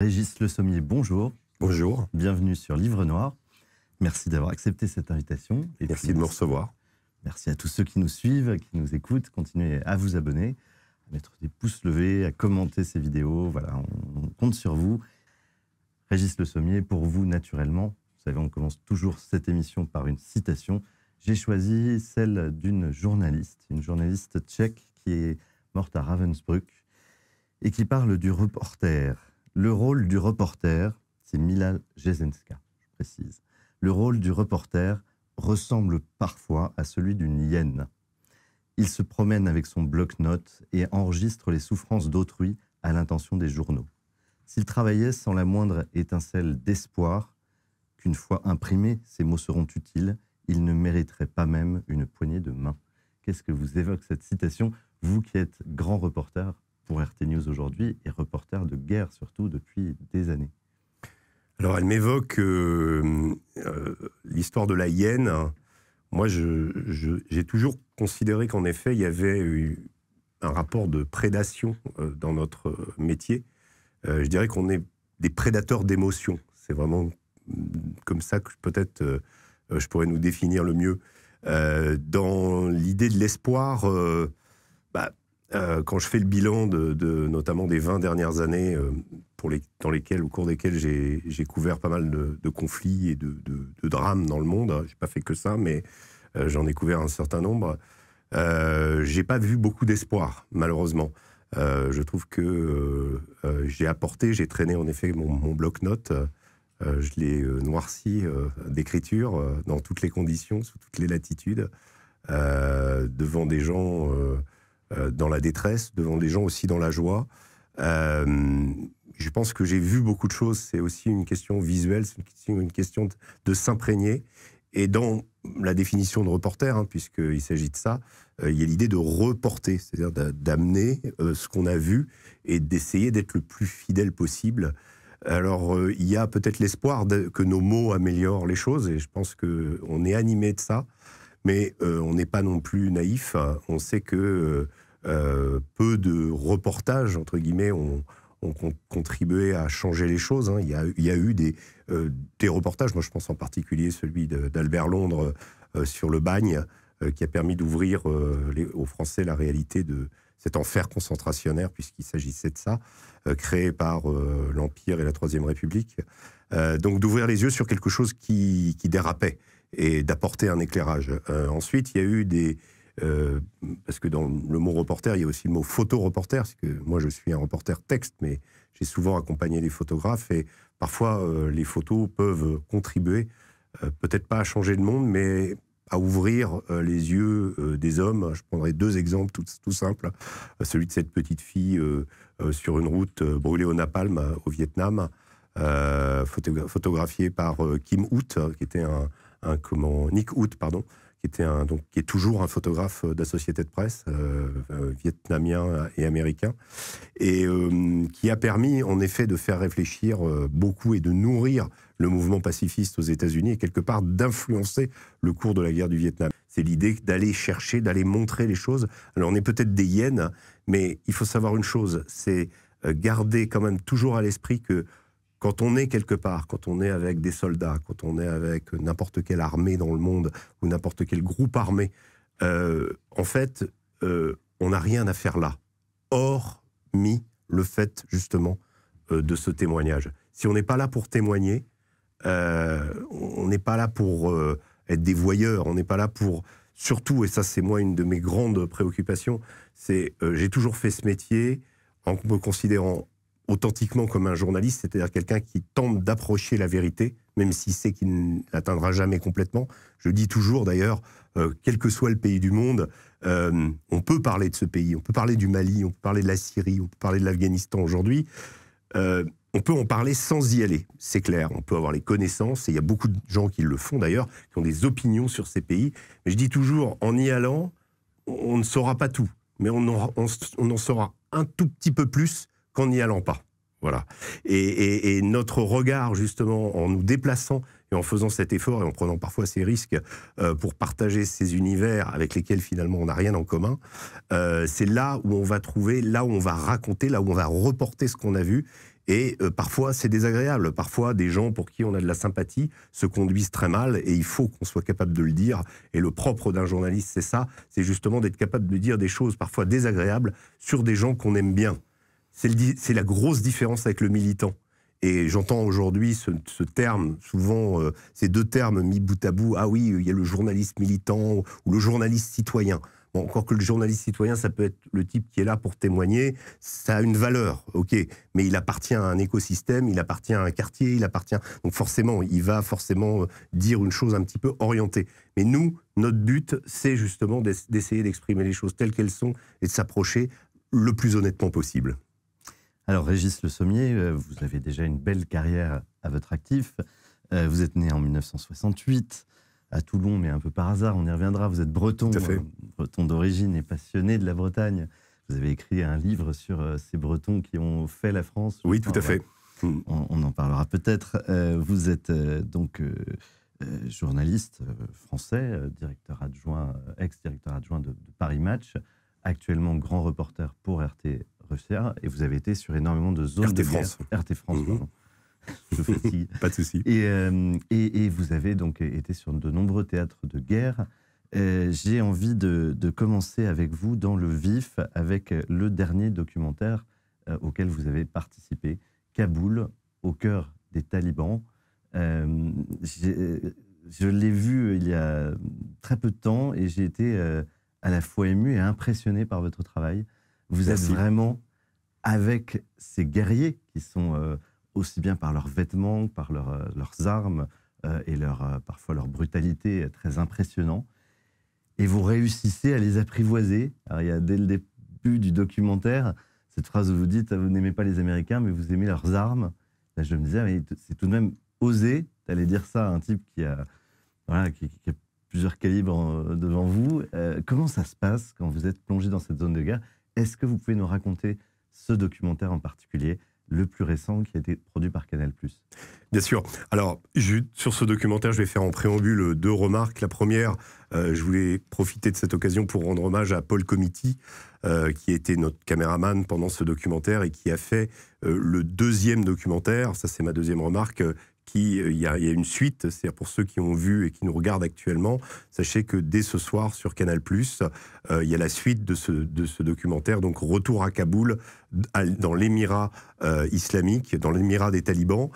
Régis Le Sommier, bonjour. Bonjour. Bienvenue sur Livre Noir. Merci d'avoir accepté cette invitation. merci de nous recevoir. Merci à tous ceux qui nous suivent, qui nous écoutent. Continuez à vous abonner, à mettre des pouces levés, à commenter ces vidéos. Voilà, on, on compte sur vous. Régis Le Sommier, pour vous, naturellement, vous savez, on commence toujours cette émission par une citation. J'ai choisi celle d'une journaliste, une journaliste tchèque qui est morte à Ravensbrück et qui parle du reporter le rôle du reporter, c'est Mila Jezenska, je précise. Le rôle du reporter ressemble parfois à celui d'une hyène. Il se promène avec son bloc-notes et enregistre les souffrances d'autrui à l'intention des journaux. S'il travaillait sans la moindre étincelle d'espoir, qu'une fois imprimés, ces mots seront utiles, il ne mériterait pas même une poignée de main. Qu'est-ce que vous évoque cette citation, vous qui êtes grand reporter pour RT News aujourd'hui et reporter de guerre surtout depuis des années. Alors elle m'évoque euh, euh, l'histoire de la hyène. Moi, j'ai toujours considéré qu'en effet, il y avait eu un rapport de prédation euh, dans notre métier. je dirais qu'on est des prédateurs d'émotions. C'est vraiment mm, comme ça que peut-être je pourrais nous définir le mieux. dans l'idée de l'espoir, euh, quand je fais le bilan de, notamment des 20 dernières années euh, pour les, dans lesquelles, au cours desquelles j'ai couvert pas mal de, conflits et de, drames dans le monde, hein. j'ai pas fait que ça, mais euh, j'en ai couvert un certain nombre, j'ai pas vu beaucoup d'espoir, malheureusement. je trouve que j'ai apporté, j'ai traîné en effet mon, mon bloc-notes, je l'ai noirci d'écriture dans toutes les conditions, sous toutes les latitudes, devant des gens euh, dans la détresse, devant des gens aussi dans la joie. Euh, je pense que j'ai vu beaucoup de choses. C'est aussi une question visuelle, c'est une question de s'imprégner. Et dans la définition de reporter, hein, puisqu'il s'agit de ça, euh, il y a l'idée de reporter, c'est-à-dire d'amener ce qu'on a vu et d'essayer d'être le plus fidèle possible. Alors, il y a peut-être l'espoir que nos mots améliorent les choses, et je pense qu'on est animé de ça. Mais euh, on n'est pas non plus naïf. On sait que euh, euh, peu de reportages, entre guillemets, ont, contribué à changer les choses. Hein. Il, y a, eu des, reportages, moi je pense en particulier celui d'Albert Londres sur le bagne, qui a permis d'ouvrir aux Français la réalité de cet enfer concentrationnaire, puisqu'il s'agissait de ça, créé par l'Empire et la Troisième République. donc d'ouvrir les yeux sur quelque chose qui dérapait et d'apporter un éclairage. Euh, ensuite, il y a eu des... Euh, parce que dans le mot reporter, il y a aussi le mot photo-reporter, parce que moi je suis un reporter texte, mais j'ai souvent accompagné les photographes, et parfois euh, les photos peuvent contribuer, peut-être pas à changer le monde, mais à ouvrir les yeux des hommes. Je prendrai deux exemples tout, tout simples. Celui de cette petite fille sur une route brûlée au napalm au Vietnam, photographiée par Kim Hoot, qui était un, un comment, Nick Hout, pardon, qui, était un, donc, qui est toujours un photographe euh, de la société de presse, euh, euh, vietnamien et américain, et qui a permis en effet de faire réfléchir beaucoup et de nourrir le mouvement pacifiste aux États-Unis et quelque part d'influencer le cours de la guerre du Vietnam. C'est l'idée d'aller chercher, d'aller montrer les choses. Alors on est peut-être des hyènes, mais il faut savoir une chose, c'est garder quand même toujours à l'esprit que quand on est quelque part, quand on est avec des soldats, quand on est avec n'importe quelle armée dans le monde ou n'importe quel groupe armé, euh, en fait, euh, on n'a rien à faire là, hormis le fait justement euh, de ce témoignage. Si on n'est pas là pour témoigner, on n'est pas là pour être des voyeurs, on n'est pas là pour surtout, et ça c'est moi une de mes grandes préoccupations, c'est j'ai toujours fait ce métier en me considérant authentiquement comme un journaliste, c'est-à-dire quelqu'un qui tente d'approcher la vérité, même si c'est qu'il ne jamais complètement. Je dis toujours d'ailleurs, euh, quel que soit le pays du monde, euh, on peut parler de ce pays, on peut parler du Mali, on peut parler de la Syrie, on peut parler de l'Afghanistan aujourd'hui. Euh, on peut en parler sans y aller, c'est clair. On peut avoir les connaissances, et il y a beaucoup de gens qui le font d'ailleurs, qui ont des opinions sur ces pays. Mais je dis toujours, en y allant, on ne saura pas tout, mais on en saura un tout petit peu plus qu'en n'y allant pas. Voilà. Et, notre regard, justement, en nous déplaçant et en faisant cet effort et en prenant parfois ces risques euh, pour partager ces univers avec lesquels finalement on n'a rien en commun, euh, c'est là où on va trouver, là où on va raconter, là où on va reporter ce qu'on a vu. Et euh, parfois, c'est désagréable. Parfois, des gens pour qui on a de la sympathie se conduisent très mal et il faut qu'on soit capable de le dire. Et le propre d'un journaliste, c'est ça, c'est justement d'être capable de dire des choses parfois désagréables sur des gens qu'on aime bien. C'est la grosse différence avec le militant. Et j'entends aujourd'hui ce, terme, souvent euh, ces deux termes mis bout à bout. Ah oui, il y a le journaliste militant ou le journaliste citoyen. Bon, encore que le journaliste citoyen, ça peut être le type qui est là pour témoigner. Ça a une valeur, ok, mais il appartient à un écosystème, il appartient à un quartier, il appartient. Donc forcément, il va forcément euh, dire une chose un petit peu orientée. Mais nous, notre but, c'est justement d'essayer d'exprimer les choses telles qu'elles sont et de s'approcher le plus honnêtement possible. Alors, Régis Le Sommier, euh, vous avez déjà une belle carrière à votre actif. Euh, vous êtes né en 1968 à Toulon, mais un peu par hasard, on y reviendra. Vous êtes breton, euh, breton d'origine et passionné de la Bretagne. Vous avez écrit un livre sur ces Bretons qui ont fait la France. Oui, tout à fait. On, en parlera peut-être. vous êtes donc journaliste français, directeur adjoint, ex-directeur adjoint de, de, Paris Match, actuellement grand reporter pour RT, et vous avez été sur énormément de zones de France. Guerre. RT France, mhm. pardon. Pas de souci. Euh, et, vous avez donc été sur de nombreux théâtres de guerre. Euh, j'ai envie de, commencer avec vous dans le vif, avec le dernier documentaire euh, auquel vous avez participé, Kaboul, au cœur des talibans. je l'ai vu il y a très peu de temps et j'ai été à la fois ému et impressionné par votre travail. Vous êtes vraiment avec ces guerriers qui sont euh, aussi bien par leurs vêtements que par leurs euh, armes euh, et leur, parfois leur brutalité très impressionnant. Et vous réussissez à les apprivoiser. il y a dès le début du documentaire cette phrase où vous dites Vous n'aimez pas les Américains, mais vous aimez leurs armes. Là, je me disais ah, Mais c'est tout de même osé d'aller dire ça à un type qui a, qui, plusieurs calibres devant vous. comment ça se passe quand vous êtes plongé dans cette zone de guerre est-ce que vous pouvez nous raconter ce documentaire en particulier le plus récent qui a été produit par Canal+. Bien sûr. Alors, sur ce documentaire, je vais faire en préambule deux remarques. La première, euh, je voulais profiter de cette occasion pour rendre hommage à Paul Comiti, euh, qui était notre caméraman pendant ce documentaire et qui a fait euh, le deuxième documentaire, ça c'est ma deuxième remarque, euh, il y, a une suite, c'est à dire pour ceux qui ont vu et qui nous regardent actuellement, sachez que dès ce soir sur Canal+, euh, il y a la suite de ce, documentaire, donc Retour à Kaboul, dans l'émirat euh, islamique, dans l'émirat des talibans.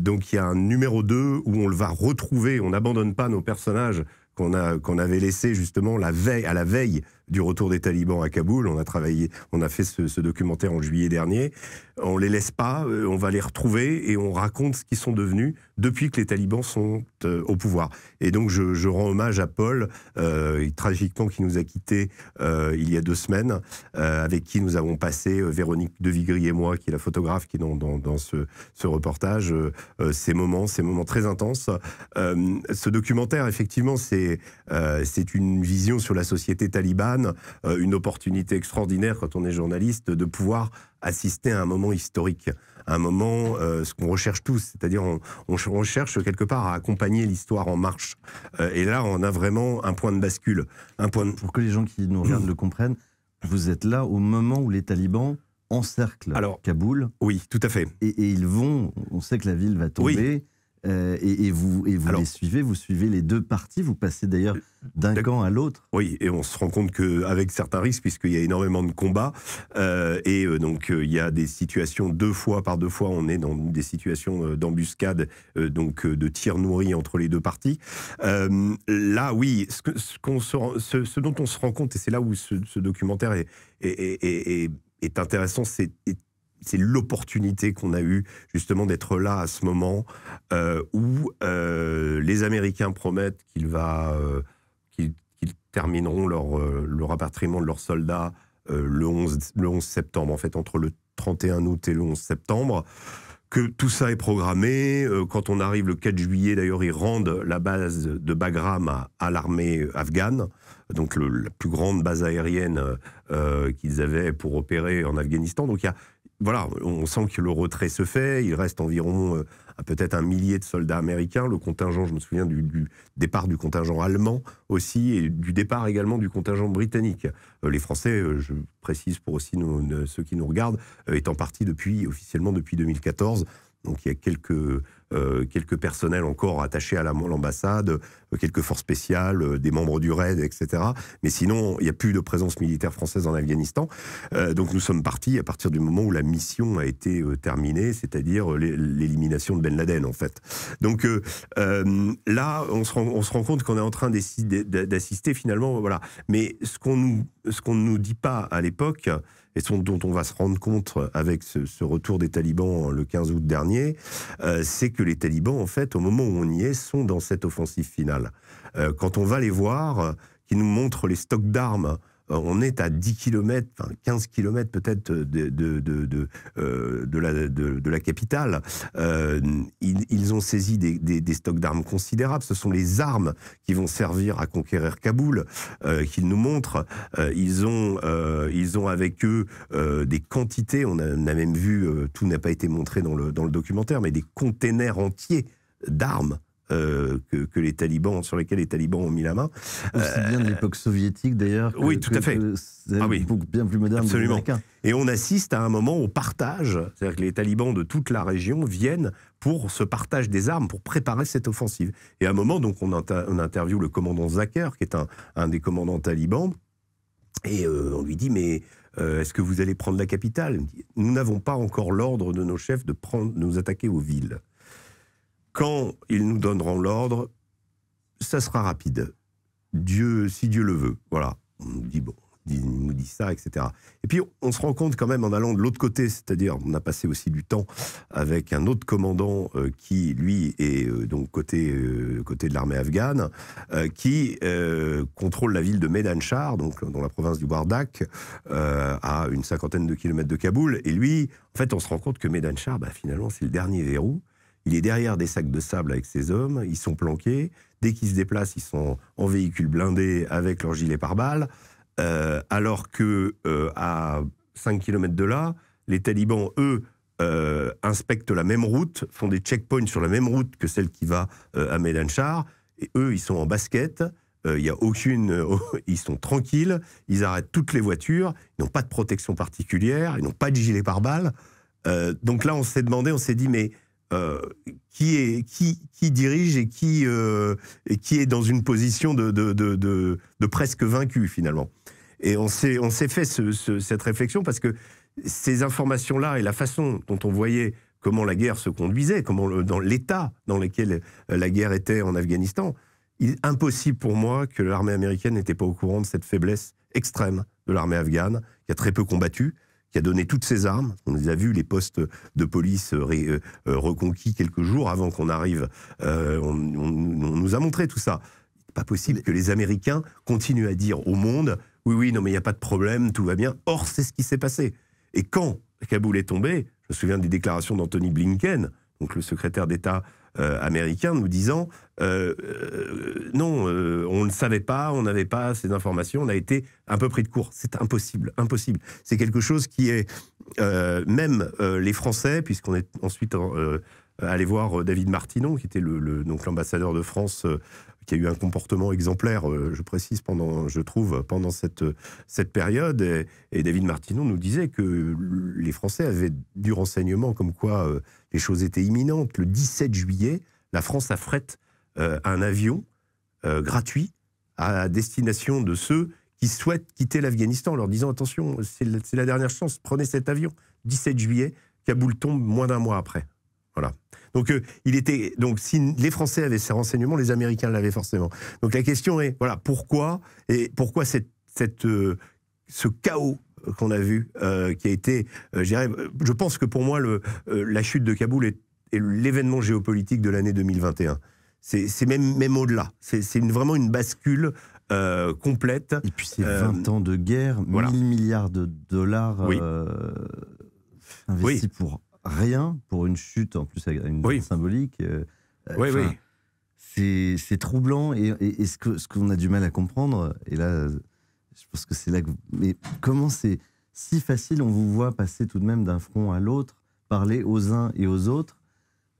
donc il y a un numéro 2 où on le va retrouver, on n'abandonne pas nos personnages qu'on avait laissés justement la veille, à la veille du retour des talibans à Kaboul. On a travaillé, on a fait ce, documentaire en juillet dernier. On les laisse pas, euh, on va les retrouver et on raconte ce qu'ils sont devenus depuis que les talibans sont euh, au pouvoir. Et donc je, rends hommage à Paul, euh, tragiquement qui nous a quittés il y a deux semaines, avec qui nous avons passé, Véronique Devigry et moi, qui est la photographe qui est dans, ce, ce, reportage, ces moments, ces moments très intenses. ce documentaire, effectivement, c'est c'est une vision sur la société talibane euh, une opportunité extraordinaire quand on est journaliste de pouvoir assister à un moment historique, un moment, euh, ce qu'on recherche tous, c'est-à-dire on, on, cherche quelque part à accompagner l'histoire en marche. Euh, et là, on a vraiment un point de bascule. Un point Pour que les gens qui nous regardent le comprennent, vous êtes là au moment où les talibans encerclent Kaboul. Oui, tout à fait. Et, ils vont, on sait que la ville va tomber. Euh, et, vous, les suivez, vous suivez les deux parties, vous passez d'ailleurs euh, d'un camp à l'autre. Oui, et on se rend compte qu'avec certains risques, puisqu'il y a énormément de combats, euh, et donc il y a des situations deux fois par deux fois, on est dans des situations d'embuscade, donc de tir nourri entre les deux parties. là, oui, ce, ce, dont on se rend compte, et c'est là où ce, documentaire est, est intéressant, c'est c'est l'opportunité qu'on a eue justement d'être là à ce moment euh, où euh, les Américains promettent qu'ils euh, qu'ils termineront leur, le rapatriement de leurs soldats le 11, le, 11, septembre, en fait, entre le 31 août et le 11 septembre, que tout ça est programmé. quand on arrive le 4 juillet, d'ailleurs, ils rendent la base de Bagram à, l'armée afghane donc la plus grande base aérienne qu'ils avaient pour opérer en Afghanistan. Donc il y a voilà, on sent que le retrait se fait. Il reste environ euh, peut-être un millier de soldats américains. Le contingent, je me souviens du, départ du contingent allemand aussi, et du départ également du contingent britannique. Euh, les Français, euh, je précise pour aussi ceux qui nous regardent, étant est partie depuis, officiellement depuis 2014. Donc il y a quelques euh, quelques personnels encore attachés à l'ambassade, euh, quelques forces spéciales, euh, des membres du RAID, etc. Mais sinon, il n'y a plus de présence militaire française en Afghanistan. donc nous sommes partis à partir du moment où la mission a été terminée, c'est-à-dire l'élimination de Ben Laden, en fait. Donc là, on se rend, compte qu'on est en train d'assister finalement, voilà. Mais ce qu'on ce qu'on ne nous dit pas à l'époque, et dont on va se rendre compte euh, avec ce, retour des talibans euh, le 15 août dernier, euh, c'est que les talibans, en fait, au moment où on y est, sont dans cette offensive finale. quand on va les voir, qui nous montrent les stocks d'armes euh, on est à 10 km, enfin 15 km peut-être de, de, de, euh, la, capitale. Euh, ils, ont saisi des, stocks d'armes considérables. Ce sont les armes qui vont servir à conquérir Kaboul, qu'ils nous montrent. ils, ont, ils ont avec eux des quantités, on a, même vu, tout n'a pas été montré dans le, dans le documentaire, mais des containers entiers d'armes euh, que, les talibans, sur lesquels les talibans ont mis la main. Aussi bien de euh, l'époque soviétique d'ailleurs. Oui, tout que, à fait. Ah bien plus moderne. Absolument. Et on assiste à un moment au partage, c'est-à-dire que les talibans de toute la région viennent pour ce partage des armes, pour préparer cette offensive. Et à un moment, donc, on, interview interviewe le commandant Zakir, qui est un, un des commandants talibans, et euh, on lui dit, mais est-ce que vous allez prendre la capitale Nous n'avons pas encore l'ordre de nos chefs de, prendre, de nous attaquer aux villes quand ils nous donneront l'ordre, ça sera rapide. Dieu, si Dieu le veut. Voilà. On nous dit, bon, nous dit ça, etc. Et puis, on se rend compte quand même en allant de l'autre côté, c'est-à-dire, on a passé aussi du temps avec un autre commandant euh, qui, lui, est euh, donc côté, euh, côté de l'armée afghane, qui contrôle la ville de Medanchar, donc dans la province du Wardak, à une cinquantaine de kilomètres de Kaboul. Et lui, en fait, on se rend compte que Medanchar, bah, finalement, c'est le dernier verrou il est derrière des sacs de sable avec ses hommes, ils sont planqués. Dès qu'ils se déplacent, ils sont en véhicule blindé avec leur gilet pare-balles. Euh, alors que euh, à 5 km de là, les talibans, eux, euh, inspectent la même route, font des checkpoints sur la même route que celle qui va à Medanchar. Et eux, ils sont en basket. Il y a aucune. ils sont tranquilles. Ils arrêtent toutes les voitures. Ils n'ont pas de protection particulière. Ils n'ont pas de gilet pare-balles. donc là, on s'est demandé, on s'est dit, mais euh, qui, dirige euh, et qui, est dans une position de, presque vaincu finalement. Et on s'est, fait cette réflexion parce que ces informations-là et la façon dont on voyait comment la guerre se conduisait, dans l'état dans lequel euh, la guerre était en Afghanistan, il est impossible pour moi que l'armée américaine n'était pas au courant de cette faiblesse extrême de l'armée afghane, qui a très peu combattu, qui a donné toutes ses armes. On les a vus, les postes de police euh, euh, euh, reconquis quelques jours avant qu'on arrive. on, nous a montré tout ça. Pas possible que les Américains continuent à dire au monde oui, oui, non, mais il n'y a pas de problème, tout va bien. Or, c'est ce qui s'est passé. Et quand Kaboul est tombé, je me souviens des déclarations d'Anthony Blinken, donc le secrétaire d'État euh, américain nous disant euh, euh, non, on ne savait pas, on n'avait pas ces informations, on a été un peu pris de court. C'est impossible, impossible. C'est quelque chose qui est même les Français, puisqu'on est ensuite allé voir David Martinon, qui était le, donc l'ambassadeur de France qui a eu un comportement exemplaire, euh, je précise, pendant, je trouve, pendant cette, cette période. Et, David Martinon nous disait que les Français avaient du renseignement comme quoi euh, les choses étaient imminentes. Le 17 juillet, la France affrète euh, un avion gratuit à destination de ceux qui souhaitent quitter l'Afghanistan leur disant attention, c'est la, la dernière chance, prenez cet avion. 17 juillet, Kaboul tombe moins d'un mois après. Voilà. Donc, euh, il était, donc si les Français avaient ces renseignements, les Américains l'avaient forcément. Donc la question est, voilà, pourquoi et pourquoi cette, cette euh, ce chaos euh, qu'on a vu, qui a été, je pense que pour moi, le, la chute de Kaboul est, l'événement géopolitique de l'année 2021. C'est même, même au-delà. C'est vraiment une bascule complète. Et puis c'est 20 ans de guerre, voilà. 1000 milliards de dollars investis pour rien pour une chute, en plus, une symbolique. Euh, euh, oui, oui. C'est troublant et, ce qu'on a du mal à comprendre, et là, je pense que c'est là que. mais comment c'est si facile On vous voit passer tout de même d'un front à l'autre, parler aux uns et aux autres.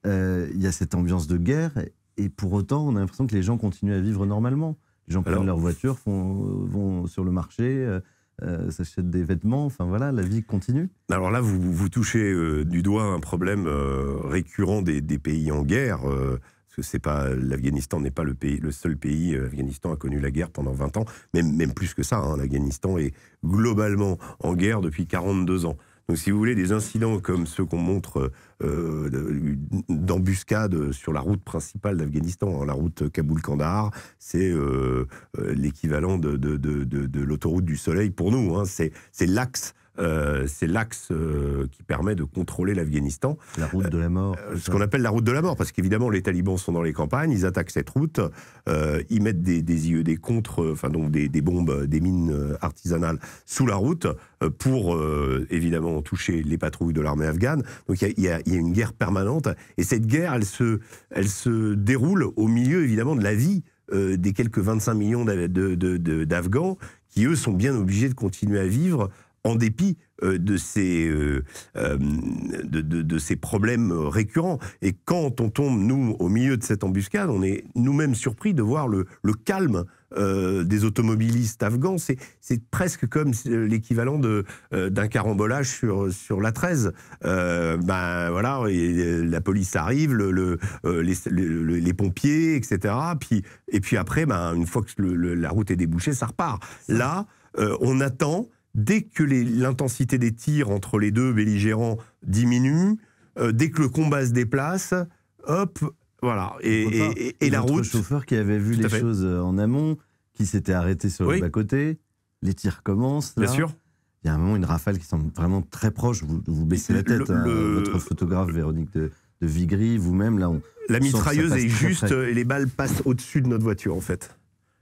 Euh, il y a cette ambiance de guerre, et, pour autant, on a l'impression que les gens continuent à vivre normalement. Les gens prennent leur voiture, vont sur le marché euh, s'achètent des vêtements. Enfin voilà, la vie continue. Alors là, vous, touchez euh, du doigt un problème euh, récurrent des, pays en guerre. Euh, parce que c'est pas l'Afghanistan n'est pas le seul pays. L'Afghanistan a connu la guerre pendant 20 ans, même, même plus que ça. Hein. L'Afghanistan est globalement en guerre depuis 42 ans. Donc, si vous voulez, des incidents comme ceux qu'on montre euh, d'embuscade sur la route principale d'Afghanistan, hein, la route Kaboul-Kandahar, c'est euh, euh, l'équivalent de, l'autoroute du Soleil pour nous. Hein. c'est l'axe euh, c'est l'axe euh, qui permet de contrôler l'Afghanistan. La route de la mort. Euh, ce qu'on appelle la route de la mort, parce qu'évidemment, les talibans sont dans les campagnes, ils attaquent cette route, ils mettent des, des IED contre, enfin donc des, bombes, des mines artisanales sous la route pour évidemment toucher les patrouilles de l'armée afghane. Donc il y, a une guerre permanente, et cette guerre, elle se déroule au milieu évidemment de la vie. des quelques 25 millions d'Afghans qui, eux, sont bien obligés de continuer à vivre en dépit euh, de ces, euh, euh, de, de, ces problèmes récurrents. Et quand on tombe, nous, au milieu de cette embuscade, on est nous-mêmes surpris de voir le, le calme des automobilistes afghans. C'est presque comme l'équivalent d'un carambolage sur, sur la 13. ben voilà, la police arrive, le, les, pompiers, etc. Puis, et puis après, ben, une fois que la route est débouchée, ça repart. Là, on attend dès que l'intensité des tirs entre les deux belligérants diminue, euh, dès que le combat se déplace, hop, voilà. Et, et, et, la route. chauffeur qui avait vu les choses euh, en amont, qui s'était arrêté sur le bas-côté, les tirs commencent. Bien sûr. Il y a un moment, une rafale qui semble vraiment très proche. Vous, baissez la tête, hein, votre photographe Véronique de, de Vigry, vous-même, là. la mitrailleuse est juste, et les balles passent au-dessus de notre voiture, en fait.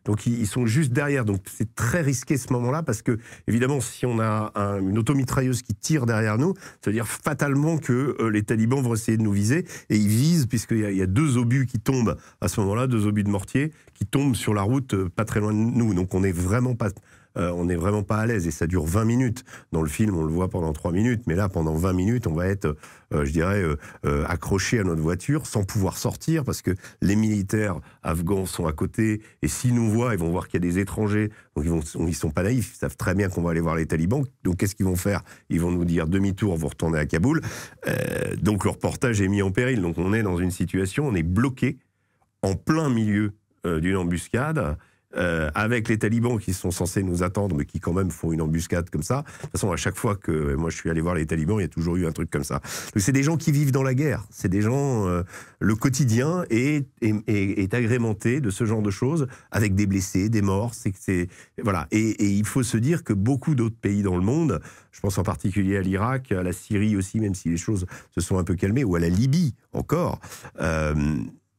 Donc ils, sont juste derrière. Donc c'est très risqué ce moment-là parce que évidemment si on a une automitrailleuse qui tire derrière nous, ça veut dire fatalement que euh, les talibans vont essayer de nous viser et ils visent puisqu'il y, a deux obus qui tombent à ce moment-là, deux obus de mortier qui tombent sur la route euh, pas très loin de nous. Donc on n'est vraiment pas euh, on n'est vraiment pas à l'aise et ça dure 20 minutes. Dans le film, on le voit pendant 3 minutes, mais là, pendant 20 minutes, on va être, euh, je dirais, euh, accroché à notre voiture sans pouvoir sortir parce que les militaires afghans sont à côté et s'ils nous voient, ils vont voir qu'il y a des étrangers. Donc ils ne sont pas naïfs, ils savent très bien qu'on va aller voir les talibans. Donc qu'est-ce qu'ils vont faire Ils vont nous dire demi-tour, vous retournez à Kaboul. donc le reportage est mis en péril. Donc on est dans une situation, on est bloqué en plein milieu d'une embuscade euh, avec les talibans qui sont censés nous attendre, mais qui quand même font une embuscade comme ça. De toute façon, à chaque fois que moi je suis allé voir les talibans, il y a toujours eu un truc comme ça. Donc c'est des gens qui vivent dans la guerre. C'est des gens, euh, le quotidien est, est, agrémenté de ce genre de choses, avec des blessés, des morts. C'est, voilà. Et, il faut se dire que beaucoup d'autres pays dans le monde, je pense en particulier à l'Irak, à la Syrie aussi, même si les choses se sont un peu calmées, ou à la Libye encore, euh,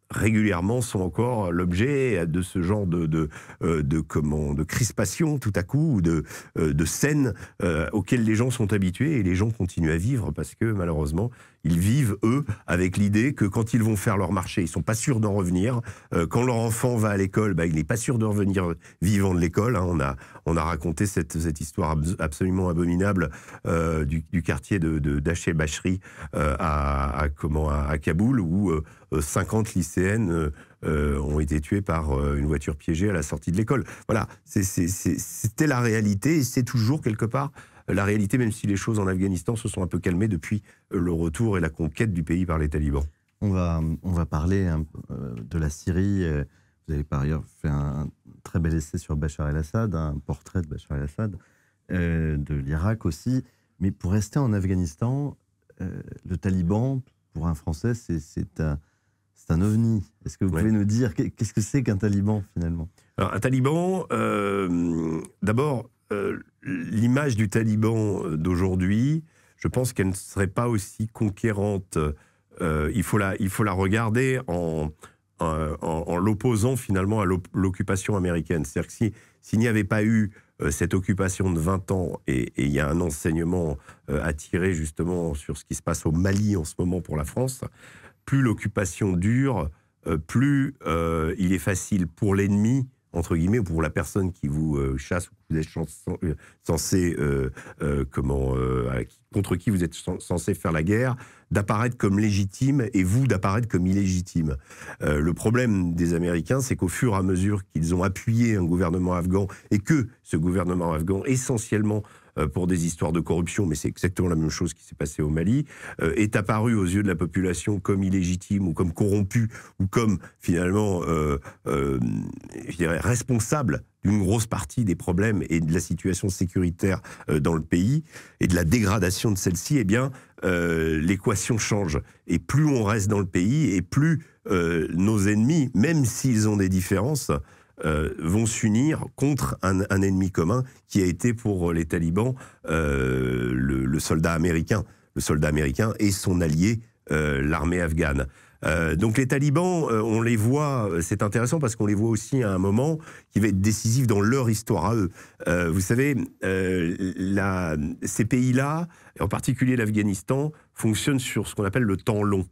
régulièrement sont encore l'objet de ce genre de, de, euh, comment, de crispation tout à coup, de, euh, de scènes euh, auxquelles les gens sont habitués et les gens continuent à vivre parce que malheureusement, ils vivent, eux, avec l'idée que quand ils vont faire leur marché, ils sont pas sûrs d'en revenir. Euh, quand leur enfant va à l'école, bah, il n'est pas sûr de revenir vivant de l'école. Hein. On, a, on a raconté cette, cette histoire absolument abominable euh, du, quartier de, euh, à, comment, à, à Kaboul, où 50 lycéennes ont été tuées par une voiture piégée à la sortie de l'école. Voilà, c'était la réalité et c'est toujours quelque part la réalité, même si les choses en Afghanistan se sont un peu calmées depuis euh, le retour et la conquête du pays par les talibans. On va, on va parler hein, euh, de la Syrie. Euh, vous avez par ailleurs fait un très bel essai sur Bachar el-Assad, un portrait de Bachar el-Assad, de l'Irak aussi. Mais pour rester en Afghanistan, le taliban, pour un Français, c'est un, un ovni. Est-ce que vous pouvez nous dire qu'est-ce que c'est qu'un taliban finalement Alors, un taliban, d'abord, euh, l'image du taliban euh, d'aujourd'hui, je pense qu'elle ne serait pas aussi conquérante. Euh, il, faut la, il faut la regarder en, l'opposant finalement à l'occupation américaine. C'est-à-dire que s'il n'y avait pas eu cette occupation de 20 ans, et il y a un enseignement à tirer justement sur ce qui se passe au Mali en ce moment pour la France, plus l'occupation dure, plus il est facile pour l'ennemi entre guillemets, pour la personne qui vous euh, chasse ou vous euh, censé, euh, comment, contre qui vous êtes censé faire la guerre, d'apparaître comme légitime et vous d'apparaître comme illégitime. le problème des Américains, c'est qu'au fur et à mesure qu'ils ont appuyé un gouvernement afghan et que ce gouvernement afghan, essentiellement euh, pour des histoires de corruption, mais c'est exactement la même chose qui s'est passée au Mali, euh, est apparue aux yeux de la population comme illégitime ou comme corrompu ou comme finalement, euh, je dirais, responsable d'une grosse partie des problèmes et de la situation sécuritaire dans le pays et de la dégradation de celle-ci, eh bien, l'équation change. Et plus on reste dans le pays, et plus nos ennemis, même s'ils ont des différences, euh, vont s'unir contre un, ennemi commun qui a été pour les talibans euh, le, soldat américain, le soldat américain et son allié, euh, l'armée afghane. donc les talibans, on les voit, c'est intéressant parce qu'on les voit aussi à un moment qui va être décisif dans leur histoire à eux. vous savez, la, ces pays-là, en particulier l'Afghanistan, fonctionnent sur ce qu'on appelle le temps long.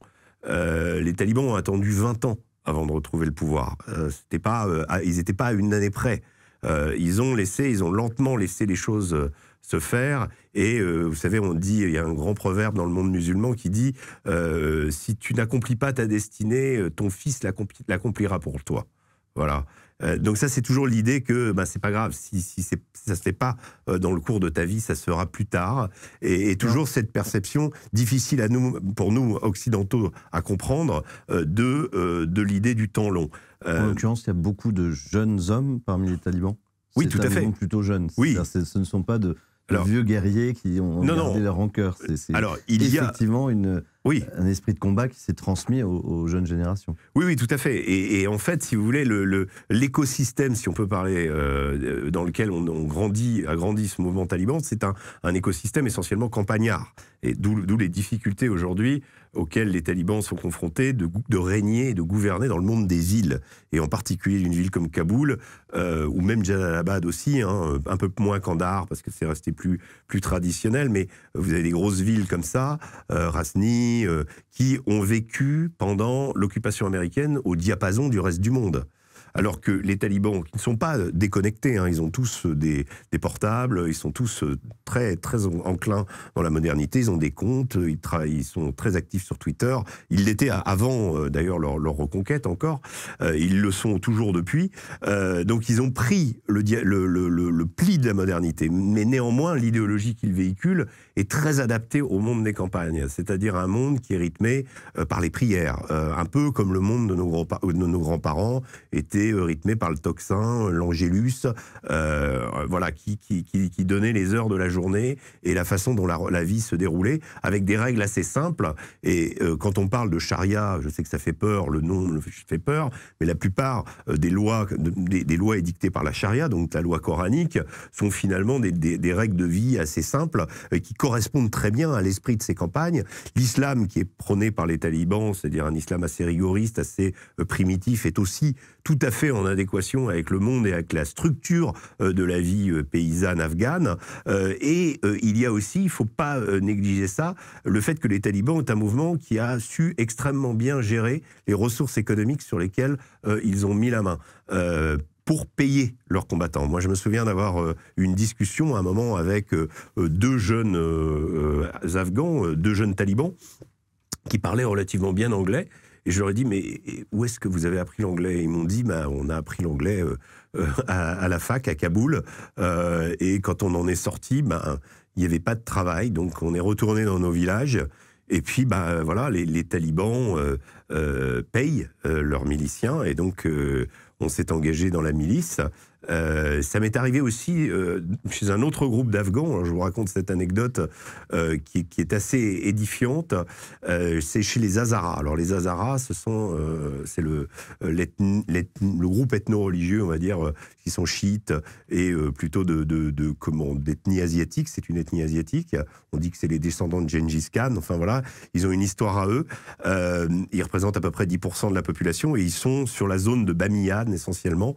les talibans ont attendu 20 ans avant de retrouver le pouvoir. Euh, c'était pas, euh, ils n'étaient pas à une année près. Euh, ils ont laissé, ils ont lentement laissé les choses se faire. Et vous savez, on dit, il y a un grand proverbe dans le monde musulman qui dit si tu n'accomplis pas ta destinée, ton fils l'accomplira pour toi. Voilà. Euh, donc ça, c'est toujours l'idée que ben, c'est pas grave, si, si ça se fait pas euh, dans le cours de ta vie, ça sera plus tard. Et, toujours cette perception difficile à pour nous occidentaux à comprendre euh, de, de l'idée du temps long. En l'occurrence, il y a beaucoup de jeunes hommes parmi les talibans. Oui, tout à fait. Plutôt jeunes. Oui. Ce ne sont pas de, vieux guerriers qui ont gardé leur rancœur. C'est, alors, il effectivement y a... une oui. Un esprit de combat qui s'est transmis aux, jeunes générations. Oui, oui, tout à fait. Et, en fait, si vous voulez, l'écosystème, si on peut parler, euh, euh, dans lequel on, grandit, a grandi ce mouvement taliban, c'est un écosystème essentiellement campagnard d'où les difficultés aujourd'hui auxquelles les talibans sont confrontés de, régner et de gouverner dans le monde des îles, et en particulier d'une ville comme Kaboul, euh, ou même Jalalabad aussi, hein, un peu moins qu'Andar, parce que c'est resté plus, traditionnel, mais vous avez des grosses villes comme ça, euh, Rasni, euh, qui ont vécu pendant l'occupation américaine au diapason du reste du monde alors que les talibans, qui ne sont pas euh, déconnectés, hein, ils ont tous euh, des, portables, ils sont tous euh, très, très enclins dans la modernité, ils ont des comptes, ils, ils sont très actifs sur Twitter, ils l'étaient avant d'ailleurs leur, reconquête encore, ils le sont toujours depuis, donc ils ont pris le pli de la modernité, mais néanmoins l'idéologie qu'ils véhiculent est très adapté au monde des campagnes, c'est-à-dire un monde qui est rythmé euh, par les prières, euh, un peu comme le monde de nos, euh, grands-parents était rythmé par le tocsin, l'angélus, voilà, qui, qui, donnait les heures de la journée et la façon dont la, vie se déroulait, avec des règles assez simples. Et quand on parle de charia, je sais que ça fait peur, le nom fait peur, mais la plupart des lois, des, lois édictées par la charia, donc la loi coranique, sont finalement des, des règles de vie assez simples qui correspondent très bien à l'esprit de ces campagnes. L'islam qui est prôné par les talibans, c'est-à-dire un islam assez rigoriste, assez euh, primitif, est aussi tout à fait en adéquation avec le monde et avec la structure euh, de la vie euh, paysanne afghane. Et il y a aussi, il ne faut pas négliger ça, le fait que les talibans ont un mouvement qui a su extrêmement bien gérer les ressources économiques sur lesquelles ils ont mis la main pour payer leurs combattants. Moi, je me souviens d'avoir euh, une discussion à un moment avec euh, euh, deux jeunes Afghans, deux jeunes talibans, qui parlaient relativement bien anglais. Et je leur ai dit, mais où est-ce que vous avez appris l'anglais Ils m'ont dit, bah, on a appris l'anglais à, la fac, à Kaboul. et quand on en est sorti, ben il n'y avait pas de travail. Donc on est retourné dans nos villages. Et puis, ben voilà, les, les talibans payent leurs miliciens. Et donc, on s'est engagé dans la milice euh, ça m'est arrivé aussi euh, chez un autre groupe d'Afghans. Hein, je vous raconte cette anecdote euh, qui, est assez édifiante. c'est chez les Hazaras. Alors les Hazaras, ce sont c'est le, le groupe ethno-religieux, on va dire, qui sont chiites et plutôt de, de, comment d'ethnie asiatique. C'est une ethnie asiatique. On dit que c'est les descendants de Gengis Khan. Enfin voilà, ils ont une histoire à eux. ils représentent à peu près 10% de la population et ils sont sur la zone de Bamiyan essentiellement.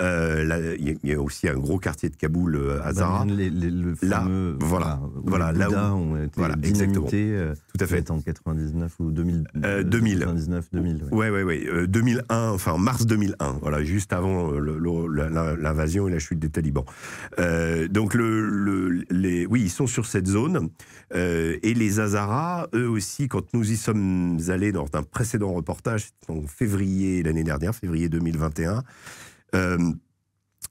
La, il y, a aussi un gros quartier de Kaboul Hazara euh, bah, le là, euh, voilà, voilà, là où ont été euh, Tout à fait. En 99 ou 2000. 2000. 99, 2000. Ouais, 2001, enfin mars 2001. Voilà, juste avant l'invasion et la chute des talibans. donc le, les, oui, ils sont sur cette zone et les Hazara eux aussi, quand nous y sommes allés dans un précédent reportage en février l'année dernière, février 2021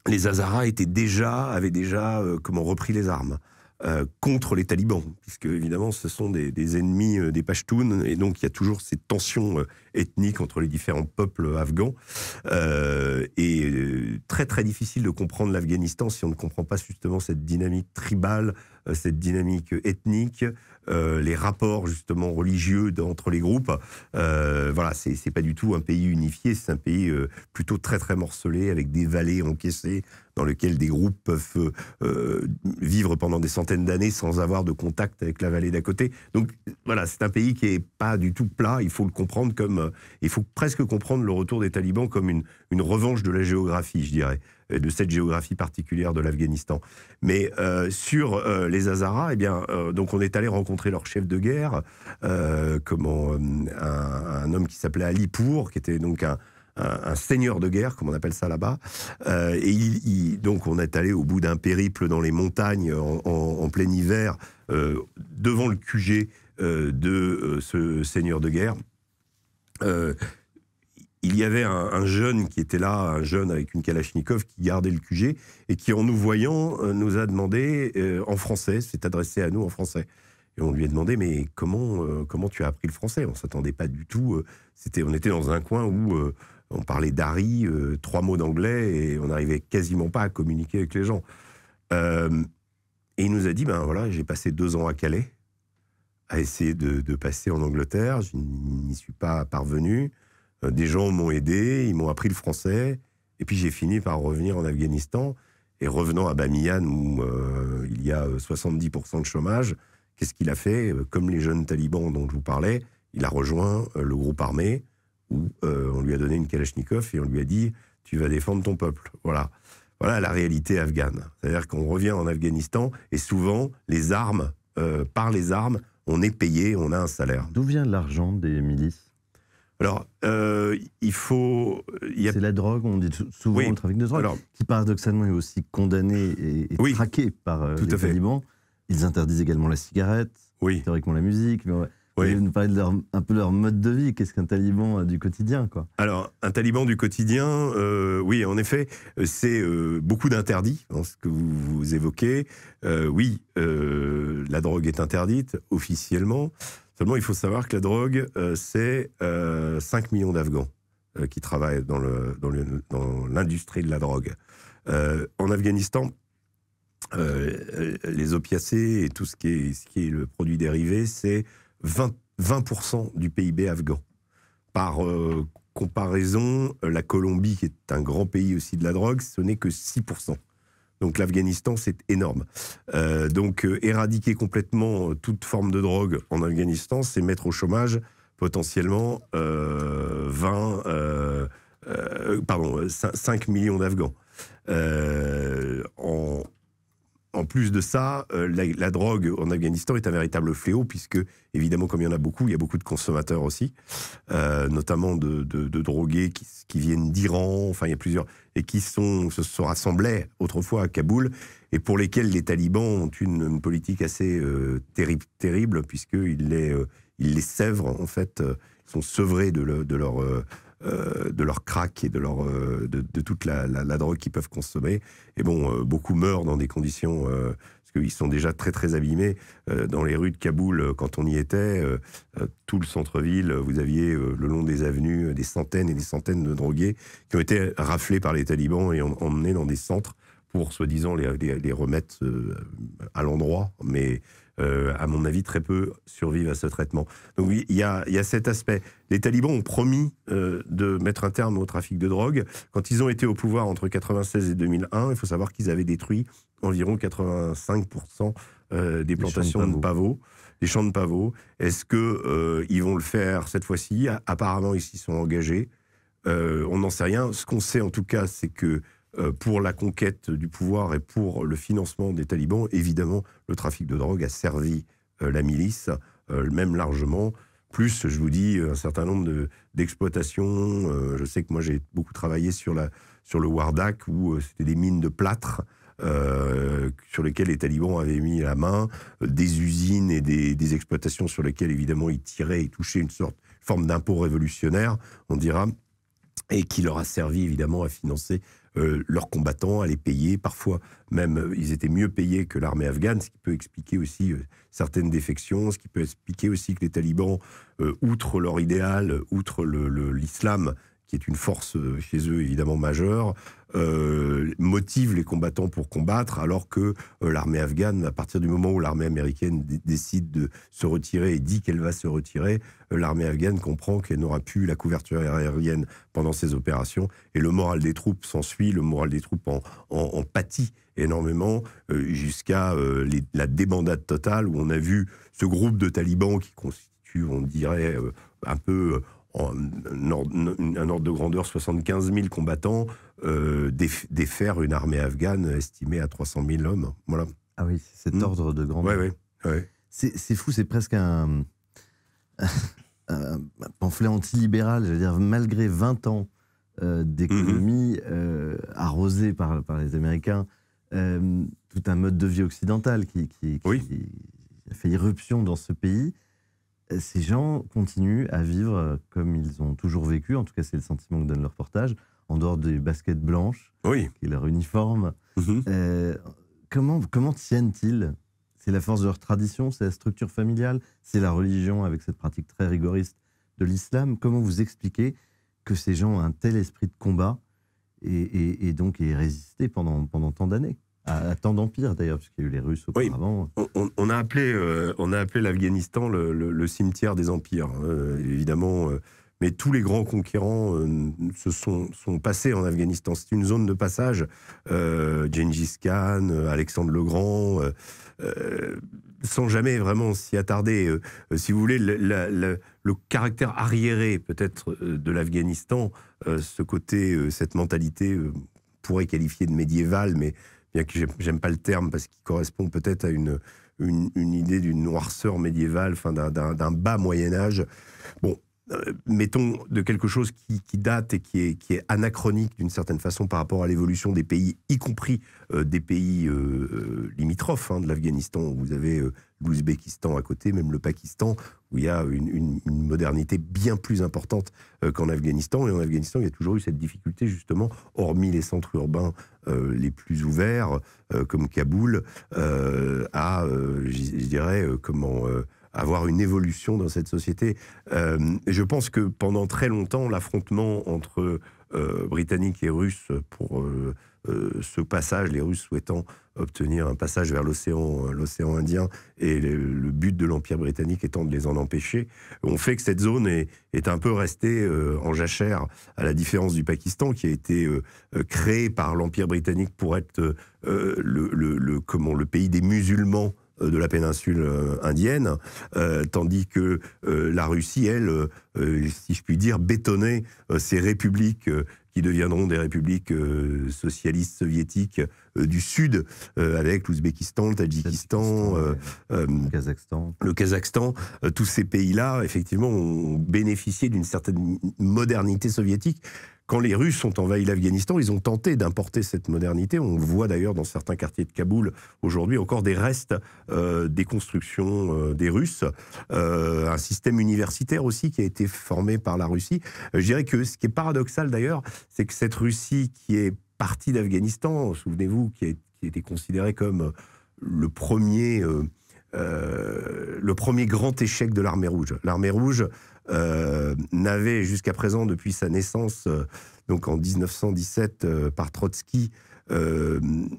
les Hazaras déjà, avaient déjà euh, repris les armes euh, contre les talibans, puisque évidemment ce sont des, ennemis euh, des Pashtuns, et donc il y a toujours ces tensions ethniques entre les différents peuples afghans. et très très difficile de comprendre l'Afghanistan si on ne comprend pas justement cette dynamique tribale, cette dynamique ethnique, euh, les rapports justement religieux entre les groupes. Euh, voilà, c'est pas du tout un pays unifié, c'est un pays euh, plutôt très très morcelé avec des vallées encaissées dans lequel des groupes peuvent euh, euh, vivre pendant des centaines d'années sans avoir de contact avec la vallée d'à côté. Donc voilà, c'est un pays qui n'est pas du tout plat. Il faut le comprendre comme. Euh, il faut presque comprendre le retour des talibans comme une, une revanche de la géographie, je dirais, de cette géographie particulière de l'Afghanistan. Mais sur les Hazaras, eh bien, donc on est allé rencontrer leur chef de guerre, comment, un, un homme qui s'appelait Ali Pour, qui était donc un un, seigneur de guerre, comme on appelle ça là-bas. Euh, et donc, on est allé au bout d'un périple dans les montagnes en, plein hiver, euh, devant le QG euh, de ce seigneur de guerre. il y avait un, jeune qui était là, un jeune avec une Kalachnikov qui gardait le QG et qui, en nous voyant, nous a demandé en français, s'est adressé à nous en français. Et on lui a demandé, mais comment, comment tu as appris le français On ne s'attendait pas du tout. C'était, on était dans un coin où on parlait d'ari, euh, trois mots d'anglais, et on n'arrivait quasiment pas à communiquer avec les gens. Euh, et il nous a dit, ben voilà, j'ai passé deux ans à Calais, à essayer de, passer en Angleterre, je n'y suis pas parvenu, euh, des gens m'ont aidé, ils m'ont appris le français, et puis j'ai fini par revenir en Afghanistan, et revenant à Bamiyan, où il y a 70% de chômage, qu'est-ce qu'il a fait Comme les jeunes talibans dont je vous parlais, il a rejoint le groupe armé, où euh, on lui a donné une Kalachnikov et on lui a dit Tu vas défendre ton peuple. Voilà. Voilà la réalité afghane. C'est-à-dire qu'on revient en Afghanistan et souvent, les armes, euh, par les armes, on est payé, on a un salaire. D'où vient l'argent des milices alors, euh, il faut. C'est la drogue, on dit souvent le trafic de drogue, qui paradoxalement est aussi condamné et, traqué par les talibans. Ils interdisent également la cigarette, oui. théoriquement la musique. Oui. Vous nous parler un peu leur mode de vie. Qu'est-ce qu'un taliban du quotidien quoi Alors, un taliban du quotidien, euh, oui, en effet, euh, c'est euh, beaucoup d'interdits, dans ce que vous, évoquez. oui, la drogue est interdite officiellement. Seulement, il faut savoir que la drogue, c'est 5 millions d'Afghans qui travaillent dans l'industrie dans dans de la drogue. en Afghanistan, les opiacés et tout ce qui est, ce qui est le produit dérivé, c'est 20, du PIB afghan. Par euh, comparaison, la Colombie, qui est un grand pays aussi de la drogue, ce n'est que 6 donc l'Afghanistan, c'est énorme. Euh, donc euh, éradiquer complètement toute forme de drogue en Afghanistan, c'est mettre au chômage potentiellement 20, pardon, 5, 5 millions d'Afghans. en en plus de ça, euh, la, drogue en Afghanistan est un véritable fléau, puisque, évidemment, comme il y en a beaucoup, il y a beaucoup de consommateurs aussi, euh, notamment de, drogués qui, viennent d'Iran, enfin, il y a plusieurs, et qui sont, se, sont rassemblaient autrefois à Kaboul, et pour lesquels les talibans ont une, politique assez euh, terrible, puisqu'ils les, ils les sèvrent, en fait, ils sont sevrés de leur euh, de leur craque et de, leur, euh, de, toute la, drogue qu'ils peuvent consommer. Et bon, euh, beaucoup meurent dans des conditions parce qu'ils sont déjà très très abîmés. dans les rues de Kaboul, quand on y était, tout le centre-ville, vous aviez le long des avenues des centaines et des centaines de drogués qui ont été raflés par les talibans et emmenés dans des centres pour soi-disant les, les, les, remettre à l'endroit. Mais euh, à mon avis, très peu survivent à ce traitement. Donc oui, il y a, cet aspect. Les talibans ont promis euh, de mettre un terme au trafic de drogue. Quand ils ont été au pouvoir entre 1996 et 2001, il faut savoir qu'ils avaient détruit environ 85% euh, des plantations de, pavot, pavots. Des champs de pavots. Est-ce qu'ils ils vont le faire cette fois-ci Apparemment, ils s'y sont engagés. on n'en sait rien. Ce qu'on sait en tout cas, c'est que euh, pour la conquête du pouvoir et pour le financement des talibans, évidemment, le trafic de drogue a servi euh, la milice, euh, même largement. Plus, je vous dis, un certain nombre d'exploitations. je sais que moi, j'ai beaucoup travaillé sur, la, sur le Wardak, où c'était des mines de plâtre. sur lesquelles les talibans avaient mis la main, des usines et des, des exploitations sur lesquelles évidemment ils tiraient et touchaient une sorte forme d'impôt révolutionnaire, on dira, et qui leur a servi évidemment à financer euh, leurs combattants, à les payer. Parfois, même, euh, ils étaient mieux payés que l'armée afghane, ce qui peut expliquer aussi euh, certaines défections, ce qui peut expliquer aussi que les talibans, outre leur idéal, outre l'islam, qui est une force euh, chez eux évidemment majeure, euh, motive les combattants pour combattre, alors que euh, l'armée afghane, à partir du moment où l'armée américaine décide de se retirer et dit qu'elle va se retirer, l'armée afghane comprend qu'elle n'aura plus la couverture aérienne pendant ses opérations, et le moral des troupes s'ensuit, le moral des troupes en, en, en pâtit énormément jusqu'à la débandade totale où on a vu ce groupe de talibans qui constitue, on dirait, un peu en, un ordre de grandeur 75 000 combattants, euh, défaire une armée afghane estimée à 300 000 hommes. Ah oui, cet hmm. ordre de grandeur. C'est fou, c'est presque un, pamphlet antilibéral, je dire, malgré 20 ans euh, d'économie hmm, hmm. Euh, arrosée par, par les Américains, tout un mode de vie occidental qui, qui, a fait irruption dans ce pays ces gens continuent à vivre euh, comme ils ont toujours vécu, en tout cas c'est le sentiment que donne leur reportage, en dehors des baskets blanches, oui. qui est leur uniforme. Mhm. Euh, comment tiennent-ils C'est la force de leur tradition, c'est la structure familiale, c'est la religion avec cette pratique très rigoriste de l'islam. Comment vous expliquez que ces gens ont un tel esprit de combat et, et donc aient résisté pendant, pendant tant d'années à, tant d'empire d'ailleurs, parce qu'il y a eu les Russes auparavant. on, a appelé, euh, on a appelé l'Afghanistan le, cimetière des empires, hein, euh, évidemment. Euh, mais tous les grands conquérants se sont, sont, passés en Afghanistan. C'est une zone de passage. Genghis Khan, Alexandre le Grand, sans jamais vraiment s'y attarder. si vous voulez, le caractère arriéré peut-être de l'Afghanistan, ce côté, cette mentalité pourrait qualifier de médiévale, mais bien que j'aime pas le terme parce qu'il correspond peut-être à une, une, idée d'une noirceur médiévale, d'un bas Moyen Âge. Bon, euh, mettons, de quelque chose qui, date et qui est, qui est anachronique d'une certaine façon par rapport à l'évolution des pays, y compris euh, des pays euh, limitrophes hein, de l'Afghanistan. Vous avez l'Ouzbékistan à côté, même le Pakistan, où il y a une modernité bien plus importante qu'en Afghanistan. Et en Afghanistan, il y a toujours eu cette difficulté, justement, hormis les centres urbains les plus ouverts, comme Kaboul, à, je dirais, comment avoir une évolution dans cette société. Euh, je pense que pendant très longtemps, l'affrontement entre euh, Britanniques et Russes pour euh, euh, ce passage, les Russes souhaitant obtenir un passage vers l'océan, l'océan Indien, et le, but de l'Empire britannique étant de les en empêcher, ont fait que cette zone est, un peu restée en jachère, à la différence du Pakistan, qui a été créé par l'Empire britannique pour être le, comment, le pays des musulmans euh, de la péninsule euh, indienne, euh, tandis que la Russie, elle, si je puis dire, bétonnait ces républiques qui deviendront des républiques socialistes soviétiques du Sud, avec l'Ouzbékistan, le Tadjikistan, Kazakhstan. Le Kazakhstan tous ces pays-là, effectivement, ont bénéficié d'une certaine modernité soviétique quand les Russes ont envahi l'Afghanistan, ils ont tenté d'importer cette modernité. On voit d'ailleurs dans certains quartiers de Kaboul aujourd'hui encore des restes euh, des constructions euh, des Russes. Euh, un système universitaire aussi qui a été formé par la Russie. je dirais que ce qui est paradoxal d'ailleurs, c'est que cette Russie qui est partie d'Afghanistan, souvenez-vous, qui, qui, était considérée comme le premier... le premier grand échec de l'armée rouge. L'armée rouge euh, n'avait jusqu'à présent, depuis sa naissance, euh, donc en 1917 euh, par Trotsky,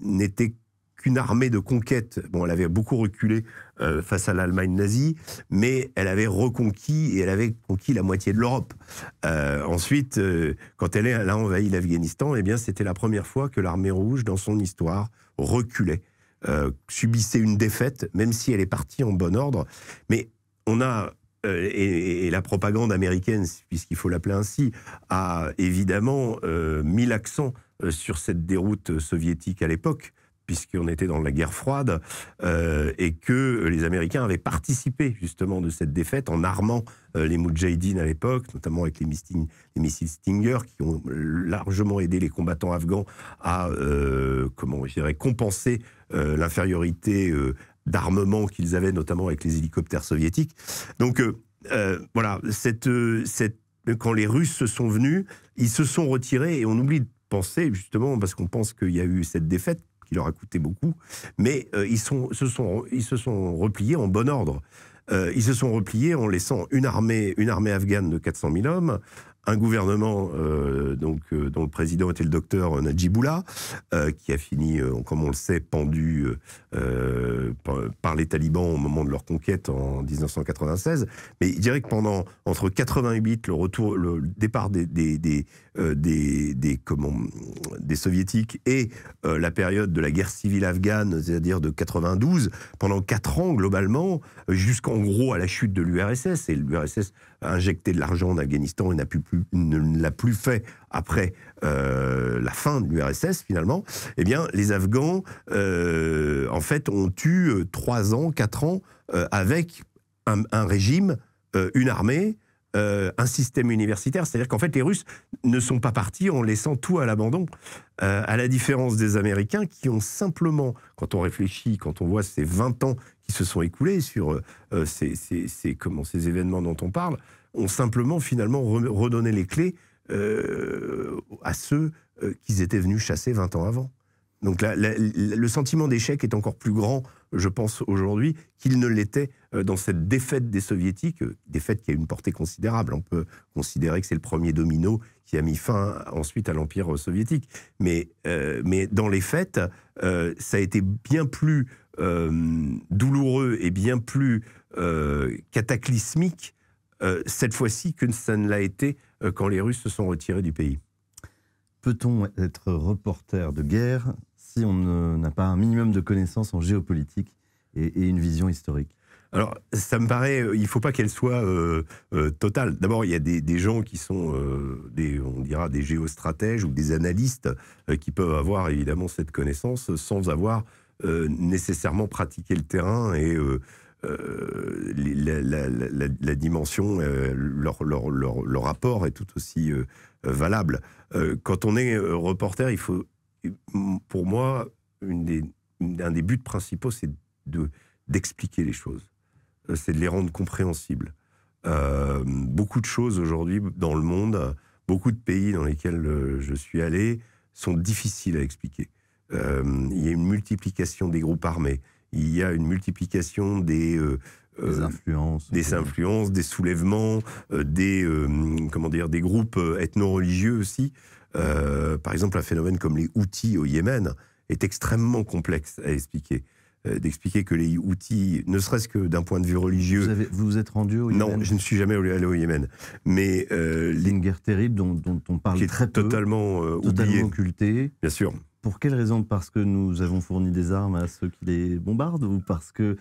n'était qu'une armée de conquête. Bon, elle avait beaucoup reculé face à l'Allemagne nazie, mais elle avait reconquis et elle avait conquis la moitié de l'Europe. ensuite, quand elle, est, elle a envahi l'Afghanistan, eh bien, c'était la première fois que l'armée rouge, dans son histoire, reculait. subissait une défaite, même si elle est partie en bon ordre. Mais on a euh, et, la propagande américaine, puisqu'il faut l'appeler ainsi, a évidemment euh, mis l'accent euh, sur cette déroute soviétique à l'époque puisqu'on était dans la guerre froide, et que les Américains avaient participé justement de cette défaite en armant les Moudjahidines à l'époque, notamment avec les, missiles Stinger, qui ont largement aidé les combattants afghans à comment je dirais, compenser l'infériorité d'armement qu'ils avaient, notamment avec les hélicoptères soviétiques. Donc euh, euh, voilà, euh, quand les Russes se sont venus, ils se sont retirés et on oublie de penser justement parce qu'on pense qu'il y a eu cette défaite qui leur a coûté beaucoup, mais ils, se sont, repliés en bon ordre. ils se sont repliés en laissant une armée, une armée afghane de 400 000 hommes, un gouvernement euh, donc, euh, dont le président était le docteur Najibullah, euh, qui a fini, comme on le sait, pendu par, les talibans au moment de leur conquête en 1996. Mais il dirait que pendant, entre 88, le, retour, le départ des, des, des, des, des soviétiques et la période de la guerre civile afghane, c'est-à-dire de 92, pendant 4 ans globalement, jusqu'en gros à la chute de l'URSS, et l'URSS injecté de l'argent en Afghanistan et n'a ne l'a plus fait après euh, la fin de l'URSS finalement, eh bien les Afghans, euh, en fait, ont eu euh, trois ans, quatre ans avec un régime, une armée, euh, un système universitaire. C'est-à-dire qu'en fait, les Russes ne sont pas partis en laissant tout à l'abandon, euh, à la différence des Américains qui ont simplement, quand on réfléchit, quand on voit ces 20 ans qui se sont écoulés sur euh, ces, comment, ces événements dont on parle, ont simplement finalement redonné les clés à ceux qu'ils étaient venus chasser 20 ans avant. Donc le sentiment d'échec est encore plus grand je pense aujourd'hui, qu'il ne l'était euh, dans cette défaite des soviétiques, euh, défaite qui a une portée considérable. On peut considérer que c'est le premier domino qui a mis fin ensuite à l'empire euh, soviétique. Mais, dans les faits, ça a été bien plus douloureux et bien plus cataclysmique cette fois-ci que ça ne l'a été quand les Russes se sont retirés du pays. Peut-on être reporter de guerre si on n'a pas un minimum de connaissances en géopolitique et, une vision historique alors, ça me paraît, euh, il ne faut pas qu'elle soit euh, euh, totale. D'abord, il y a des, gens qui sont, des, on dira, des géostratèges ou des analystes qui peuvent avoir évidemment cette connaissance sans avoir nécessairement pratiqué le terrain et la, dimension, leur, rapport est tout aussi valable. quand on est reporter, il faut pour moi, une un des buts principaux, c'est d'expliquer les choses, euh, c'est de les rendre compréhensibles. Euh, beaucoup de choses aujourd'hui dans le monde, beaucoup de pays dans lesquels euh, je suis allé sont difficiles à expliquer. il y a une multiplication des groupes armés, il y a une multiplication des, des influences, des, influences, des soulèvements, des comment dire, des groupes ethno-religieux aussi. Euh, par exemple, un phénomène comme les outils au Yémen est extrêmement complexe à expliquer. Euh, d'expliquer que les outils, ne serait-ce que d'un point de vue religieux. Vous, vous, êtes rendu au Yémen Non, je ne suis jamais allé au Yémen. Mais. Euh, une guerre terrible dont, on parle est très Totalement, euh, totalement occultée. Bien sûr. Pour quelle raison Parce que nous avons fourni des armes à ceux qui les bombardent ou parce que,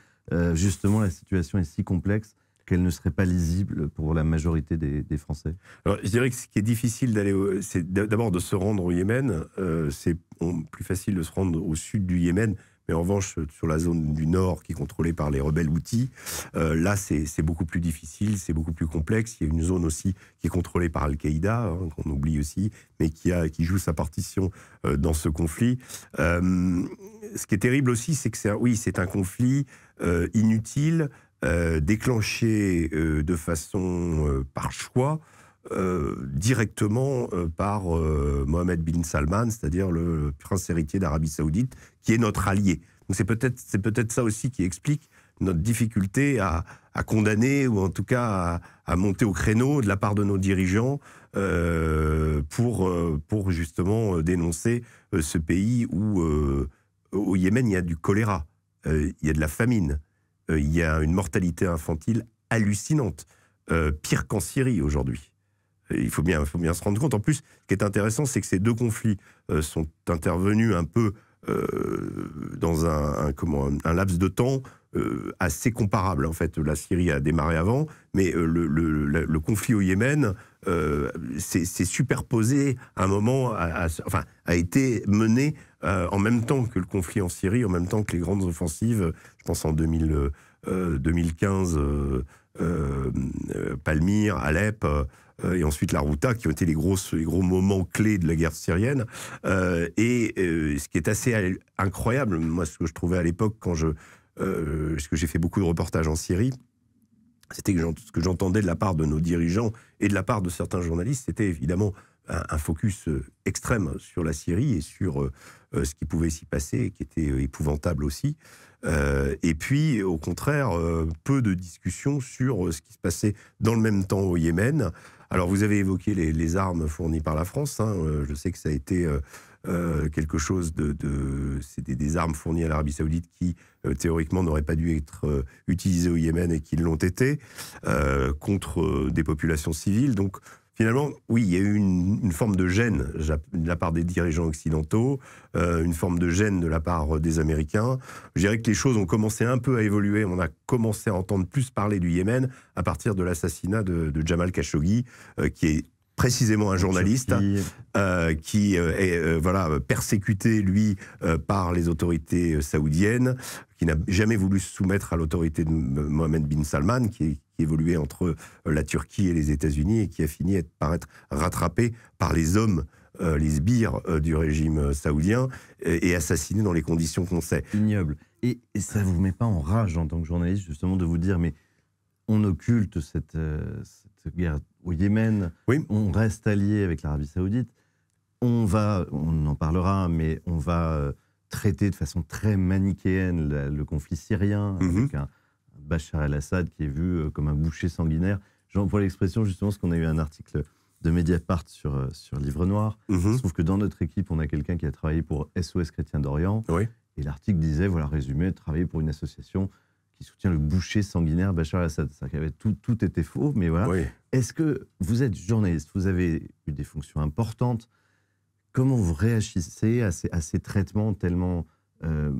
justement, la situation est si complexe qu'elle ne serait pas lisible pour la majorité des, Français Alors, Je dirais que ce qui est difficile d'aller, c'est d'abord de se rendre au Yémen. Euh, c'est plus facile de se rendre au sud du Yémen. Mais en revanche, sur la zone du nord qui est contrôlée par les rebelles outils, euh, là, c'est beaucoup plus difficile, c'est beaucoup plus complexe. Il y a une zone aussi qui est contrôlée par Al-Qaïda, hein, qu'on oublie aussi, mais qui, a, qui joue sa partition euh, dans ce conflit. ce qui est terrible aussi, c'est que c'est oui, c'est un conflit inutile euh, déclenché euh, de façon euh, par choix directement par Mohamed bin Salman, c'est-à-dire le prince héritier d'Arabie saoudite, qui est notre allié. c'est peut-être c'est peut-être ça aussi qui explique notre difficulté à, condamner ou en tout cas à, monter au créneau de la part de nos dirigeants pour, justement dénoncer ce pays où au Yémen il y a du choléra, il y a de la famine, euh, il y a une mortalité infantile hallucinante, euh, pire qu'en Syrie aujourd'hui. Il faut bien, faut bien se rendre compte. En plus, ce qui est intéressant, c'est que ces deux conflits euh, sont intervenus un peu dans un, comment, un, laps de temps assez comparable. En fait, la Syrie a démarré avant, mais le, conflit au Yémen s'est superposé à un moment, enfin, a été mené euh, en même temps que le conflit en Syrie, en même temps que les grandes offensives, je pense en 2015, euh, euh, Palmyre, Alep et ensuite la Routa, qui ont été les, grosses, gros moments clés de la guerre syrienne. et ce qui est assez incroyable, moi, ce que je trouvais à l'époque, quand je, que j'ai fait beaucoup de reportages en Syrie, c'était que ce que j'entendais de la part de nos dirigeants et de la part de certains journalistes, c'était évidemment un, focus euh, extrême sur la Syrie et sur euh, euh, ce qui pouvait s'y passer, qui était épouvantable aussi. et puis, au contraire, peu de discussions sur ce qui se passait dans le même temps au Yémen. Alors, vous avez évoqué les, armes fournies par la France. Hein, je sais que ça a été quelque chose de... de C'était des armes fournies à l'Arabie saoudite qui, théoriquement, n'auraient pas dû être utilisées au Yémen et qui l'ont été contre des populations civiles. Donc, Finalement, oui, il y a eu une, forme de gêne de la part des dirigeants occidentaux, euh, une forme de gêne de la part euh, des Américains. Je dirais que les choses ont commencé un peu à évoluer. On a commencé à entendre plus parler du Yémen à partir de l'assassinat de, Jamal Khashoggi, euh, qui est précisément un journaliste qui est voilà persécuté lui par les autorités saoudiennes, qui n'a jamais voulu se soumettre à l'autorité de Mohamed bin Salman, qui est évolué entre euh, la Turquie et les États-Unis et qui a fini par être rattrapé par les hommes euh, les sbires euh, du régime saoudien et, assassiné dans les conditions qu'on sait. Ignoble. Et, ça ne vous met pas en rage en tant que journaliste, justement, de vous dire, mais on occulte cette, guerre au Yémen, oui. on reste allié avec l'Arabie saoudite, on va, on en parlera, mais on va traiter de façon très manichéenne le conflit syrien, mhm. avec un, Bachar el-Assad qui est vu euh, comme un boucher sanguinaire. vois l'expression justement parce qu'on a eu un article de Mediapart sur, euh, sur Livre Noir. Je mhm. trouve que dans notre équipe, on a quelqu'un qui a travaillé pour SOS Chrétien d'Orient. Et l'article disait, voilà, résumé, travailler pour une association qui soutient le boucher sanguinaire Bachar el-Assad. Tout, tout était faux, mais voilà. Est-ce que vous êtes journaliste, vous avez eu des fonctions importantes, comment vous réagissez à ces, traitements tellement euh,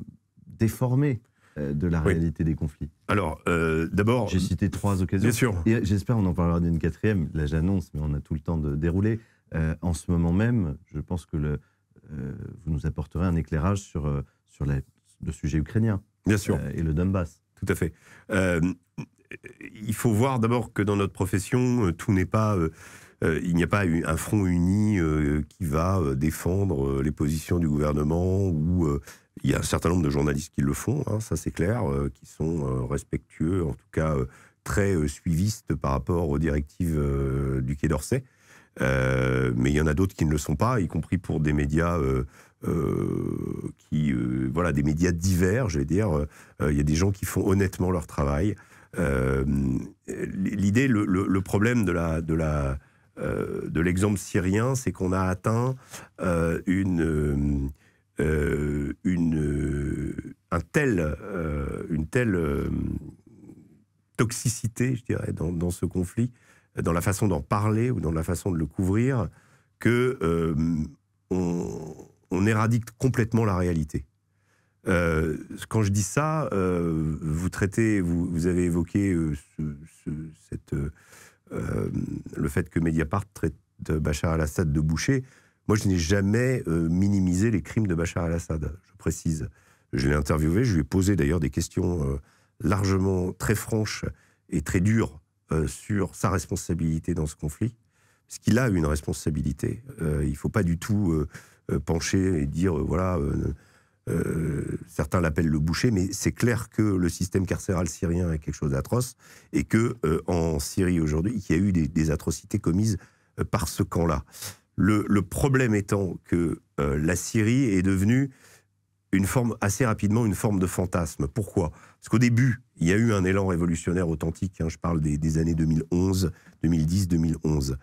déformés euh, de la réalité des conflits Alors, euh, d'abord. J'ai cité trois occasions. Bien sûr. Et euh, j'espère on en parlera d'une quatrième. Là, j'annonce, mais on a tout le temps de dérouler. en ce moment même, je pense que le, vous nous apporterez un éclairage sur, sur le sujet ukrainien. Bien sûr. et le Donbass. Tout à fait. il faut voir d'abord que dans notre profession, tout n'est pas. il n'y a pas un front uni qui va défendre les positions du gouvernement ou il y a un certain nombre de journalistes qui le font, hein, ça c'est clair, euh, qui sont euh, respectueux, en tout cas euh, très suivistes par rapport aux directives du Quai d'Orsay. mais il y en a d'autres qui ne le sont pas, y compris pour des médias qui, voilà, des médias divers, je vais dire. Il y a des gens qui font honnêtement leur travail. L'idée, le, problème de la, de la de l'exemple syrien, c'est qu'on a atteint une euh, une, euh, un tel, euh, une telle toxicité, je dirais, dans, ce conflit, dans la façon d'en parler ou dans la façon de le couvrir, que on, éradique complètement la réalité. quand je dis ça, vous traitez, vous, avez évoqué le fait que Mediapart traite Bachar al-Assad de boucher. Moi, je n'ai jamais euh, minimisé les crimes de Bachar al-Assad, je précise. Je l'ai interviewé, je lui ai posé d'ailleurs des questions euh, largement très franches et très dures euh, sur sa responsabilité dans ce conflit. Parce qu'il a une responsabilité. il ne faut pas du tout pencher et dire, voilà, certains l'appellent le boucher, mais c'est clair que le système carcéral syrien est quelque chose d'atroce et que en Syrie aujourd'hui, il y a eu des atrocités commises par ce camp-là. Le, problème étant que euh, la Syrie est devenue une forme, assez rapidement une forme de fantasme. Pourquoi Parce qu'au début, il y a eu un élan révolutionnaire authentique. Hein, je parle des, années 2011, 2010, 2011.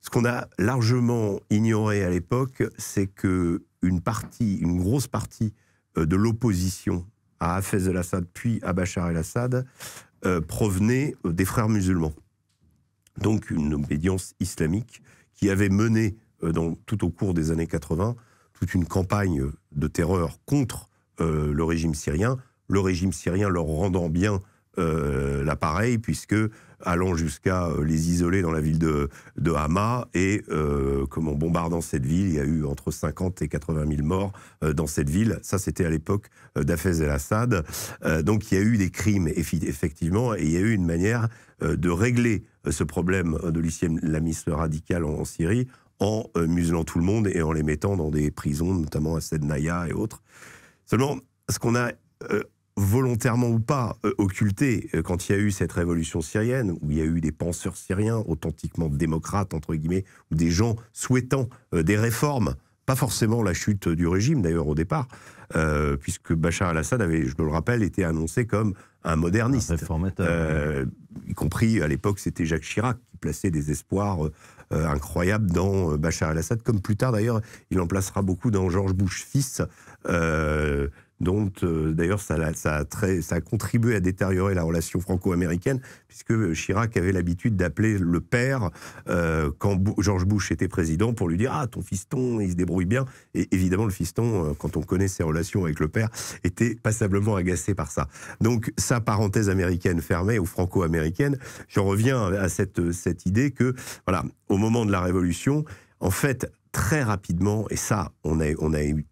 Ce qu'on a largement ignoré à l'époque, c'est que une partie, une grosse partie euh, de l'opposition à Hafez el-Assad puis à Bachar el-Assad euh, provenait des frères musulmans. Donc une obédience islamique qui avait mené euh, tout au cours des années 80, toute une campagne de terreur contre euh, le régime syrien, le régime syrien leur rendant bien euh, l'appareil, puisque allant jusqu'à les isoler dans la ville de, de Hama, et comme en bombardant cette ville, il y a eu entre 50 et 80 000 morts dans cette ville. Ça, c'était à l'époque d'Afez el-Assad. donc il y a eu des crimes, effectivement, et il y a eu une manière de régler ce problème de l'islamisme radical en Syrie en euh, muselant tout le monde et en les mettant dans des prisons, notamment à Sednaya et autres. Seulement, ce qu'on a euh, volontairement ou pas euh, occulté quand il y a eu cette révolution syrienne, où il y a eu des penseurs syriens authentiquement démocrates, entre guillemets, ou des gens souhaitant des réformes, pas forcément la chute du régime d'ailleurs au départ, puisque Bachar al-Assad avait, je le rappelle, été annoncé comme un moderniste. Un réformateur. y compris à l'époque, c'était Jacques Chirac qui plaçait des espoirs euh, incroyable dans euh, Bachar al assad comme plus tard d'ailleurs, il en placera beaucoup dans Georges Bush fils, euh, donc, euh, d'ailleurs ça, ça, a contribué à détériorer la relation franco-américaine, puisque Chirac avait l'habitude d'appeler le père euh, quand George Bush était président pour lui dire Ah, ton fiston, il se débrouille bien. Et évidemment, le fiston, euh, quand on connaît ses relations avec le père, était passablement agacé par ça. Donc, sa parenthèse américaine fermée ou franco-américaine, je reviens à cette, idée que, voilà, au moment de la Révolution, en fait, très rapidement, et ça, on a eu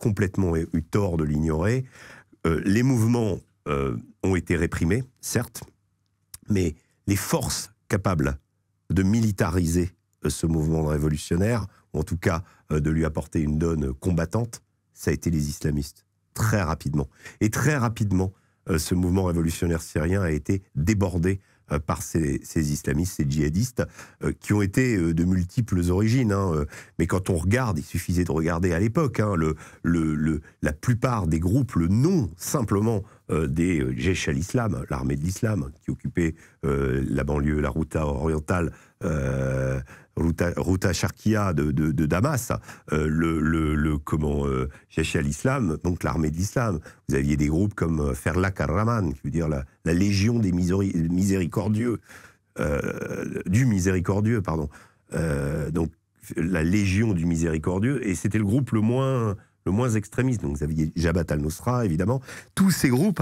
complètement eu tort de l'ignorer. Euh, les mouvements euh, ont été réprimés, certes, mais les forces capables de militariser euh, ce mouvement révolutionnaire, ou en tout cas de lui apporter une donne combattante, ça a été les islamistes, très rapidement. Et très rapidement, ce mouvement révolutionnaire syrien a été débordé euh, par ces, islamistes, ces djihadistes, euh, qui ont été euh, de multiples origines. Hein, Mais quand on regarde, il suffisait de regarder à l'époque, hein, la plupart des groupes, le nom simplement euh, des Jeish al-Islam, l'armée de l'islam, qui occupait euh, la banlieue, la route orientale, euh, route à Sharkia de, Damas, le, le, comment al-Islam, donc l'armée de l'islam. Vous aviez des groupes comme Ferlak al qui veut dire la, la légion des miséricordieux, du miséricordieux, pardon. donc la Légion du Miséricordieux, et c'était le groupe le moins le moins extrémiste. Donc vous aviez Jabhat al-Nusra, évidemment. Tous ces groupes,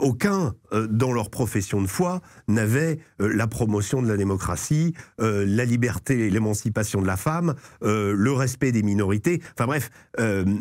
aucun euh, dans leur profession de foi n'avait euh, la promotion de la démocratie, euh, la liberté, et l'émancipation de la femme, le respect des minorités. Enfin bref,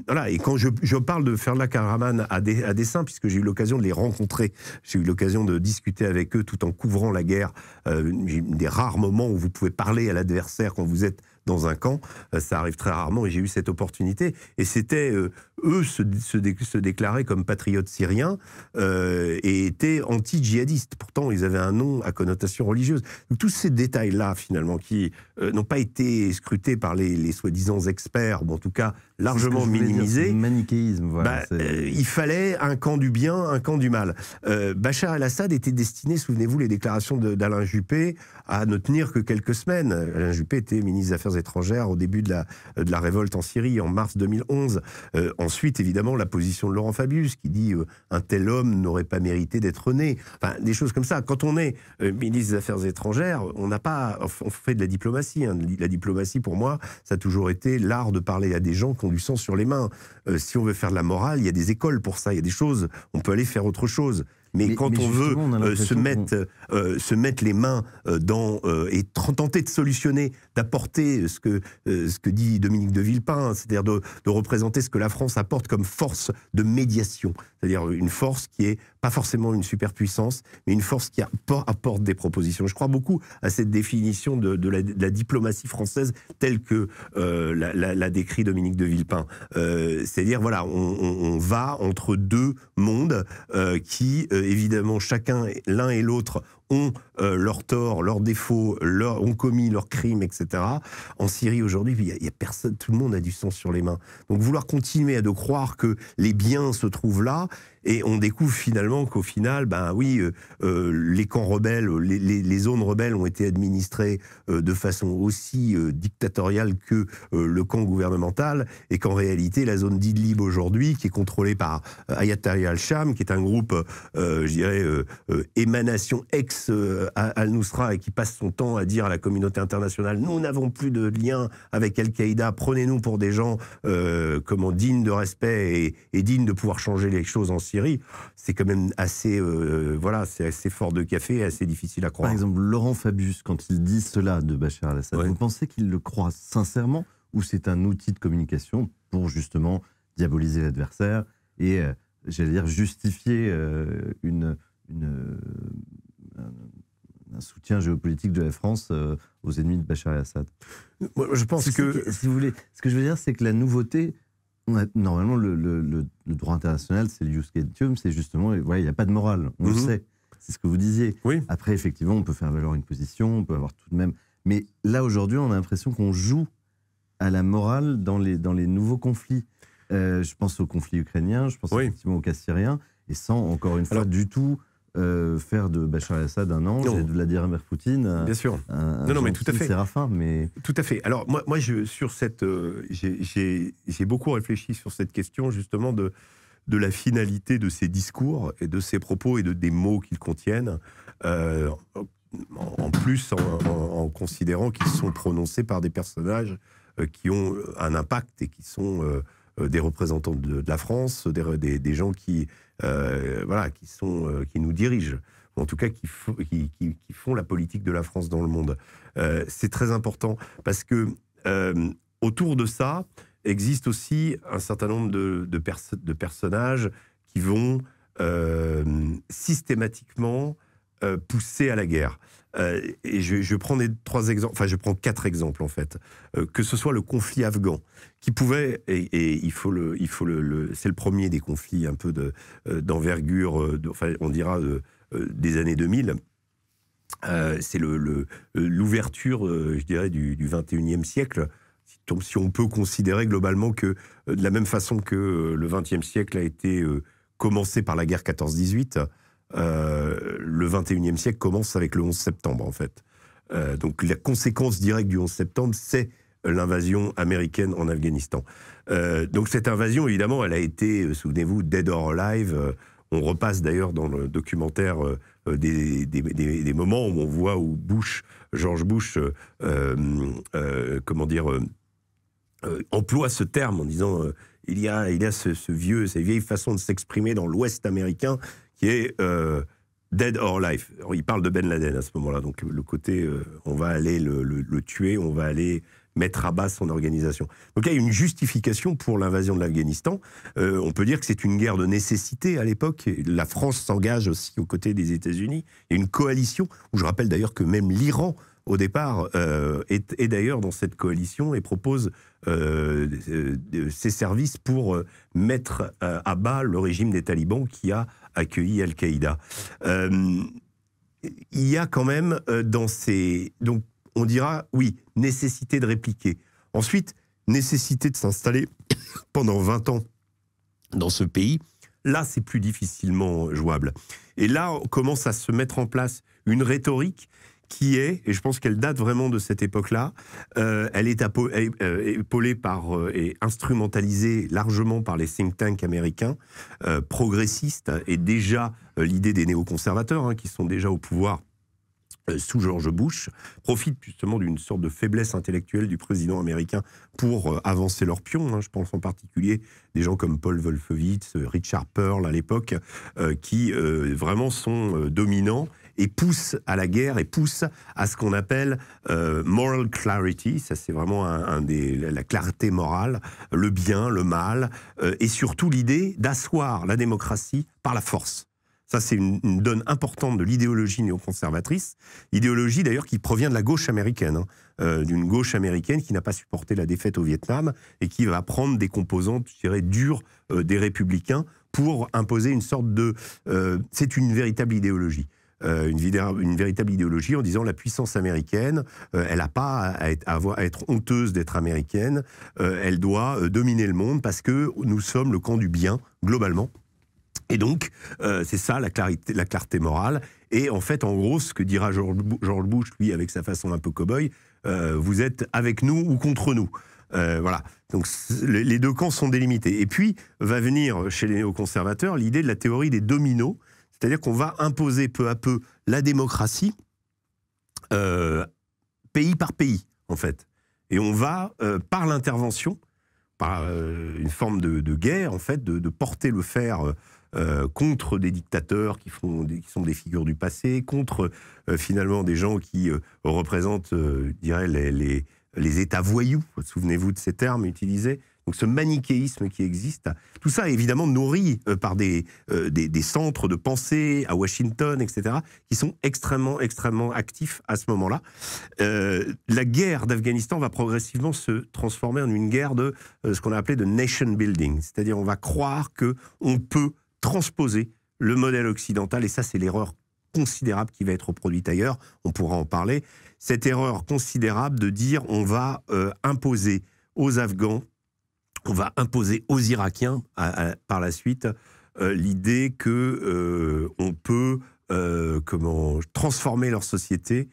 voilà. Et quand je, parle de Ferla Karaman à, des, à dessein, puisque j'ai eu l'occasion de les rencontrer, j'ai eu l'occasion de discuter avec eux tout en couvrant la guerre, des rares moments où vous pouvez parler à l'adversaire quand vous êtes dans un camp. Euh, ça arrive très rarement et j'ai eu cette opportunité. Et c'était euh, eux se, se, déclaraient comme patriotes syriens euh, et étaient anti jihadistes Pourtant, ils avaient un nom à connotation religieuse. Tous ces détails-là, finalement, qui euh, n'ont pas été scrutés par les, soi-disant experts, ou en tout cas largement minimisés. Manichéisme, voilà. Bah, euh, il fallait un camp du bien, un camp du mal. Bachar el-Assad était destiné, souvenez-vous, les déclarations d'Alain Juppé, à ne tenir que quelques semaines. Alain Juppé était ministre des Affaires étrangères au début de la, de la révolte en Syrie, en mars 2011. En Ensuite, évidemment, la position de Laurent Fabius qui dit euh, un tel homme n'aurait pas mérité d'être né. des choses comme ça. Quand on est euh, ministre des Affaires étrangères, on n'a pas, fait de la diplomatie. Hein. La diplomatie, pour moi, ça a toujours été l'art de parler à des gens qui ont du sang sur les mains. Euh, si on veut faire de la morale, il y a des écoles pour ça. Il y a des choses. On peut aller faire autre chose. Mais, quand on veut euh, se, mettre, euh, se mettre les mains euh, dans et tenter de solutionner, d'apporter ce que, ce que dit Dominique de Villepin, hein, c'est-à-dire de représenter ce que la France apporte comme force de médiation, c'est-à-dire une force qui est pas forcément une superpuissance, mais une force qui apporte des propositions. Je crois beaucoup à cette définition de, la, diplomatie française telle que euh, la, décrit Dominique de Villepin. Euh, c'est-à-dire, voilà, on, va entre deux mondes euh, qui, évidemment, chacun, l'un et l'autre, ont leur leurs torts, leurs défauts, leur, ont commis leurs crimes, etc. En Syrie aujourd'hui, il y, a, personne, tout le monde a du sang sur les mains. Donc vouloir continuer à de croire que les biens se trouvent là, et on découvre finalement qu'au final, ben oui, euh, euh, les camps rebelles, les, zones rebelles ont été administrées euh, de façon aussi dictatoriale que le camp gouvernemental, et qu'en réalité, la zone d'Idlib aujourd'hui, qui est contrôlée par Ayatollah al-Sham, qui est un groupe, je dirais, émanation ex euh, Al-Nusra et qui passe son temps à dire à la communauté internationale nous n'avons plus de lien avec Al-Qaïda, prenez-nous pour des gens euh, comment dignes de respect et, dignes de pouvoir changer les choses en Syrie, c'est quand même assez euh, voilà, c'est assez fort de café et assez difficile à croire. Par exemple, Laurent Fabius quand il dit cela de Bachar al-Assad, vous pensez qu'il le croit sincèrement ou c'est un outil de communication pour justement diaboliser l'adversaire et j'allais dire justifier une, un soutien géopolitique de la France euh, aux ennemis de Bachar el-Assad. je pense que... Si vous voulez, ce que je veux dire, c'est que la nouveauté, normalement, le, droit international, c'est le jus c'est justement, il n'y a pas de morale, on le mhm. sait. C'est ce que vous disiez. Oui. Après, effectivement, on peut faire valoir une position, on peut avoir tout de même. Mais là, aujourd'hui, on a l'impression qu'on joue à la morale dans les, dans les nouveaux conflits. Euh, je pense au conflit ukrainien, je pense effectivement au cas syrien, et sans, encore une fois, du tout euh, faire de Bachar el-Assad un ange et de Vladimir Poutine Bien sûr. non, non, mais tout à fait. Séraphin, mais... Tout à fait. Alors, moi, moi je, sur cette. Euh, j'ai beaucoup réfléchi sur cette question, justement, de, de la finalité de ces discours et de ces propos et de, des mots qu'ils contiennent. Euh, en, plus, en, considérant qu'ils sont prononcés par des personnages qui ont un impact et qui sont des représentants de, la France, des, des gens qui euh, voilà, qui, sont, euh, qui nous dirigent, en tout cas qui, font la politique de la France dans le monde. Euh, c'est très important parce que autour de ça existe aussi un certain nombre de, de personnages qui vont systématiquement pousser à la guerre. Euh, et je, prends trois exemples, enfin je prends quatre exemples en fait. Euh, que ce soit le conflit afghan, qui pouvait, et, il faut le, il faut le, c'est le premier des conflits un peu euh, d'envergure, enfin on dira des années 2000. c'est l'ouverture, je dirais, du, du 21e siècle si on peut considérer globalement que, de la même façon que le 20e siècle a été commencé par la guerre 14-18, euh, le 21e siècle commence avec le 11 septembre, en fait. Euh, donc la conséquence directe du 11 septembre, c'est l'invasion américaine en Afghanistan. Euh, donc cette invasion, évidemment, elle a été, souvenez-vous, dead or alive. on repasse d'ailleurs dans le documentaire des, moments où on voit où Bush, George Bush, comment dire, emploie ce terme en disant il y a, il y a ce, ce vieux, cette vieille façon de s'exprimer dans l'Ouest américain qui est euh, Dead or Life. il parle de Ben Laden à ce moment-là, donc le côté euh, on va aller le, tuer, on va aller mettre à bas son organisation. Donc il y a une justification pour l'invasion de l'Afghanistan. Euh, on peut dire que c'est une guerre de nécessité à l'époque. La France s'engage aussi aux côtés des États-Unis. Il y a une coalition, où je rappelle d'ailleurs que même l'Iran au départ, euh, est, d'ailleurs dans cette coalition et propose euh, euh, ses services pour mettre à bas le régime des talibans qui a accueilli Al-Qaïda. il y a quand même dans ces... Donc on dira, oui, nécessité de répliquer. Ensuite, nécessité de s'installer pendant 20 ans dans ce pays, là, c'est plus difficilement jouable. Et là, on commence à se mettre en place une rhétorique qui est, et je pense qu'elle date vraiment de cette époque-là, euh, elle est euh, épaulée par euh, et instrumentalisée largement par les think tanks américains progressistes et déjà l'idée des néoconservateurs hein, qui sont déjà au pouvoir euh, sous George Bush, profitent justement d'une sorte de faiblesse intellectuelle du président américain pour euh, avancer leurs pions. Hein. Je pense en particulier des gens comme Paul Wolfowitz, euh, Richard Pearl à l'époque, qui vraiment sont dominants et poussent à la guerre et poussent à ce qu'on appelle moral clarity, ça c'est vraiment un des, la clarté morale, le bien, le mal, et surtout l'idée d'asseoir la démocratie par la force. Ça, c'est une, donne importante de l'idéologie néoconservatrice, idéologie d'ailleurs qui provient de la gauche américaine, hein. euh, d'une gauche américaine qui n'a pas supporté la défaite au Vietnam et qui va prendre des composantes, je dirais, dures euh, des républicains pour imposer une sorte de... Euh, c'est une véritable idéologie. une, véritable idéologie en disant la puissance américaine, elle n'a pas à être, à être honteuse d'être américaine, elle doit dominer le monde parce que nous sommes le camp du bien globalement et donc, euh, c'est ça la clarté, la clarté morale. Et en fait, en gros, ce que dira George Bush, lui, avec sa façon un peu cow-boy, euh, vous êtes avec nous ou contre nous. Euh, voilà. Donc les deux camps sont délimités. Et puis va venir chez les néoconservateurs l'idée de la théorie des dominos, c'est-à-dire qu'on va imposer peu à peu la démocratie pays par pays, en fait. Et on va, par l'intervention, par une forme de, guerre, en fait, de, de porter le fer euh, contre des dictateurs qui, font qui sont des figures du passé, contre euh, finalement des gens qui euh, représentent, dirais, les, les, les, États voyous. Souvenez-vous de ces termes utilisés. Donc ce manichéisme qui existe, tout ça est évidemment nourri par des, des, centres de pensée à Washington, etc., qui sont extrêmement, extrêmement actifs à ce moment-là. la guerre d'Afghanistan va progressivement se transformer en une guerre de ce qu'on a appelé de nation building, c'est-à-dire on va croire que on peut transposer le modèle occidental, et ça c'est l'erreur considérable qui va être produite ailleurs, on pourra en parler, cette erreur considérable de dire on va euh, imposer aux Afghans, on va imposer aux Irakiens par la suite euh, l'idée que euh, on peut comment transformer leur société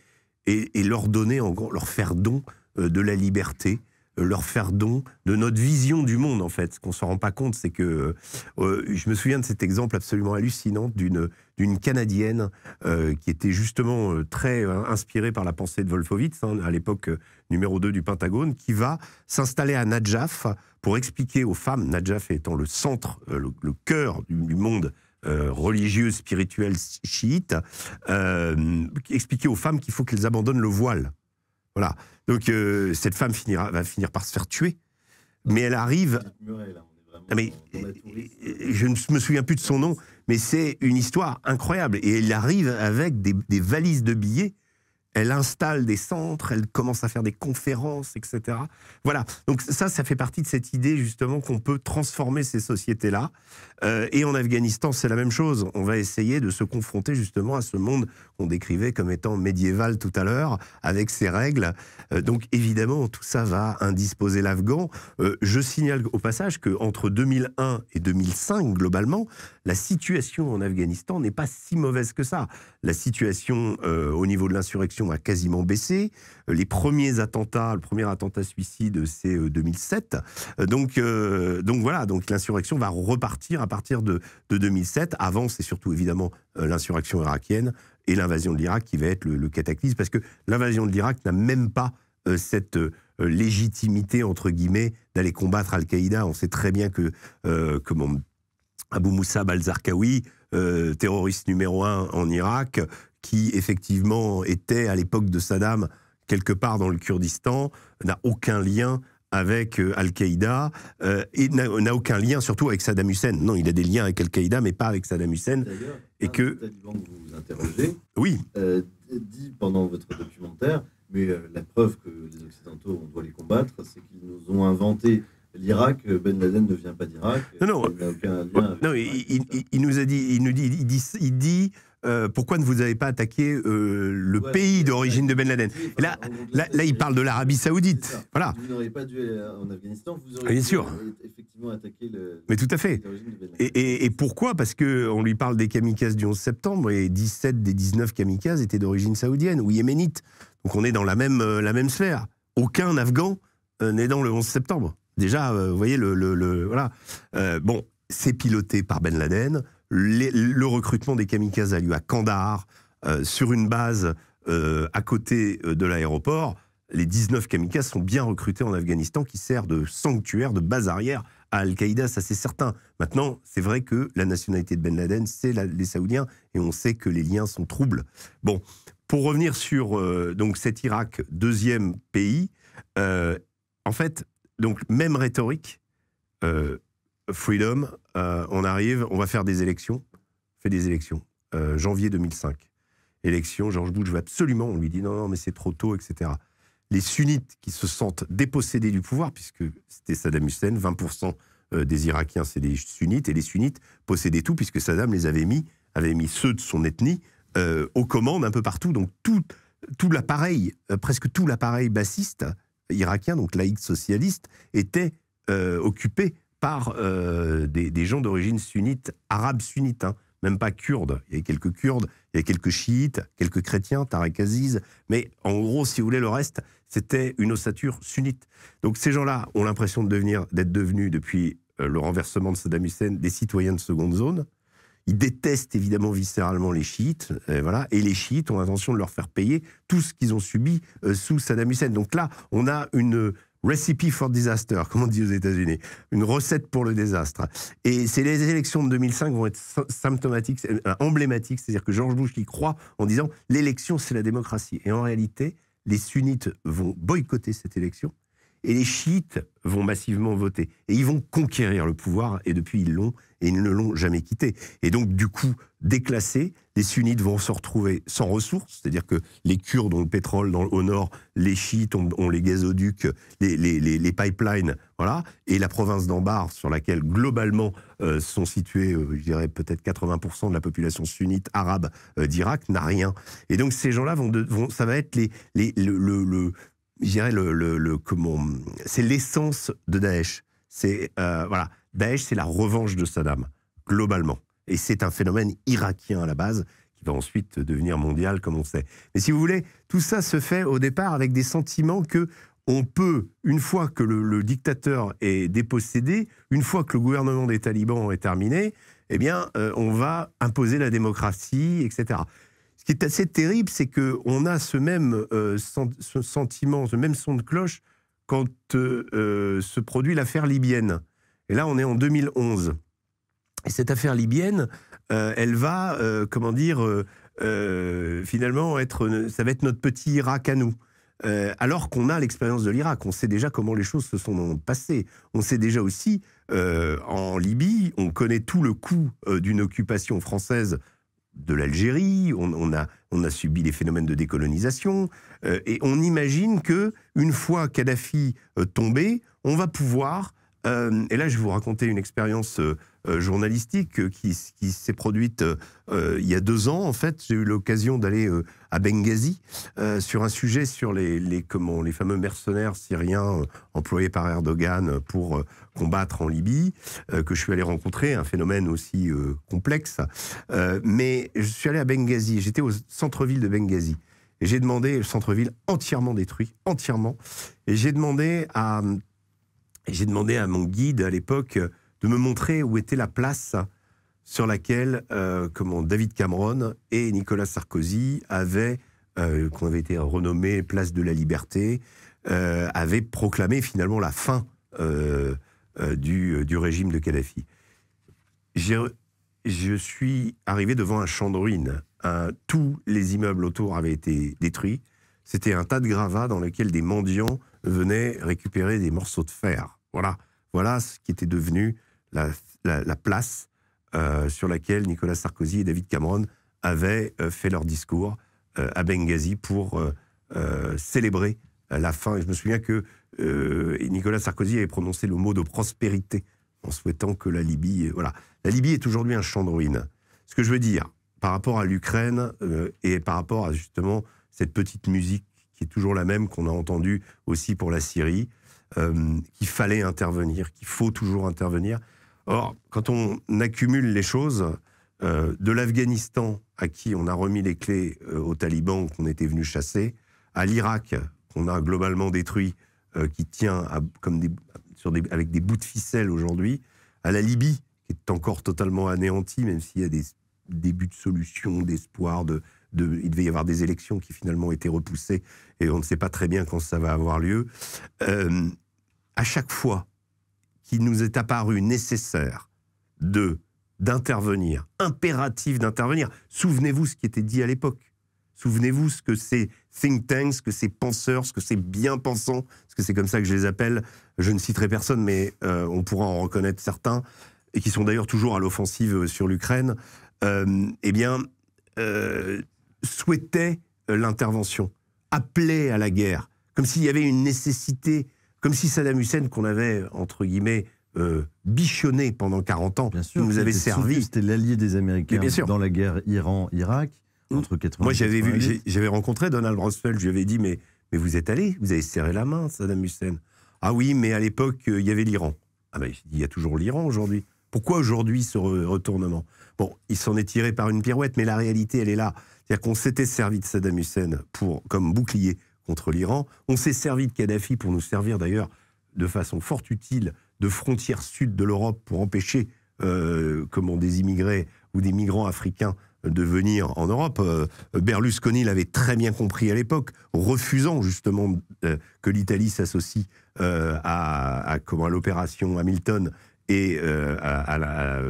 et, leur donner, leur faire don de la liberté leur faire don de notre vision du monde, en fait. Ce qu'on ne s'en rend pas compte, c'est que euh, je me souviens de cet exemple absolument hallucinant d'une d'une Canadienne euh, qui était justement euh, très hein, inspirée par la pensée de Wolfowitz, hein, à l'époque numéro 2 du Pentagone, qui va s'installer à Najaf pour expliquer aux femmes, Najaf étant le centre, le, cœur du monde religieux, spirituel chiite, expliquer aux femmes qu'il faut qu'elles abandonnent le voile. Voilà. Donc euh, cette femme va finir par se faire tuer, mais elle arrive. Ah, euh, euh, je ne me souviens plus de son nom, mais c'est une histoire incroyable. Et elle arrive avec des valises de billets elle installe des centres, elle commence à faire des conférences, etc. Voilà. Donc ça, ça fait partie de cette idée justement qu'on peut transformer ces sociétés-là. Euh, et en Afghanistan, c'est la même chose. On va essayer de se confronter justement à ce monde qu'on décrivait comme étant médiéval tout à l'heure, avec ses règles. Euh, donc évidemment, tout ça va indisposer l'Afghan. Euh, je signale au passage que entre 2001 et 2005, globalement, la situation en Afghanistan n'est pas si mauvaise que ça. La situation au niveau de l'insurrection a quasiment baissé. Euh, les premiers attentats, le premier attentat suicide, c'est 2007. Euh, euh, donc, donc voilà, donc l'insurrection va repartir à partir de, de 2007. Avant, c'est surtout évidemment l'insurrection irakienne et l'invasion de l'Irak qui va être le, cataclysme, parce que l'invasion de l'Irak n'a même pas cette légitimité, entre guillemets, d'aller combattre Al-Qaïda. On sait très bien que, que mon Abu Moussa al-Zarqawi, terroriste numéro un en Irak, qui effectivement était à l'époque de Saddam quelque part dans le Kurdistan, n'a aucun lien avec euh, Al-Qaïda euh, et n'a aucun lien surtout avec Saddam Hussein. Non, il a des liens avec Al-Qaïda, mais pas avec Saddam Hussein. Et que taliban que vous, interrogez, oui, euh, dit pendant votre documentaire, mais la preuve que les Occidentaux on doit les combattre, c'est qu'ils nous ont inventé l'Irak, Ben Laden ne vient pas d'Irak. Non, non, il, nous a dit, il nous dit, il dit, il dit euh, pourquoi ne vous avez pas attaqué euh, le pays d'origine de Ben Laden là, là, il parle de l'Arabie Saoudite. Voilà. Vous n'auriez pas dû en Afghanistan, vous auriez ah, Bien sûr. Euh, effectivement attaqué le. Mais tout à fait. Ben et, et, pourquoi Parce que on lui parle des kamikazes du 11 septembre et 17 des 19 kamikazes étaient d'origine saoudienne ou yéménite. Donc on est dans la même, la même sphère. Aucun Afghan n'est dans le 11 septembre. Déjà, vous voyez, le, le, voilà. bon, c'est piloté par Ben Laden le recrutement des kamikazes a lieu à Kandahar, euh, sur une base euh, à côté euh, de l'aéroport. Les 19 kamikazes sont bien recrutés en Afghanistan, qui sert de sanctuaire, de base arrière à Al-Qaïda, ça c'est certain. Maintenant, c'est vrai que la nationalité de Ben Laden, c'est les Saoudiens, et on sait que les liens sont troubles. Bon, pour revenir sur donc cet Irak, deuxième pays, en fait, donc même rhétorique, Freedom, euh, on arrive, on va faire des élections. fait des élections. Euh, janvier 2005. Élection, George Bush veut absolument, on lui dit non, non, mais c'est trop tôt, etc. Les sunnites qui se sentent dépossédés du pouvoir, puisque c'était Saddam Hussein, 20% euh, des Irakiens, c'est des sunnites, et les sunnites possédaient tout, puisque Saddam les avait mis, avait mis ceux de son ethnie aux commandes un peu partout. Donc tout, tout l'appareil, presque tout l'appareil bassiste irakien, donc laïque socialiste, était occupé par euh, des, gens d'origine sunnite, arabes sunnites, hein. même pas kurdes. Il y a quelques kurdes, il y a quelques chiites, quelques chrétiens, Tarek Aziz. Mais en gros, si vous voulez, le reste, c'était une ossature sunnite. Donc ces gens-là ont l'impression de devenir, d'être devenus, depuis euh, le renversement de Saddam Hussein, des citoyens de seconde zone. Ils détestent évidemment viscéralement les chiites, et euh, voilà, et les chiites ont l'intention de leur faire payer tout ce qu'ils ont subi sous Saddam Hussein. Donc là, on a une Recipe for Disaster, comme on dit aux États-Unis, une recette pour le désastre. Et c'est les élections de 2005 vont être symptomatiques, euh, emblématiques, c'est-à-dire que George Bush y croit en disant l'élection c'est la démocratie. Et en réalité, les sunnites vont boycotter cette élection et les chiites vont massivement voter. Et ils vont conquérir le pouvoir, et depuis ils l'ont, et ils ne l'ont jamais quitté. Et donc, du coup, déclassés, les sunnites vont se retrouver sans ressources, c'est-à-dire que les Kurdes ont le pétrole dans, au nord, les chiites ont, les gazoducs, les, les, pipelines, voilà, et la province d'Ambar, sur laquelle globalement euh, sont situés, euh, je dirais, peut-être 80% de la population sunnite arabe euh, d'Irak, n'a rien. Et donc ces gens-là vont, ça va être les, le, je dirais, le, comment, c'est l'essence de Daesh. C'est, voilà Daesh, c'est la revanche de Saddam, globalement. Et c'est un phénomène irakien à la base, qui va ensuite devenir mondial, comme on sait. Mais si vous voulez, tout ça se fait au départ avec des sentiments que on peut, une fois que le, dictateur est dépossédé, une fois que le gouvernement des talibans est terminé, eh bien, euh, on va imposer la démocratie, etc. Ce qui est assez terrible, c'est qu'on a ce même euh, ce sentiment, ce même son de cloche quand euh, se produit l'affaire libyenne. Et là, on est en 2011. Et cette affaire libyenne, euh, elle va, euh, comment dire, euh, finalement, être, ça va être notre petit Irak à nous. alors qu'on a l'expérience de l'Irak, on sait déjà comment les choses se sont passées. On sait déjà aussi, en Libye, on connaît tout le coût d'une occupation française de l'Algérie, on, a, on, a, subi les phénomènes de décolonisation, et on imagine que une fois Kadhafi tombé, on va pouvoir euh, et là, je vais vous raconter une expérience euh, euh, journalistique qui, s'est produite il y a deux ans. En fait, j'ai eu l'occasion d'aller à Benghazi sur un sujet sur les, les fameux mercenaires syriens employés par Erdogan pour combattre en Libye, que je suis allé rencontrer, un phénomène aussi complexe. mais je suis allé à Benghazi, j'étais au centre-ville de Benghazi. Et j'ai demandé, le centre-ville entièrement détruit, entièrement. Et j'ai demandé à j'ai demandé à mon guide à l'époque euh, de me montrer où était la place sur laquelle euh, comment, David Cameron et Nicolas Sarkozy avaient, euh, qu'on avait été renommés Place de la Liberté, avaient proclamé finalement la fin du, du, régime de Kadhafi. Je suis arrivé devant un champ de ruines. tous les immeubles autour avaient été détruits. C'était un tas de gravats dans lequel des mendiants venaient récupérer des morceaux de fer. Voilà, voilà ce qui était devenu la, place euh, sur laquelle Nicolas Sarkozy et David Cameron avaient euh, fait leur discours euh, à Benghazi pour célébrer la fin. Et je me souviens que Nicolas Sarkozy avait prononcé le mot de prospérité en souhaitant que la Libye... Voilà, la Libye est aujourd'hui un champ de ruines. Ce que je veux dire, par rapport à l'Ukraine et par rapport à justement cette petite musique toujours la même qu'on a entendue aussi pour la Syrie, euh, qu'il fallait intervenir, qu'il faut toujours intervenir. Or, quand on accumule les choses, euh, de l'Afghanistan, à qui on a remis les clés euh, aux talibans qu'on était venu chasser, à l'Irak, qu'on a globalement détruit, qui tient comme avec des bouts de ficelle aujourd'hui, à la Libye, qui est encore totalement anéantie, même s'il y a des débuts de solutions, d'espoir, de, il devait y avoir des élections qui finalement été repoussées et on ne sait pas très bien quand ça va avoir lieu. Euh, à chaque fois qu'il nous est apparu nécessaire de d'intervenir, impératif d'intervenir. Souvenez-vous ce qui était dit à l'époque. Souvenez-vous ce que ces think tanks, ce que ces penseurs, ce que ces bien-pensants, parce que c'est comme ça que je les appelle, je ne citerai personne, mais euh, on pourra en reconnaître certains, et qui sont d'ailleurs toujours à l'offensive euh, sur l'Ukraine, eh bien, souhaitait euh, l'intervention, appelait à la guerre, comme s'il y avait une nécessité, comme si Saddam Hussein, qu'on avait, entre guillemets, euh, bichonné pendant 40 ans, bien nous avait servi. C'était l'allié des Américains dans la guerre Iran-Irak, mmh. entre 80 Moi, j'avais vu, j'avais rencontré Donald Rumsfeld, je lui avais dit, mais, mais vous êtes allé, vous avez serré la main, Saddam Hussein. Ah oui, mais à l'époque, euh, il y avait l'Iran. Ah ben, il y a toujours l'Iran aujourd'hui. Pourquoi aujourd'hui ce retournement Bon, il s'en est tiré par une pirouette, mais la réalité, elle est là. C'est-à-dire qu'on s'était servi de Saddam Hussein pour, comme bouclier contre l'Iran. On s'est servi de Kadhafi pour nous servir d'ailleurs de façon fort utile de frontière sud de l'Europe pour empêcher euh, comment des immigrés ou des migrants africains de venir en Europe. Euh, Berlusconi l'avait très bien compris à l'époque, refusant justement euh, que l'Italie s'associe à, l'opération Hamilton et à, la,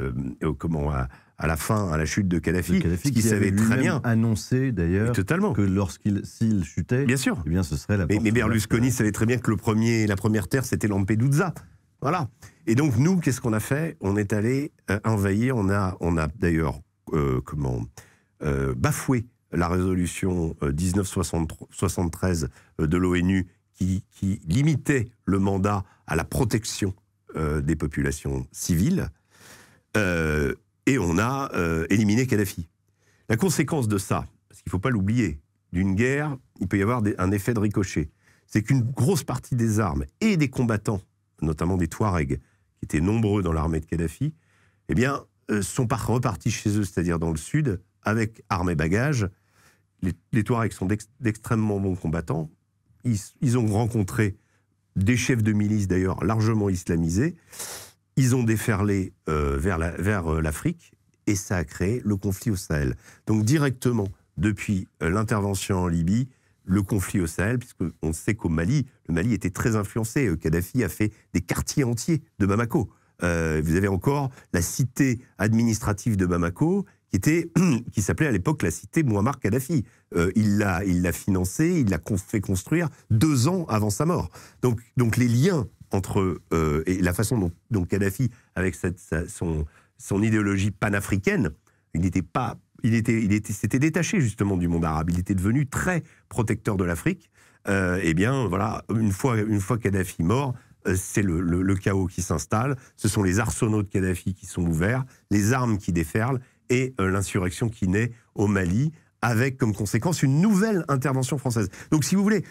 comment, à, à la fin, à la chute de Kadhafi, qui, savait très bien annoncé d'ailleurs que lorsqu'il s'il chutait, bien sûr, eh bien ce serait la. Mais, mais Berlusconi savait très bien que le premier, la première terre, c'était Lampedusa, voilà. Et donc nous, qu'est-ce qu'on a fait On est allé euh, envahir. On a, on a d'ailleurs euh, comment euh, bafoué la résolution 1973 de l'ONU qui, limitait le mandat à la protection des populations civiles et on a euh, éliminé Kadhafi. La conséquence de ça, parce qu'il ne faut pas l'oublier, d'une guerre, il peut y avoir un effet de ricochet. C'est qu'une grosse partie des armes et des combattants, notamment des Touaregs, qui étaient nombreux dans l'armée de Kadhafi, eh bien, euh, sont repartis chez eux, c'est-à-dire dans le sud, avec armes et bagages. Les, Touaregs sont d'extrêmement bons combattants. Ils, ils ont rencontré des chefs de milice, d'ailleurs, largement islamisés. Ils ont déferlé euh, vers euh, l'Afrique et ça a créé le conflit au Sahel. Donc directement, depuis euh, l'intervention en Libye, le conflit au Sahel, puisqu'on sait qu'au Mali, le Mali était très influencé. Kadhafi a fait des quartiers entiers de Bamako. vous avez encore la cité administrative de Bamako, qui, était, qui s'appelait à l'époque la cité Muammar Kadhafi. il, l'a, il l'a financé, il l'a fait construire deux ans avant sa mort. Donc, donc les liens entre euh, et la façon dont, Kadhafi, avec cette, son, son idéologie panafricaine, il n'était pas, il était, il était, s'était détaché justement du monde arabe. Il était devenu très protecteur de l'Afrique. Euh, eh bien, voilà, une fois, une fois Kadhafi mort, euh, c'est le, le, chaos qui s'installe. Ce sont les arsenaux de Kadhafi qui sont ouverts, les armes qui déferlent et euh, l'insurrection qui naît au Mali avec comme conséquence une nouvelle intervention française. Donc si vous voulez,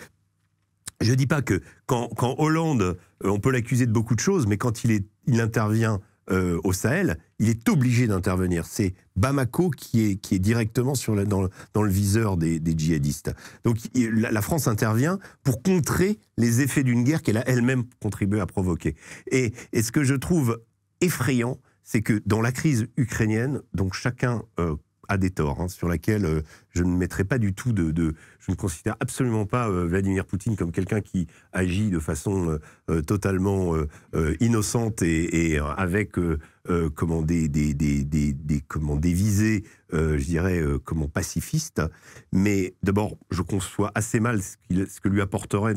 je ne dis pas que quand, Hollande, euh, on peut l'accuser de beaucoup de choses, mais quand il, est, il intervient euh, au Sahel, il est obligé d'intervenir. C'est Bamako qui est, qui est directement sur dans, le, viseur des, djihadistes. Donc la, France intervient pour contrer les effets d'une guerre qu'elle a elle-même contribué à provoquer. Et, ce que je trouve effrayant, c'est que dans la crise ukrainienne, donc chacun euh, à des torts, hein, sur laquelle euh, je ne mettrai pas du tout de, Je ne considère absolument pas euh, Vladimir Poutine comme quelqu'un qui agit de façon euh, totalement innocente et, avec comment des, des, comment visées, je dirais, comment pacifistes. Mais d'abord, je conçois assez mal ce, ce que lui apporterait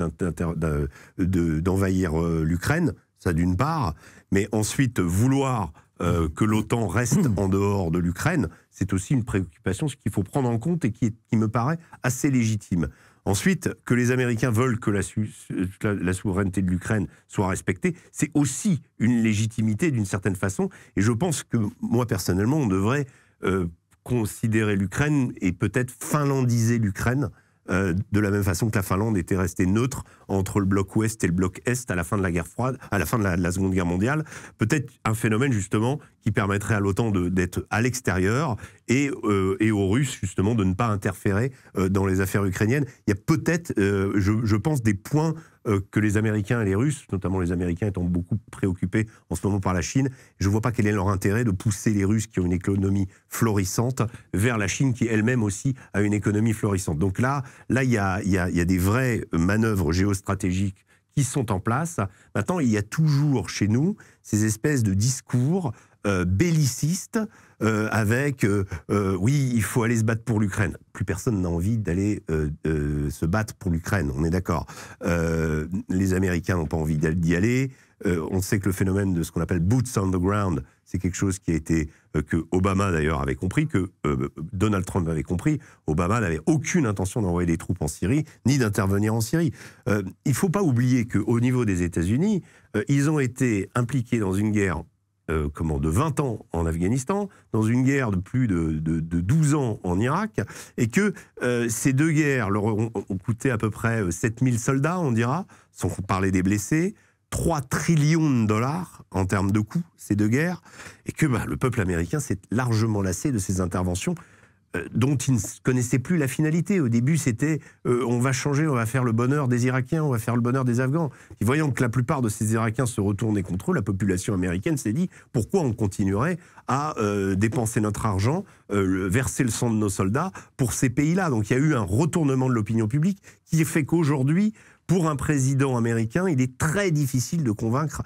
d'envahir l'Ukraine, ça d'une part, mais ensuite vouloir euh, que l'OTAN reste en dehors de l'Ukraine, c'est aussi une préoccupation qu'il faut prendre en compte et qui, me paraît assez légitime. Ensuite, que les Américains veulent que la, souveraineté de l'Ukraine soit respectée, c'est aussi une légitimité d'une certaine façon. Et je pense que moi personnellement, on devrait euh, considérer l'Ukraine et peut-être finlandiser l'Ukraine euh, de la même façon que la Finlande était restée neutre entre le bloc ouest et le bloc est à la fin de la guerre froide, à la fin de la, de la Seconde Guerre mondiale. Peut-être un phénomène justement qui permettrait à l'OTAN d'être à l'extérieur euh, et, aux Russes justement de ne pas interférer euh, dans les affaires ukrainiennes. Il y a peut-être, euh, je, pense, des points que les Américains et les Russes, notamment les Américains étant beaucoup préoccupés en ce moment par la Chine, je ne vois pas quel est leur intérêt de pousser les Russes qui ont une économie florissante vers la Chine qui elle-même aussi a une économie florissante. Donc là, là il y a, des vraies manœuvres géostratégiques qui sont en place. Maintenant, il y a toujours chez nous ces espèces de discours bellicistes euh, avec euh, euh, oui, il faut aller se battre pour l'Ukraine. Plus personne n'a envie d'aller se battre pour l'Ukraine, on est d'accord. les Américains n'ont pas envie d'y aller. on sait que le phénomène de ce qu'on appelle boots on the ground, c'est quelque chose qui a été que Obama d'ailleurs avait compris, que Donald Trump avait compris. Obama n'avait aucune intention d'envoyer des troupes en Syrie, ni d'intervenir en Syrie. il ne faut pas oublier qu'au niveau des États-Unis, ils ont été impliqués dans une guerre euh, comment, de 20 ans en Afghanistan, dans une guerre de plus de, de, 12 ans en Irak, et que euh, ces deux guerres leur ont, coûté à peu près 7000 euh, soldats, on dira, sans parler des blessés, 3 trillions de dollars en termes de coûts, ces deux guerres, et que bah, le peuple américain s'est largement lassé de ces interventions euh, dont ils ne connaissaient plus la finalité. Au début, c'était euh, on va changer, on va faire le bonheur des Irakiens, on va faire le bonheur des Afghans. voyant que la plupart de ces Irakiens se retournaient contre eux, la population américaine s'est dit pourquoi on continuerait à euh, dépenser notre argent, verser le sang de nos soldats pour ces pays-là. Donc il y a eu un retournement de l'opinion publique qui fait qu'aujourd'hui, pour un président américain, il est très difficile de convaincre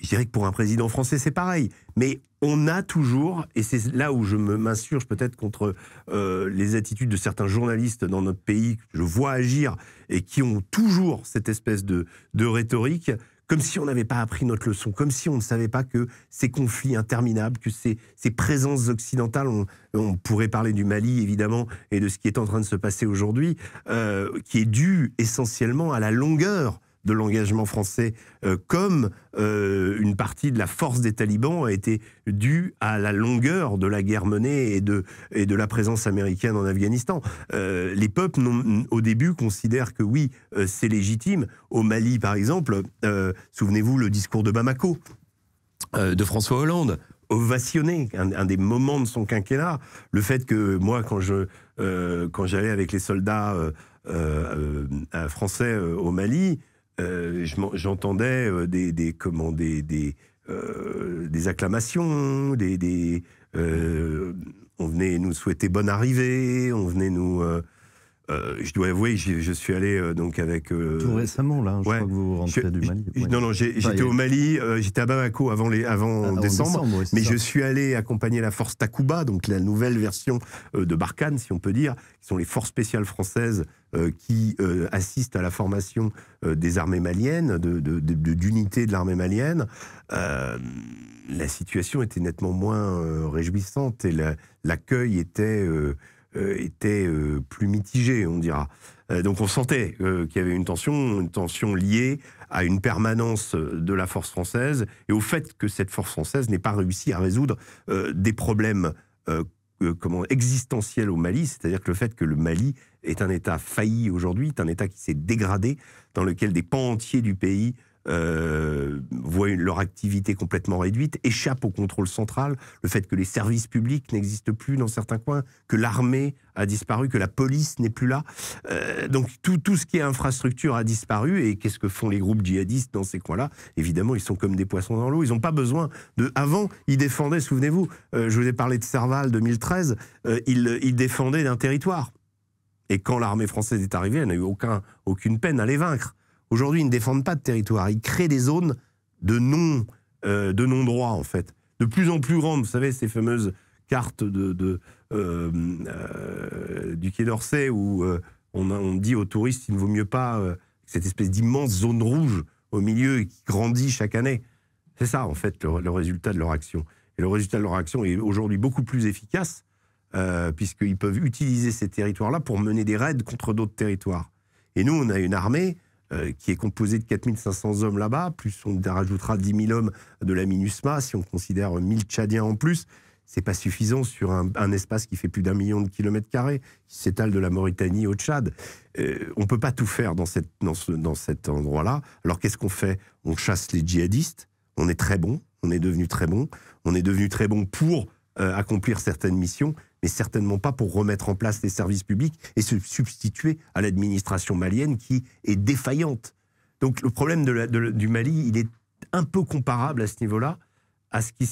je dirais que pour un président français, c'est pareil. Mais on a toujours, et c'est là où je m'insurge peut-être contre euh, les attitudes de certains journalistes dans notre pays que je vois agir et qui ont toujours cette espèce de, rhétorique, comme si on n'avait pas appris notre leçon, comme si on ne savait pas que ces conflits interminables, que ces, présences occidentales, on, pourrait parler du Mali évidemment et de ce qui est en train de se passer aujourd'hui, euh, qui est dû essentiellement à la longueur de l'engagement français, euh, comme euh, une partie de la force des talibans a été due à la longueur de la guerre menée et de, et de la présence américaine en Afghanistan. Euh, les peuples, au début, considèrent que oui, c'est légitime. Au Mali, par exemple, souvenez-vous le discours de Bamako de François Hollande ovationné, un, des moments de son quinquennat. Le fait que moi, quand je j'allais avec les soldats français au Mali, euh, j'entendais euh, des, des, euh, des, acclamations, des, on venait nous souhaiter bonne arrivée, on venait nous, euh, je dois avouer, je suis allé euh, donc avec. Euh, Tout récemment, là, hein, je crois que vous rentrez du Mali. Non, non, j'étais au Mali, j'étais à Bamako avant, les, avant ah, décembre, mais je suis allé accompagner la force Takuba, donc la nouvelle version de Barkhane, si on peut dire, qui sont les forces spéciales françaises qui assistent à la formation des armées maliennes, d'unités de, de, de, l'armée malienne. la situation était nettement moins réjouissante et l'accueil était euh, était euh, plus mitigé, on dira. Euh, donc on sentait qu'il y avait une tension, une tension liée à une permanence de la force française et au fait que cette force française n'ait pas réussi à résoudre des problèmes existentiels au Mali, c'est-à-dire que le fait que le Mali est un État failli aujourd'hui, est un État qui s'est dégradé, dans lequel des pans entiers du pays euh, voient leur activité complètement réduite, échappent au contrôle central, le fait que les services publics n'existent plus dans certains coins, que l'armée a disparu, que la police n'est plus là. Euh, donc tout, tout ce qui est infrastructure a disparu. Et qu'est-ce que font les groupes djihadistes dans ces coins-là Évidemment, ils sont comme des poissons dans l'eau. Ils n'ont pas besoin de... Avant, ils défendaient, souvenez-vous, euh, je vous ai parlé de Serval 2013, ils, défendaient d'un territoire. Et quand l'armée française est arrivée, elle n'a eu aucun, aucune peine à les vaincre. Aujourd'hui, ils ne défendent pas de territoire. Ils créent des zones de non, euh, de non droit en fait, de plus en plus grandes. Vous savez ces fameuses cartes de, euh, euh, du Quai d'Orsay où on, on, dit aux touristes il ne vaut mieux pas cette espèce d'immense zone rouge au milieu qui grandit chaque année. C'est ça en fait le, le, résultat de leur action. Et le résultat de leur action est aujourd'hui beaucoup plus efficace puisqu'ils peuvent utiliser ces territoires-là pour mener des raids contre d'autres territoires. Et nous, on a une armée euh, qui est composé de 4500 hommes là-bas, plus on rajoutera 10 000 hommes de la MINUSMA, si on considère 1000 Tchadiens en plus, c'est pas suffisant sur un, espace qui fait plus d'un million de kilomètres carrés, qui s'étale de la Mauritanie au Tchad. Euh, on peut pas tout faire dans, cet endroit-là. Alors qu'est-ce qu'on fait On chasse les djihadistes, on est très bon, on est devenu très bon, on est devenu très bon pour euh, accomplir certaines missions, certainement pas pour remettre en place les services publics et se substituer à l'administration malienne qui est défaillante. Donc le problème du Mali, il est un peu comparable à ce niveau-là à ce qui,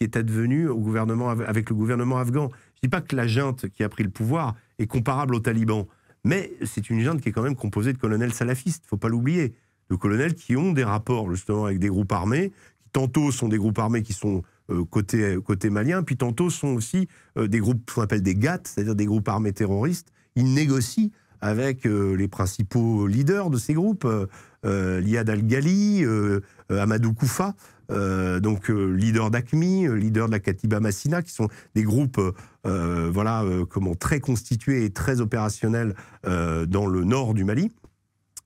est, advenu au gouvernement, avec le gouvernement afghan. Je ne dis pas que la junte qui a pris le pouvoir est comparable aux talibans, mais c'est une junte qui est quand même composée de colonels salafistes, il ne faut pas l'oublier, de colonels qui ont des rapports justement avec des groupes armés, qui tantôt sont des groupes armés qui sont euh, côté, côté malien. Puis tantôt sont aussi euh, des groupes qu'on appelle des GAT, c'est-à-dire des groupes armés terroristes. Ils négocient avec euh, les principaux leaders de ces groupes, Liad al-Ghali, Amadou Koufa, donc leader d'ACMI, leader de la Katiba Massina, qui sont des groupes voilà, comment, très constitués et très opérationnels dans le nord du Mali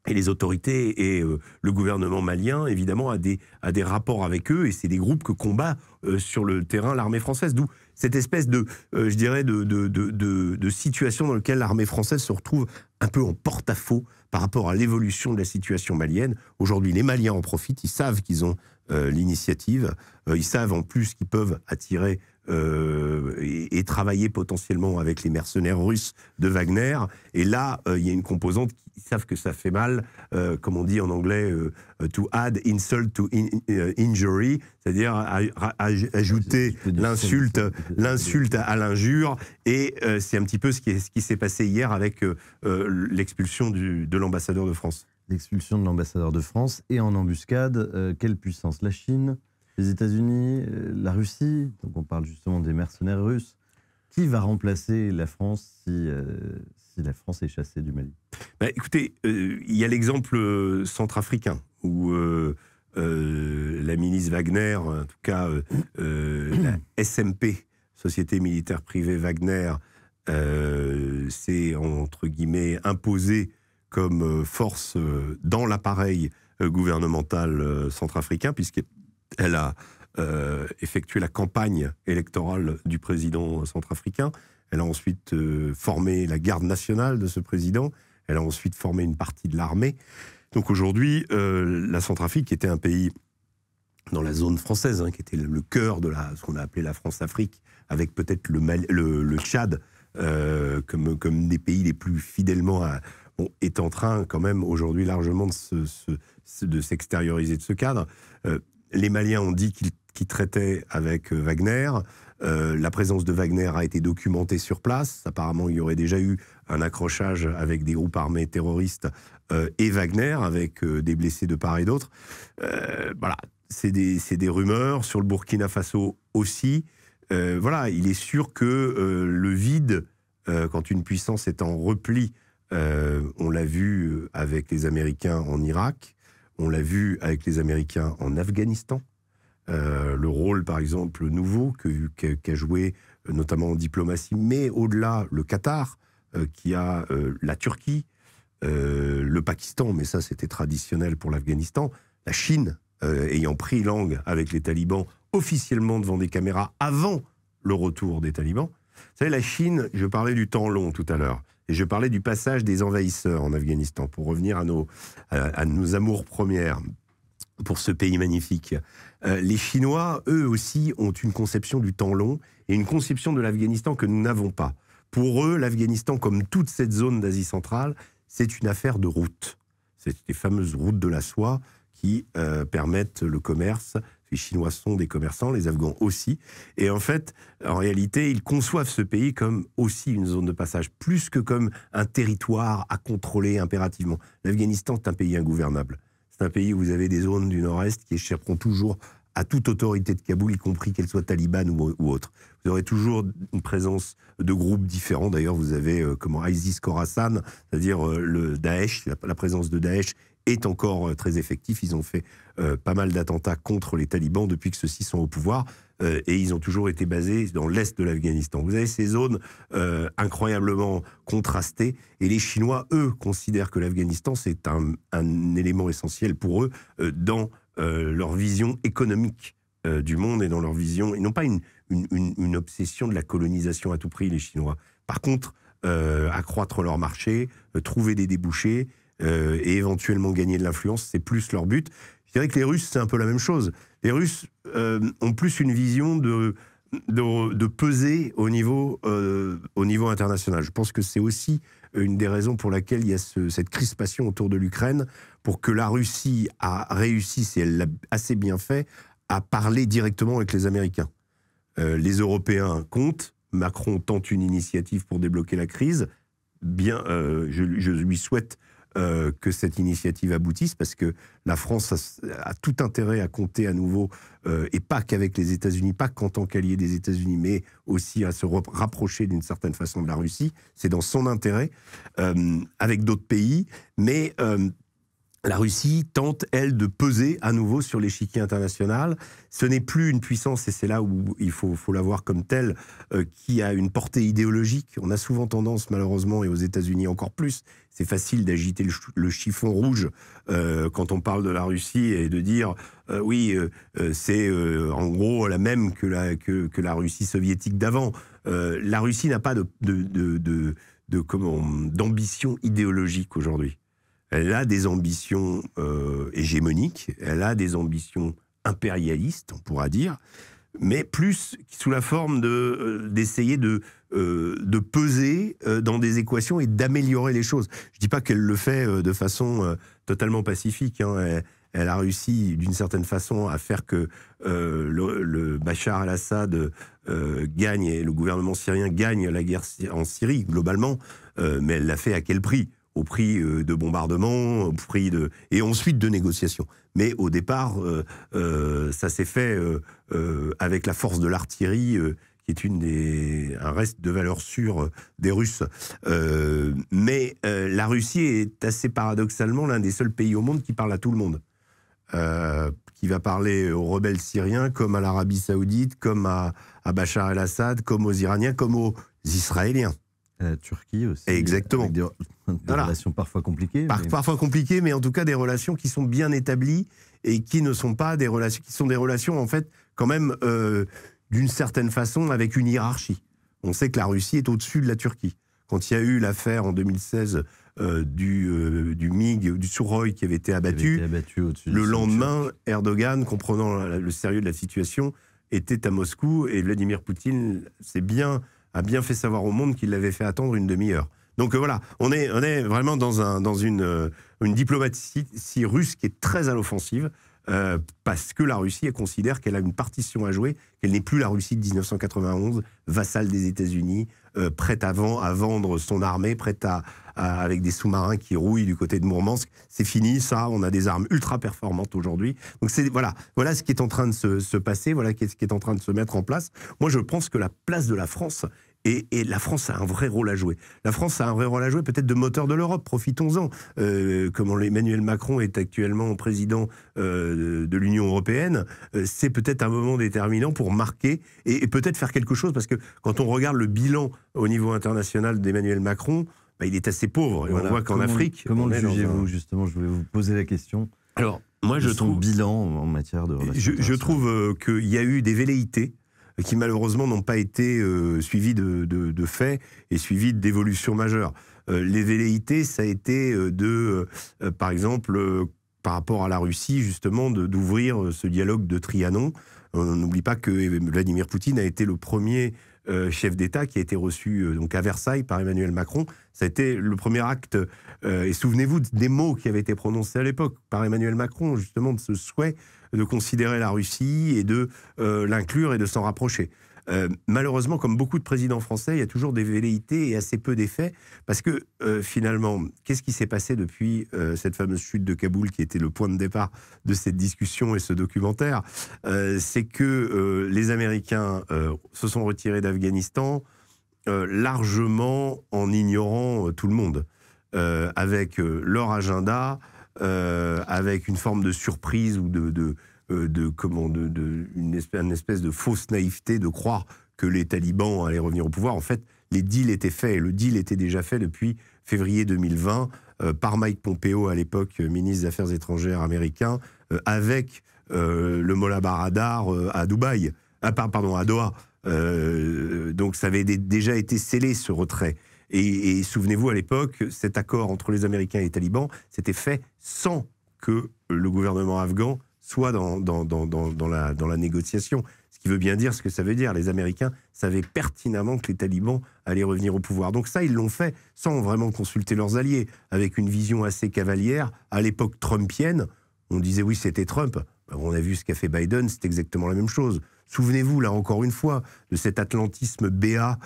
et les autorités et euh, le gouvernement malien, évidemment, a des, a des rapports avec eux, et c'est des groupes que combat euh, sur le terrain l'armée française, d'où cette espèce de, euh, je dirais, de, de, de, situation dans laquelle l'armée française se retrouve un peu en porte-à-faux par rapport à l'évolution de la situation malienne. Aujourd'hui, les Maliens en profitent, ils savent qu'ils ont l'initiative, ils savent en plus qu'ils peuvent attirer euh, et, travailler potentiellement avec les mercenaires russes de Wagner. Et là, euh, il y a une composante qui savent que ça fait mal, euh, comme on dit en anglais, to add insult to injury, c'est-à-dire ajouter l'insulte, l'insulte à l'injure. Et c'est un petit peu ce qui, ce qui s'est passé hier avec l'expulsion de l'ambassadeur de France. L'expulsion de l'ambassadeur de France et en embuscade, quelle puissance La Chine les États-Unis, euh, la Russie, donc on parle justement des mercenaires russes. Qui va remplacer la France si, euh, si la France est chassée du Mali bah, Écoutez, euh, il y a l'exemple centrafricain où la ministre Wagner, en tout cas SMP, Société militaire privée Wagner, s'est entre guillemets imposée comme force dans l'appareil gouvernemental centrafricain, puisque elle a euh, effectué la campagne électorale du président centrafricain. Elle a ensuite euh, formé la garde nationale de ce président. Elle a ensuite formé une partie de l'armée. Donc aujourd'hui, euh, la Centrafrique, qui était un pays dans la zone française, hein, qui était le cœur de ce qu'on a appelé la France-Afrique, avec peut-être le, Tchad comme, comme des pays les plus fidèlement à, est en train quand même aujourd'hui largement de, s'extérioriser de ce cadre les Maliens ont dit qu'ils traitaient avec euh, Wagner. Euh, la présence de Wagner a été documentée sur place. Apparemment, il y aurait déjà eu un accrochage avec des groupes armés terroristes euh, et Wagner, avec des blessés de part et d'autre. voilà, c'est des, rumeurs sur le Burkina Faso aussi. voilà, il est sûr que le vide, quand une puissance est en repli, on l'a vu avec les Américains en Irak, on l'a vu avec les Américains en Afghanistan. Euh, le rôle, par exemple, nouveau qu'a joué euh, notamment en diplomatie, mais au-delà le Qatar, euh, qui a la Turquie, le Pakistan, mais ça c'était traditionnel pour l'Afghanistan, la Chine, ayant pris langue avec les talibans officiellement devant des caméras avant le retour des talibans. Vous savez, la Chine, je parlais du temps long tout à l'heure, et je parlais du passage des envahisseurs en Afghanistan, pour revenir à nos, amours premières pour ce pays magnifique. Euh, les Chinois, eux aussi, ont une conception du temps long et une conception de l'Afghanistan que nous n'avons pas. Pour eux, l'Afghanistan, comme toute cette zone d'Asie centrale, c'est une affaire de route. C'est les fameuses routes de la soie qui euh, permettent le commerce, les Chinois sont des commerçants, les Afghans aussi. Et en fait, en réalité, ils conçoivent ce pays comme aussi une zone de passage, plus que comme un territoire à contrôler impérativement. L'Afghanistan, est un pays ingouvernable. C'est un pays où vous avez des zones du nord-est qui échapperont toujours à toute autorité de Kaboul, y compris qu'elle soit talibane ou, autre. Vous aurez toujours une présence de groupes différents. D'ailleurs, vous avez euh, comment ISIS Khorasan, c'est-à-dire euh, le Daesh, la, la, présence de Daesh est encore euh, très effectif. Ils ont fait euh, pas mal d'attentats contre les talibans depuis que ceux-ci sont au pouvoir. Euh, et ils ont toujours été basés dans l'est de l'Afghanistan. Vous avez ces zones incroyablement contrastées, et les Chinois, eux, considèrent que l'Afghanistan, c'est un, élément essentiel pour eux dans leur vision économique du monde et dans leur vision. Ils n'ont pas une, une, obsession de la colonisation à tout prix, les Chinois. Par contre, accroître leur marché, trouver des débouchés, euh, et éventuellement gagner de l'influence, c'est plus leur but. Je dirais que les Russes, c'est un peu la même chose. Les Russes euh, ont plus une vision de, de, peser au niveau, euh, au niveau international. Je pense que c'est aussi une des raisons pour laquelle il y a cette crispation autour de l'Ukraine, pour que la Russie a réussi, si elle l'a assez bien fait, à parler directement avec les Américains. les Européens comptent, Macron tente une initiative pour débloquer la crise. Bien, je lui souhaite euh, que cette initiative aboutisse, parce que la France a, tout intérêt à compter à nouveau, euh, et pas qu'avec les États-Unis, pas qu'en tant qu'allié des États-Unis, mais aussi à se rapprocher d'une certaine façon de la Russie. C'est dans son intérêt, euh, avec d'autres pays, mais la Russie tente, elle, de peser à nouveau sur l'échiquier international. Ce n'est plus une puissance, et c'est là où il faut, la voir comme telle, euh, qui a une portée idéologique. On a souvent tendance, malheureusement, et aux États-Unis encore plus, c'est facile d'agiter le, chiffon rouge euh, quand on parle de la Russie et de dire, euh, oui, c'est en gros la même que la, Russie soviétique d'avant. la Russie n'a pas d'ambition idéologique aujourd'hui. Elle a des ambitions euh, hégémoniques, elle a des ambitions impérialistes, on pourra dire, mais plus sous la forme euh, d'essayer de, de, euh, de, peser dans des équations et d'améliorer les choses. Je ne dis pas qu'elle le fait de façon totalement pacifique. Hein. elle, a réussi d'une certaine façon à faire que le, Bachar al-Assad gagne et le gouvernement syrien gagne la guerre en Syrie globalement, mais elle l'a fait à quel prix au prix euh, de bombardements, au prix de et ensuite de négociations. Mais au départ, euh, euh, ça s'est fait avec la force de l'artillerie, qui est une des un reste de valeur sûre des Russes. mais la Russie est assez paradoxalement l'un des seuls pays au monde qui parle à tout le monde. qui va parler aux rebelles syriens comme à l'Arabie saoudite, comme à, à Bachar el-Assad, comme aux Iraniens, comme aux Israéliens. la Turquie aussi. Exactement. Des relations parfois compliquées. Parfois compliquées, mais en tout cas des relations qui sont bien établies et qui ne sont pas des relations, qui sont des relations en fait quand même euh, d'une certaine façon avec une hiérarchie. On sait que la Russie est au-dessus de la Turquie. Quand il y a eu l'affaire en 2016 euh, du, euh, du MiG, du Suroy qui avait été abattu, le lendemain, Erdogan, comprenant le sérieux de la situation, était à Moscou et Vladimir Poutine bien, a bien fait savoir au monde qu'il l'avait fait attendre une demi-heure. Donc euh, voilà, on est, on est vraiment dans, un, dans une, euh, une diplomatie russe qui est très à l'offensive. Euh, parce que la Russie considère qu'elle a une partition à jouer, qu'elle n'est plus la Russie de 1991, vassale des États-Unis, prête à, vendre son armée, prête à, avec des sous-marins qui rouillent du côté de Mourmansk. C'est fini, ça. On a des armes ultra performantes aujourd'hui. Donc voilà, voilà ce qui est en train de se, se passer, voilà ce qui est en train de se mettre en place. Moi, je pense que la place de la France et, la France a un vrai rôle à jouer. La France a un vrai rôle à jouer, peut-être de moteur de l'Europe, profitons-en. Euh, comme Emmanuel Macron est actuellement président euh, de l'Union européenne, euh, c'est peut-être un moment déterminant pour marquer et, peut-être faire quelque chose, parce que quand on regarde le bilan au niveau international d'Emmanuel Macron, bah, il est assez pauvre. Et on voit qu'en Afrique. Comment le jugez-vous, justement Je voulais vous poser la question. Alors, moi, je trouve. bilan en matière de. Je, je trouve qu'il y a eu des velléités qui malheureusement n'ont pas été euh, suivis de, faits et suivis d'évolutions majeures. Euh, les velléités, ça a été euh, de, par exemple, par rapport à la Russie, justement, d'ouvrir ce dialogue de Trianon. On n'oublie pas que Vladimir Poutine a été le premier chef d'État qui a été reçu donc à Versailles par Emmanuel Macron. Ça a été le premier acte. et souvenez-vous des mots qui avaient été prononcés à l'époque par Emmanuel Macron, justement de ce souhait de considérer la Russie et de euh, l'inclure et de s'en rapprocher. Euh, malheureusement, comme beaucoup de présidents français, il y a toujours des velléités et assez peu d'effets, parce que euh, finalement, qu'est-ce qui s'est passé depuis cette fameuse chute de Kaboul qui était le point de départ de cette discussion et ce documentaire C'est que les Américains se sont retirés d'Afghanistan largement en ignorant tout le monde, avec leur agenda. Euh, avec une forme de surprise ou de, euh, une, espèce, espèce, de fausse naïveté de croire que les talibans allaient revenir au pouvoir. En fait, les deals étaient faits. Le deal était déjà fait depuis février 2020 euh, par Mike Pompeo, à l'époque ministre des Affaires étrangères américain, avec le Mollah Baradar à Dubaï, à, ah, pardon, à Doha. donc ça avait déjà été scellé ce retrait. Et, souvenez-vous, à l'époque, cet accord entre les Américains et les talibans s'était fait sans que le gouvernement afghan soit dans, la, négociation. Ce qui veut bien dire ce que ça veut dire. Les Américains savaient pertinemment que les talibans allaient revenir au pouvoir. Donc ça, ils l'ont fait sans vraiment consulter leurs alliés, avec une vision assez cavalière. À l'époque trumpienne, on disait oui, c'était Trump. On a vu ce qu'a fait Biden, c'est exactement la même chose. Souvenez-vous, là encore une fois, de cet atlantisme béat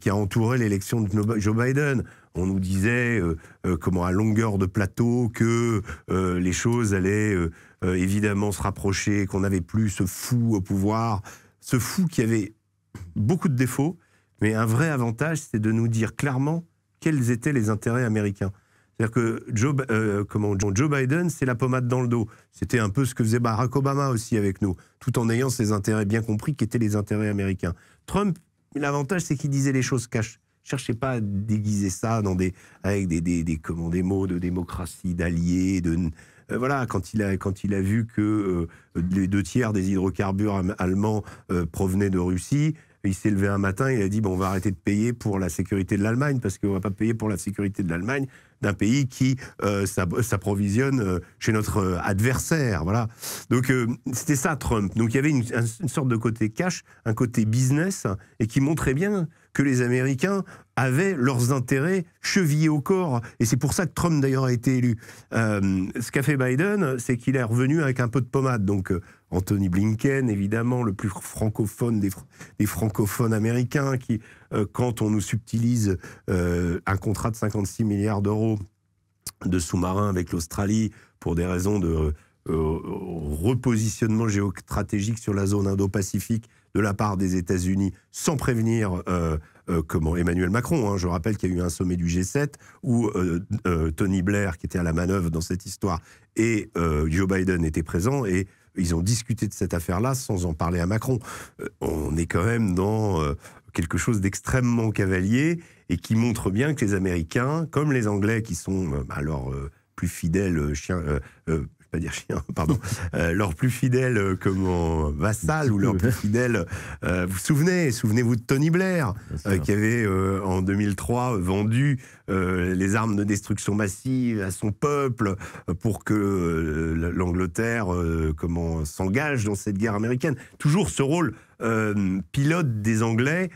qui a entouré l'élection de Joe Biden. On nous disait, euh, euh, comment à longueur de plateau, que euh, les choses allaient évidemment se rapprocher, qu'on n'avait plus ce fou au pouvoir, ce fou qui avait beaucoup de défauts, mais un vrai avantage, c'est de nous dire clairement quels étaient les intérêts américains. C'est-à-dire que Joe, euh, comment, Joe Biden, c'est la pommade dans le dos. C'était un peu ce que faisait Barack Obama aussi avec nous, tout en ayant ses intérêts bien compris qui étaient les intérêts américains. Trump, l'avantage, c'est qu'il disait les choses cachées. Cherchez pas à déguiser ça dans des, avec des, des, des mots de démocratie, d'alliés, de, euh, voilà, quand il a, quand il a vu que euh, les deux tiers des hydrocarbures allemands provenaient de Russie, il s'est levé un matin, il a dit bon, on va arrêter de payer pour la sécurité de l'Allemagne parce qu'on va pas payer pour la sécurité de l'Allemagne d'un pays qui euh, s'approvisionne euh, chez notre euh, adversaire. Voilà. Donc c'était ça Trump. Donc il y avait une, une, sorte de côté cash, un côté business, et qui montrait bien que les Américains avaient leurs intérêts chevillés au corps. Et c'est pour ça que Trump, d'ailleurs, a été élu. Euh, ce qu'a fait Biden, c'est qu'il est revenu avec un peu de pommade. Donc, euh, Anthony Blinken, évidemment, le plus francophone des, francophones américains, qui, euh, quand on nous subtilise un contrat de 56 milliards d'euros de sous-marins avec l'Australie pour des raisons de repositionnement géostratégique sur la zone Indo-Pacifique de la part des États-Unis sans prévenir euh, euh, comment Emmanuel Macron. Hein. Je rappelle qu'il y a eu un sommet du G7 où euh, Tony Blair, qui était à la manœuvre dans cette histoire, et Joe Biden étaient présents et ils ont discuté de cette affaire-là sans en parler à Macron. on est quand même dans quelque chose d'extrêmement cavalier et qui montre bien que les Américains, comme les Anglais qui sont alors plus fidèles, chiens, pas dire chien pardon, euh, leur plus fidèle euh, comment, vassal ou leur plus fidèle vous euh, vous souvenez, souvenez-vous de Tony Blair, qui avait en 2003 vendu les armes de destruction massive à son peuple pour que l'Angleterre comment s'engage dans cette guerre américaine. Toujours ce rôle pilote des Anglais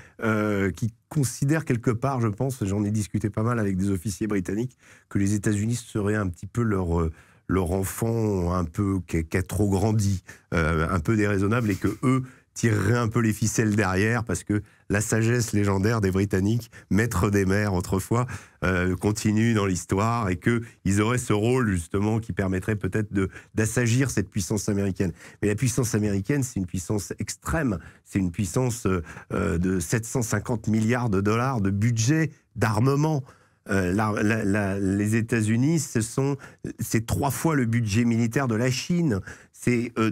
qui considère quelque part, je pense, j'en ai discuté pas mal avec des officiers britanniques, que les États-Unis seraient un petit peu leur leur enfant un peu qui a, trop grandi, euh, un peu déraisonnable, et que eux tireraient un peu les ficelles derrière, parce que la sagesse légendaire des Britanniques, maîtres des mers autrefois, euh, continue dans l'histoire, et qu'ils auraient ce rôle justement qui permettrait peut-être d'assagir cette puissance américaine. Mais la puissance américaine, c'est une puissance extrême, c'est une puissance euh, de 750 milliards de dollars de budget d'armement. Euh, la, les États-Unis, ce sont c'est trois fois le budget militaire de la Chine. C'est euh,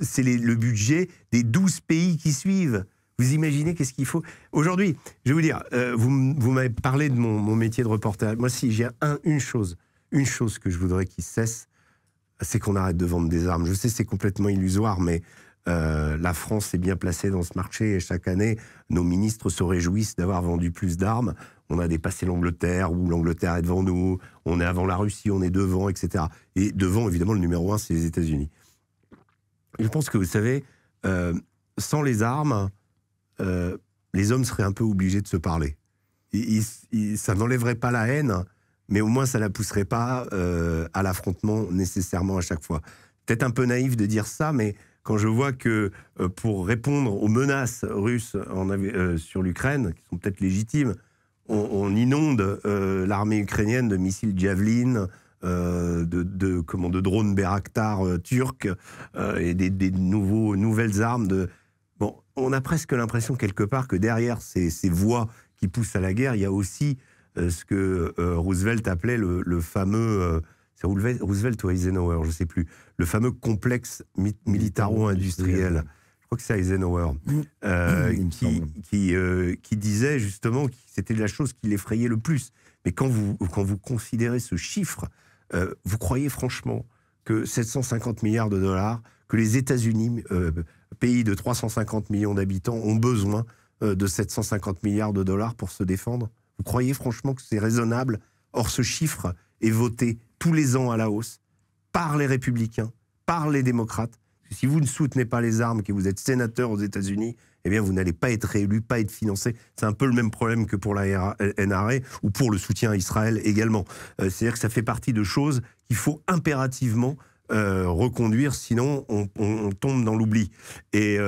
c'est le budget des 12 pays qui suivent. Vous imaginez qu'est-ce qu'il faut aujourd'hui Je vais vous dire, euh, vous, m'avez parlé de mon, métier de reporter. Moi, aussi, j'ai un, une chose, une chose que je voudrais qu'il cesse, c'est qu'on arrête de vendre des armes. Je sais, c'est complètement illusoire, mais la France est bien placée dans ce marché et chaque année, nos ministres se réjouissent d'avoir vendu plus d'armes on a dépassé l'Angleterre, ou l'Angleterre est devant nous, on est avant la Russie, on est devant, etc. Et devant, évidemment, le numéro un, c'est les États-Unis. Je pense que, vous savez, euh, sans les armes, euh, les hommes seraient un peu obligés de se parler. ça n'enlèverait pas la haine, mais au moins ça ne la pousserait pas euh, à l'affrontement nécessairement à chaque fois. Peut-être un peu naïf de dire ça, mais quand je vois que pour répondre aux menaces russes sur l'Ukraine, qui sont peut-être légitimes, on, inonde euh, l'armée ukrainienne de missiles Javelin, euh, de, de drones Beraktar euh, turcs et des, nouvelles armes. Bon, on a presque l'impression quelque part que derrière ces, ces, voix qui poussent à la guerre, il y a aussi ce que Roosevelt appelait le, fameux... Roosevelt, je sais plus. Le fameux complexe militaro-industriel crois que c'est Eisenhower, mm. Euh, mm. Euh, qui, disait justement que c'était la chose qui l'effrayait le plus. Mais quand vous, considérez ce chiffre, euh, vous croyez franchement que 750 milliards de dollars, que les États-Unis, pays de 350 millions d'habitants, ont besoin de 750 milliards de dollars pour se défendre Vous croyez franchement que c'est raisonnable Or, ce chiffre est voté tous les ans à la hausse par les républicains, par les démocrates si vous ne soutenez pas les armes, que vous êtes sénateur aux États-Unis, eh bien, vous n'allez pas être réélu, pas être financé. C'est un peu le même problème que pour la NRA euh, ou pour le soutien à Israël également. Euh, c'est-à-dire que ça fait partie de choses qu'il faut impérativement euh, reconduire, sinon on, tombe dans l'oubli. Et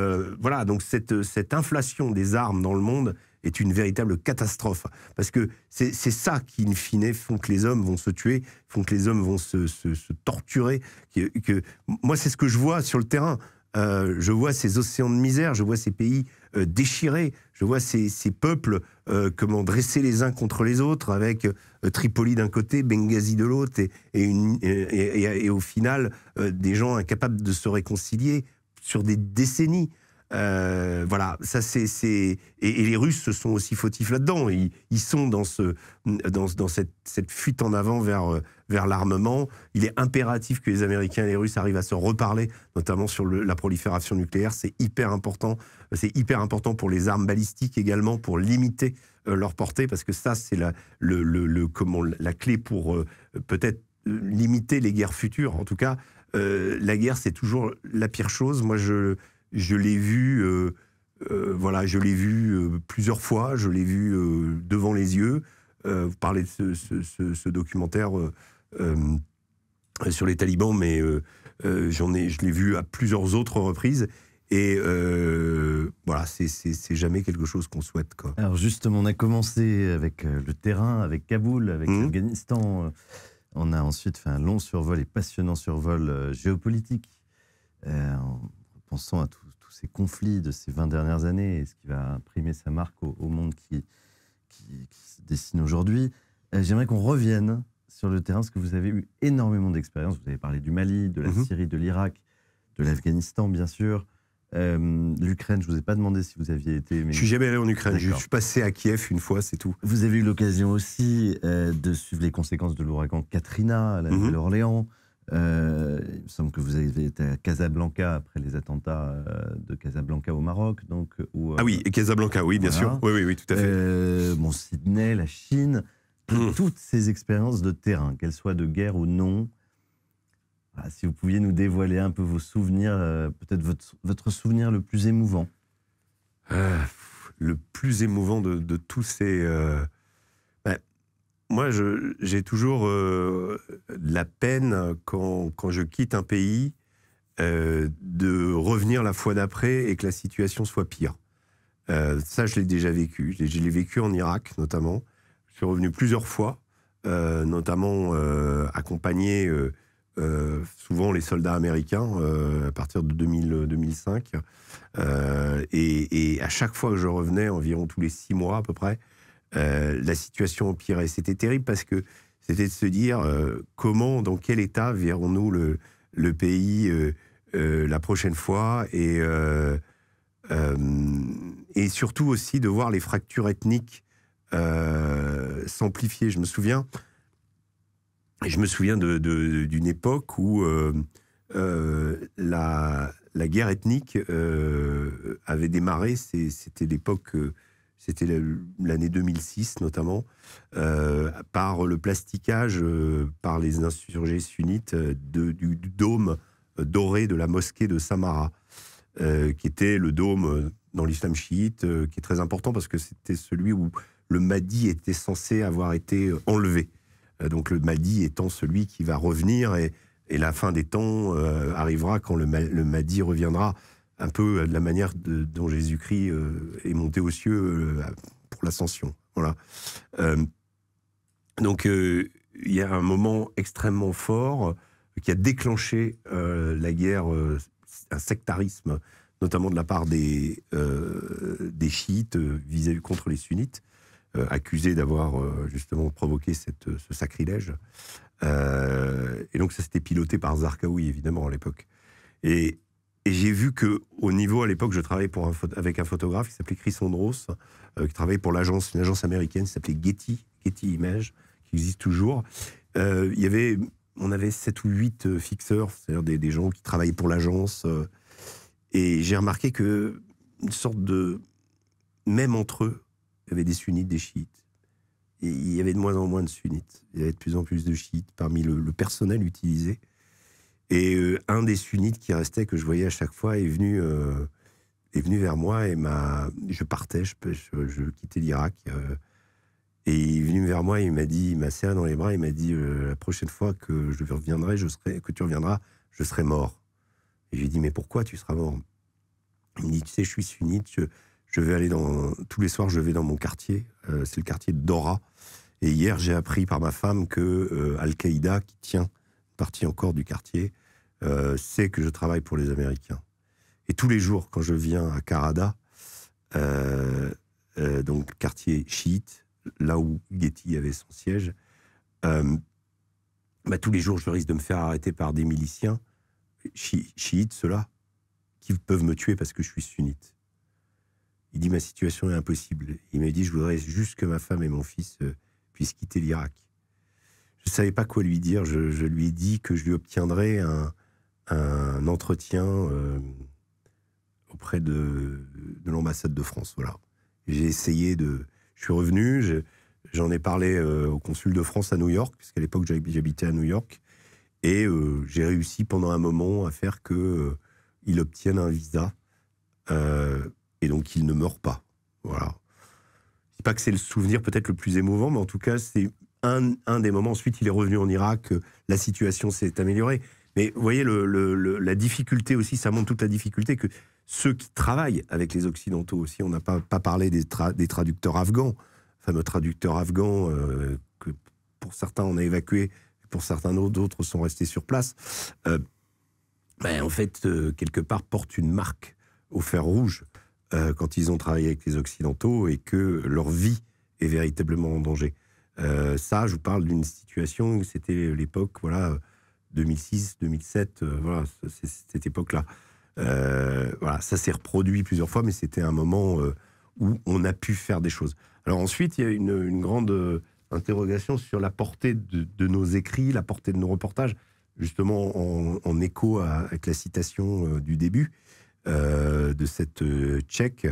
voilà, donc cette inflation des armes dans le monde, est une véritable catastrophe. Parce que c'est ça qui, in fine, font que les hommes vont se tuer, font que les hommes vont se, torturer. Que, Moi, c'est ce que je vois sur le terrain. Euh, je vois ces océans de misère, je vois ces pays euh, déchirés, je vois ces, peuples euh, comment dresser les uns contre les autres, avec Tripoli d'un côté, Benghazi de l'autre, et, et, au final des gens incapables de se réconcilier sur des décennies. Euh, voilà, ça c'est et, et, les Russes se sont aussi fautifs là-dedans. Ils, sont dans ce dans, dans cette, cette, fuite en avant vers euh, vers l'armement. Il est impératif que les Américains et les Russes arrivent à se reparler, notamment sur la prolifération nucléaire. C'est hyper important. Euh, c'est hyper important pour les armes balistiques également pour limiter leur portée parce que ça c'est la le, le, comment la clé pour peut-être limiter les guerres futures. En tout cas, la guerre c'est toujours la pire chose. Moi je je l'ai vu, euh, euh, voilà, je l'ai vu euh, plusieurs fois, je l'ai vu devant les yeux. vous parlez de ce, documentaire sur les talibans, mais j'en ai, je l'ai vu à plusieurs autres reprises. Et voilà, c'est jamais quelque chose qu'on souhaite. Quoi. Alors justement, on a commencé avec le terrain, avec Kaboul, avec mmh. l'Afghanistan. On a ensuite fait un long survol et passionnant survol géopolitique. Euh, pensant à tous ces conflits de ces 20 dernières années et ce qui va imprimer sa marque au, monde qui, qui, se dessine aujourd'hui. Euh, j'aimerais qu'on revienne sur le terrain parce que vous avez eu énormément d'expérience. Vous avez parlé du Mali, de la mhm. Syrie, de l'Irak, de l'Afghanistan, bien sûr. Euh, L'Ukraine, je ne vous ai pas demandé si vous aviez été. Mais... Je suis jamais allé en Ukraine. Je suis passé à Kiev une fois, c'est tout. Vous avez eu l'occasion aussi euh, de suivre les conséquences de l'ouragan Katrina à la mhm. Nouvelle-Orléans. Euh, il me semble que vous avez été à Casablanca après les attentats euh, de Casablanca au Maroc. Donc, euh, ah oui, Casablanca, oui, bien sûr. Oui, oui, oui, tout à fait. Euh, Sydney, la Chine, hmm. toutes ces expériences de terrain, qu'elles soient de guerre ou non. si vous pouviez nous dévoiler un peu vos souvenirs, peut-être votre, votre, souvenir le plus émouvant. Ah, le plus émouvant de, tous ces. Moi, j'ai toujours euh, la peine quand, quand, je quitte un pays euh, de revenir la fois d'après et que la situation soit pire. Euh, ça, je l'ai déjà vécu. Je l'ai vécu en Irak, notamment. Je suis revenu plusieurs fois, notamment accompagné souvent les soldats américains à partir de 2000, 2005. et, à chaque fois que je revenais, environ tous les six mois à peu près, euh, la situation empirait. C'était terrible parce que c'était de se dire euh, comment, dans quel état verrons-nous le, pays euh, la prochaine fois et, et surtout aussi de voir les fractures ethniques s'amplifier. Je me souviens, je me souviens d'une époque où la, guerre ethnique avait démarré. C'était l'époque c'était l'année 2006 notamment, euh, par le plastiquage euh, par les insurgés sunnites euh, du, dôme doré de la mosquée de Samara, qui était le dôme dans l'islam chiite, qui est très important parce que c'était celui où le Mahdi était censé avoir été enlevé. donc le Mahdi étant celui qui va revenir et, la fin des temps arrivera quand le Mahdi reviendra un peu de la manière dont Jésus-Christ euh, est monté aux cieux euh, pour l'ascension. Voilà. Euh, donc, il y a un moment extrêmement fort qui a déclenché la guerre, un sectarisme, notamment de la part des, chiites vis-à-vis contre les sunnites. accusés d'avoir justement provoqué ce sacrilège. et donc ça c'était piloté par Zarqawi évidemment à l'époque. Et et j'ai vu que au niveau, à l'époque, je travaillais pour avec un photographe qui s'appelait Chris Andros, euh, qui travaillait pour l'agence, une agence américaine qui s'appelait Getty, Getty Images, qui existe toujours. Euh, il y avait, on avait 7 ou 8 euh, fixeurs, c'est-à-dire des, gens qui travaillaient pour l'agence. et j'ai remarqué que une sorte de... Même entre eux, il y avait des sunnites, des chiites. Et il y avait de moins en moins de sunnites. Il y avait de plus en plus de chiites parmi le personnel utilisé. Et euh, un des sunnites qui restait, que je voyais à chaque fois, est venu, euh, est venu vers moi et m'a. Je partais, je, quittais l'Irak. Euh, et il est venu vers moi, il m'a dit, il m'a serré dans les bras, il m'a dit La prochaine fois que je reviendrai, je serai, que tu reviendras, je serai mort. Et j'ai dit Mais pourquoi tu seras mort Il me dit Tu sais, je suis sunnite, je, je, vais aller dans. Tous les soirs, je vais dans mon quartier, c'est le quartier de Dora. Et hier, j'ai appris par ma femme que Al-Qaïda, qui tient partie encore du quartier, euh, c'est que je travaille pour les Américains. Et tous les jours, quand je viens à Karada, euh, euh, donc quartier chiite, là où Getty avait son siège, bah, tous les jours, je risque de me faire arrêter par des miliciens chiites, ceux-là, qui peuvent me tuer parce que je suis sunnite. Il dit ma situation est impossible. Il m'a dit je voudrais juste que ma femme et mon fils puissent quitter l'Irak. Je ne savais pas quoi lui dire. Je, je, lui ai dit que je lui obtiendrais un, un entretien euh, auprès de, l'ambassade de France. Voilà. J'ai essayé de. Je suis revenu, j'en ai, parlé euh, au consul de France à New York, puisqu'à l'époque j'habitais à New York, et euh, j'ai réussi pendant un moment à faire qu'il obtienne un visa, et donc il ne meurt pas. Voilà. C'est pas que c'est le souvenir peut-être le plus émouvant, mais en tout cas c'est un, un, des moments. Ensuite, il est revenu en Irak, la situation s'est améliorée. Mais vous voyez, la difficulté aussi, ça montre toute la difficulté que ceux qui travaillent avec les Occidentaux aussi, on n'a pas, pas, parlé des, traducteurs afghans, fameux traducteurs afghans, euh, que pour certains on a évacué, pour certains d'autres sont restés sur place, euh, ben, en fait, euh, quelque part, portent une marque au fer rouge quand ils ont travaillé avec les Occidentaux et que leur vie est véritablement en danger. ça, je vous parle d'une situation, c'était l'époque, voilà, 2006, 2007, euh, voilà, c'est cette époque-là. Euh, voilà, ça s'est reproduit plusieurs fois, mais c'était un moment euh, où on a pu faire des choses. Alors ensuite, il y a une, grande interrogation sur la portée de, nos écrits, la portée de nos reportages, justement en, écho à, avec la citation du début de cette tchèque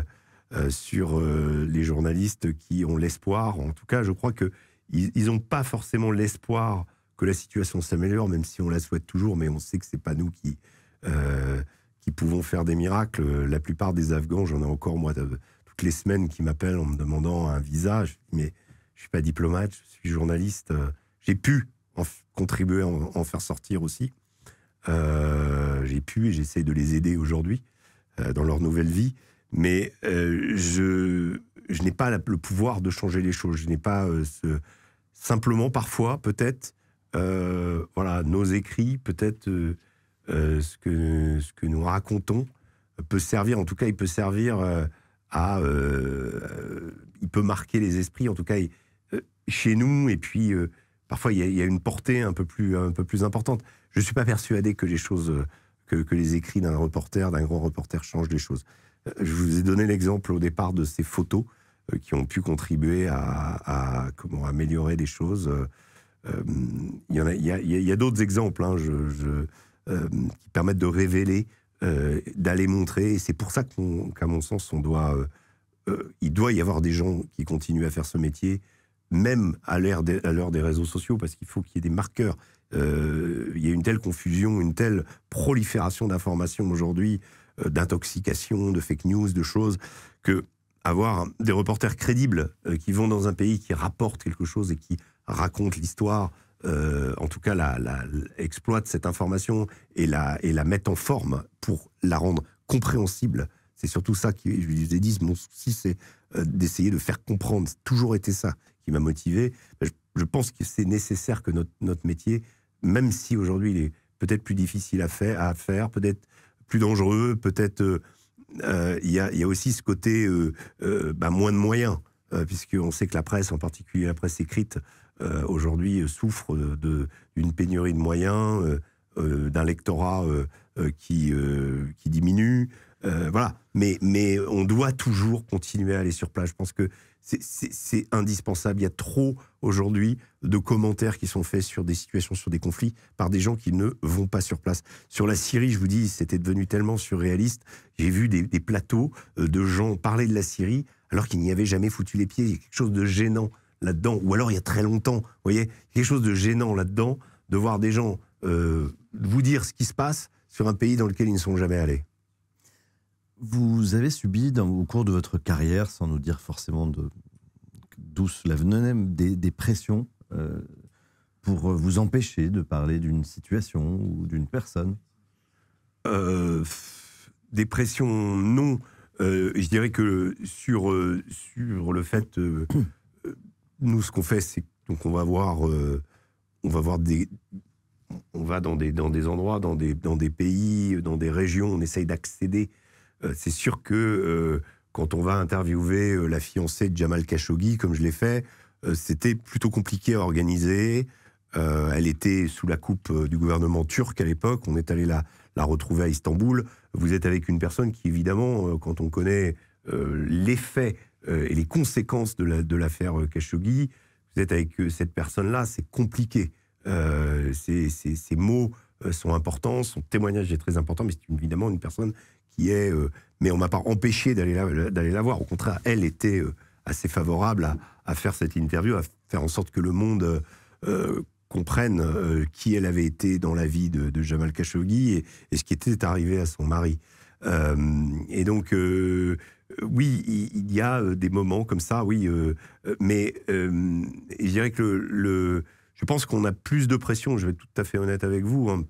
sur les journalistes qui ont l'espoir. En tout cas, je crois que ils n'ont pas forcément l'espoir que la situation s'améliore, même si on la souhaite toujours, mais on sait que c'est pas nous qui, euh, qui pouvons faire des miracles. La plupart des Afghans, j'en ai encore, moi, toutes les semaines qui m'appellent en me demandant un visa. Je, mais je suis pas diplomate, je suis journaliste. Euh, j'ai pu contribuer, en, en, faire sortir aussi. Euh, j'ai pu et j'essaie de les aider aujourd'hui dans leur nouvelle vie. Mais je, je n'ai pas le pouvoir de changer les choses. Je n'ai pas ce, simplement parfois, peut-être, euh, voilà, nos écrits, peut-être euh, euh, ce, que, ce que nous racontons, peut servir, en tout cas, il peut servir à. il peut marquer les esprits, en tout cas, chez nous, et puis parfois, il y, a une portée un peu plus, un peu plus importante. Je ne suis pas persuadé que les choses. Que, les écrits d'un reporter, d'un grand reporter changent les choses. Je vous ai donné l'exemple au départ de ces photos qui ont pu contribuer à, comment améliorer des choses il euh, y, en a, d'autres exemples hein, je, euh, qui permettent de révéler, euh, d'aller montrer. Et c'est pour ça qu'à mon sens, on doit, il doit y avoir des gens qui continuent à faire ce métier, même à l'heure des, réseaux sociaux, parce qu'il faut qu'il y ait des marqueurs il y a une telle confusion, une telle prolifération d'informations aujourd'hui, d'intoxications, d'intoxication, de fake news, de choses, que avoir des reporters crédibles qui vont dans un pays, qui rapportent quelque chose et qui raconte l'histoire, euh, en tout cas la, exploite cette information et la, et la en forme pour la rendre compréhensible. C'est surtout ça qui, je vous ai dit, mon souci, c'est euh, d'essayer de faire comprendre. C'est toujours été ça qui m'a motivé. Ben, je, pense que c'est nécessaire que notre, métier, même si aujourd'hui il est peut-être plus difficile à faire, à faire peut-être plus dangereux, peut-être euh, il y, a aussi ce côté ben, moins de moyens, puisqu'on sait que la presse, en particulier la presse écrite, euh, aujourd'hui euh, souffre d'une pénurie de moyens, euh, d'un lectorat qui, qui diminue. voilà. Mais, mais on doit toujours continuer à aller sur place. Je pense que c'est indispensable. Il y a trop aujourd'hui de commentaires qui sont faits sur des situations, sur des conflits, par des gens qui ne vont pas sur place. Sur la Syrie, je vous dis, c'était devenu tellement surréaliste. J'ai vu des, des, plateaux de gens parler de la Syrie alors qu'ils n'y avaient jamais foutu les pieds. Il y a quelque chose de gênant là-dedans, ou alors il y a très longtemps. Vous voyez, quelque chose de gênant là-dedans, de voir des gens euh, vous dire ce qui se passe sur un pays dans lequel ils ne sont jamais allés. Vous avez subi, dans, au cours de votre carrière, sans nous dire forcément d'où cela venait, des, pressions euh, pour vous empêcher de parler d'une situation ou d'une personne euh, Des pressions, non. je dirais que sur, sur le fait nous, ce qu'on fait, c'est donc on va voir, euh, on va voir des, on va dans des dans des endroits, dans des dans des pays, dans des régions. On essaye d'accéder. Euh, c'est sûr que euh, quand on va interviewer la fiancée de Jamal Khashoggi, comme je l'ai fait, c'était plutôt compliqué à organiser. elle était sous la coupe du gouvernement turc à l'époque. On est allé la, retrouver à Istanbul. Vous êtes avec une personne qui, évidemment, quand on connaît l'effet euh, et les conséquences de l'affaire euh, Khashoggi, vous êtes avec euh, cette personne-là, c'est compliqué. ces mots sont importants, son témoignage est très important, mais c'est évidemment une personne qui est... mais on m'a pas empêché d'aller la, voir. Au contraire, elle était assez favorable à, faire cette interview, à faire en sorte que le monde comprenne qui elle avait été dans la vie de, Jamal Khashoggi et, ce qui était arrivé à son mari. Euh, et donc, euh, oui, il y a euh, des moments comme ça, oui, mais je dirais que le, je pense qu'on a plus de pression, je vais être tout à fait honnête avec vous, hein,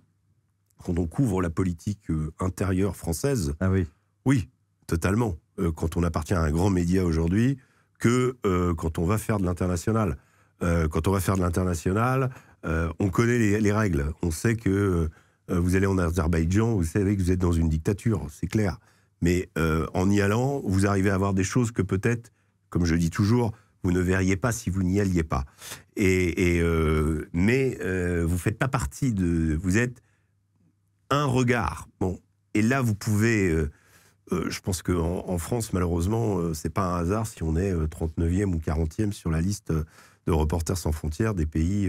quand on couvre la politique intérieure française. Ah oui. Oui, totalement. quand on appartient à un grand média aujourd'hui, que quand on va faire de l'international. quand on va faire de l'international, on connaît les, les, règles. On sait que euh, vous allez en Azerbaïdjan, vous savez que vous êtes dans une dictature, c'est clair. Mais euh, en y allant, vous arrivez à voir des choses que peut-être, comme je dis toujours, vous ne verriez pas si vous n'y alliez pas. Et, euh, mais vous faites pas partie de. Vous êtes un regard. Bon, et là vous pouvez. je pense qu'en en, France, malheureusement, c'est pas un hasard si on est 39e ou 40e sur la liste de Reporters sans frontières des pays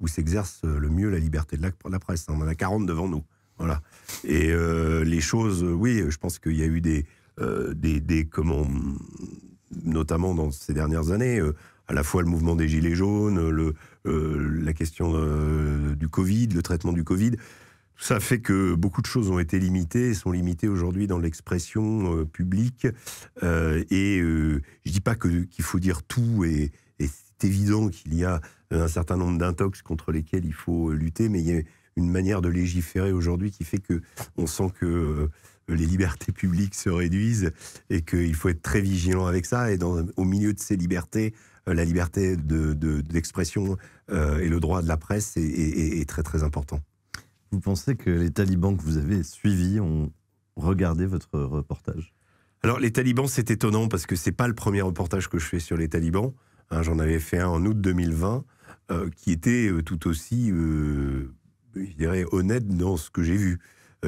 où s'exerce euh, le mieux la liberté de la, presse. On en a 40 devant nous. Voilà. Et euh, les choses, euh, oui, je pense qu'il y a eu des, des, des, comment, notamment dans ces dernières années, à la fois le mouvement des gilets jaunes, le, la question du Covid, le traitement du Covid. Tout ça fait que beaucoup de choses ont été limitées, sont limitées aujourd'hui dans l'expression publique. et je dis pas que qu'il faut dire tout et, c'est évident qu'il y a euh, un certain nombre d'intox contre lesquels il faut euh, lutter, mais il y a une manière de légiférer aujourd'hui qui fait que on sent que euh, les libertés publiques se réduisent et qu'il faut être très vigilant avec ça. Et dans, au milieu de ces libertés, la liberté d'expression de, et le droit de la presse est, est, très très important. Vous pensez que les talibans que vous avez suivis ont regardé votre reportage Alors les talibans, c'est étonnant parce que c'est pas le premier reportage que je fais sur les talibans. Hein, j'en avais fait un en août 2020 euh, qui était euh, tout aussi, euh, je dirais, honnête dans ce que j'ai vu,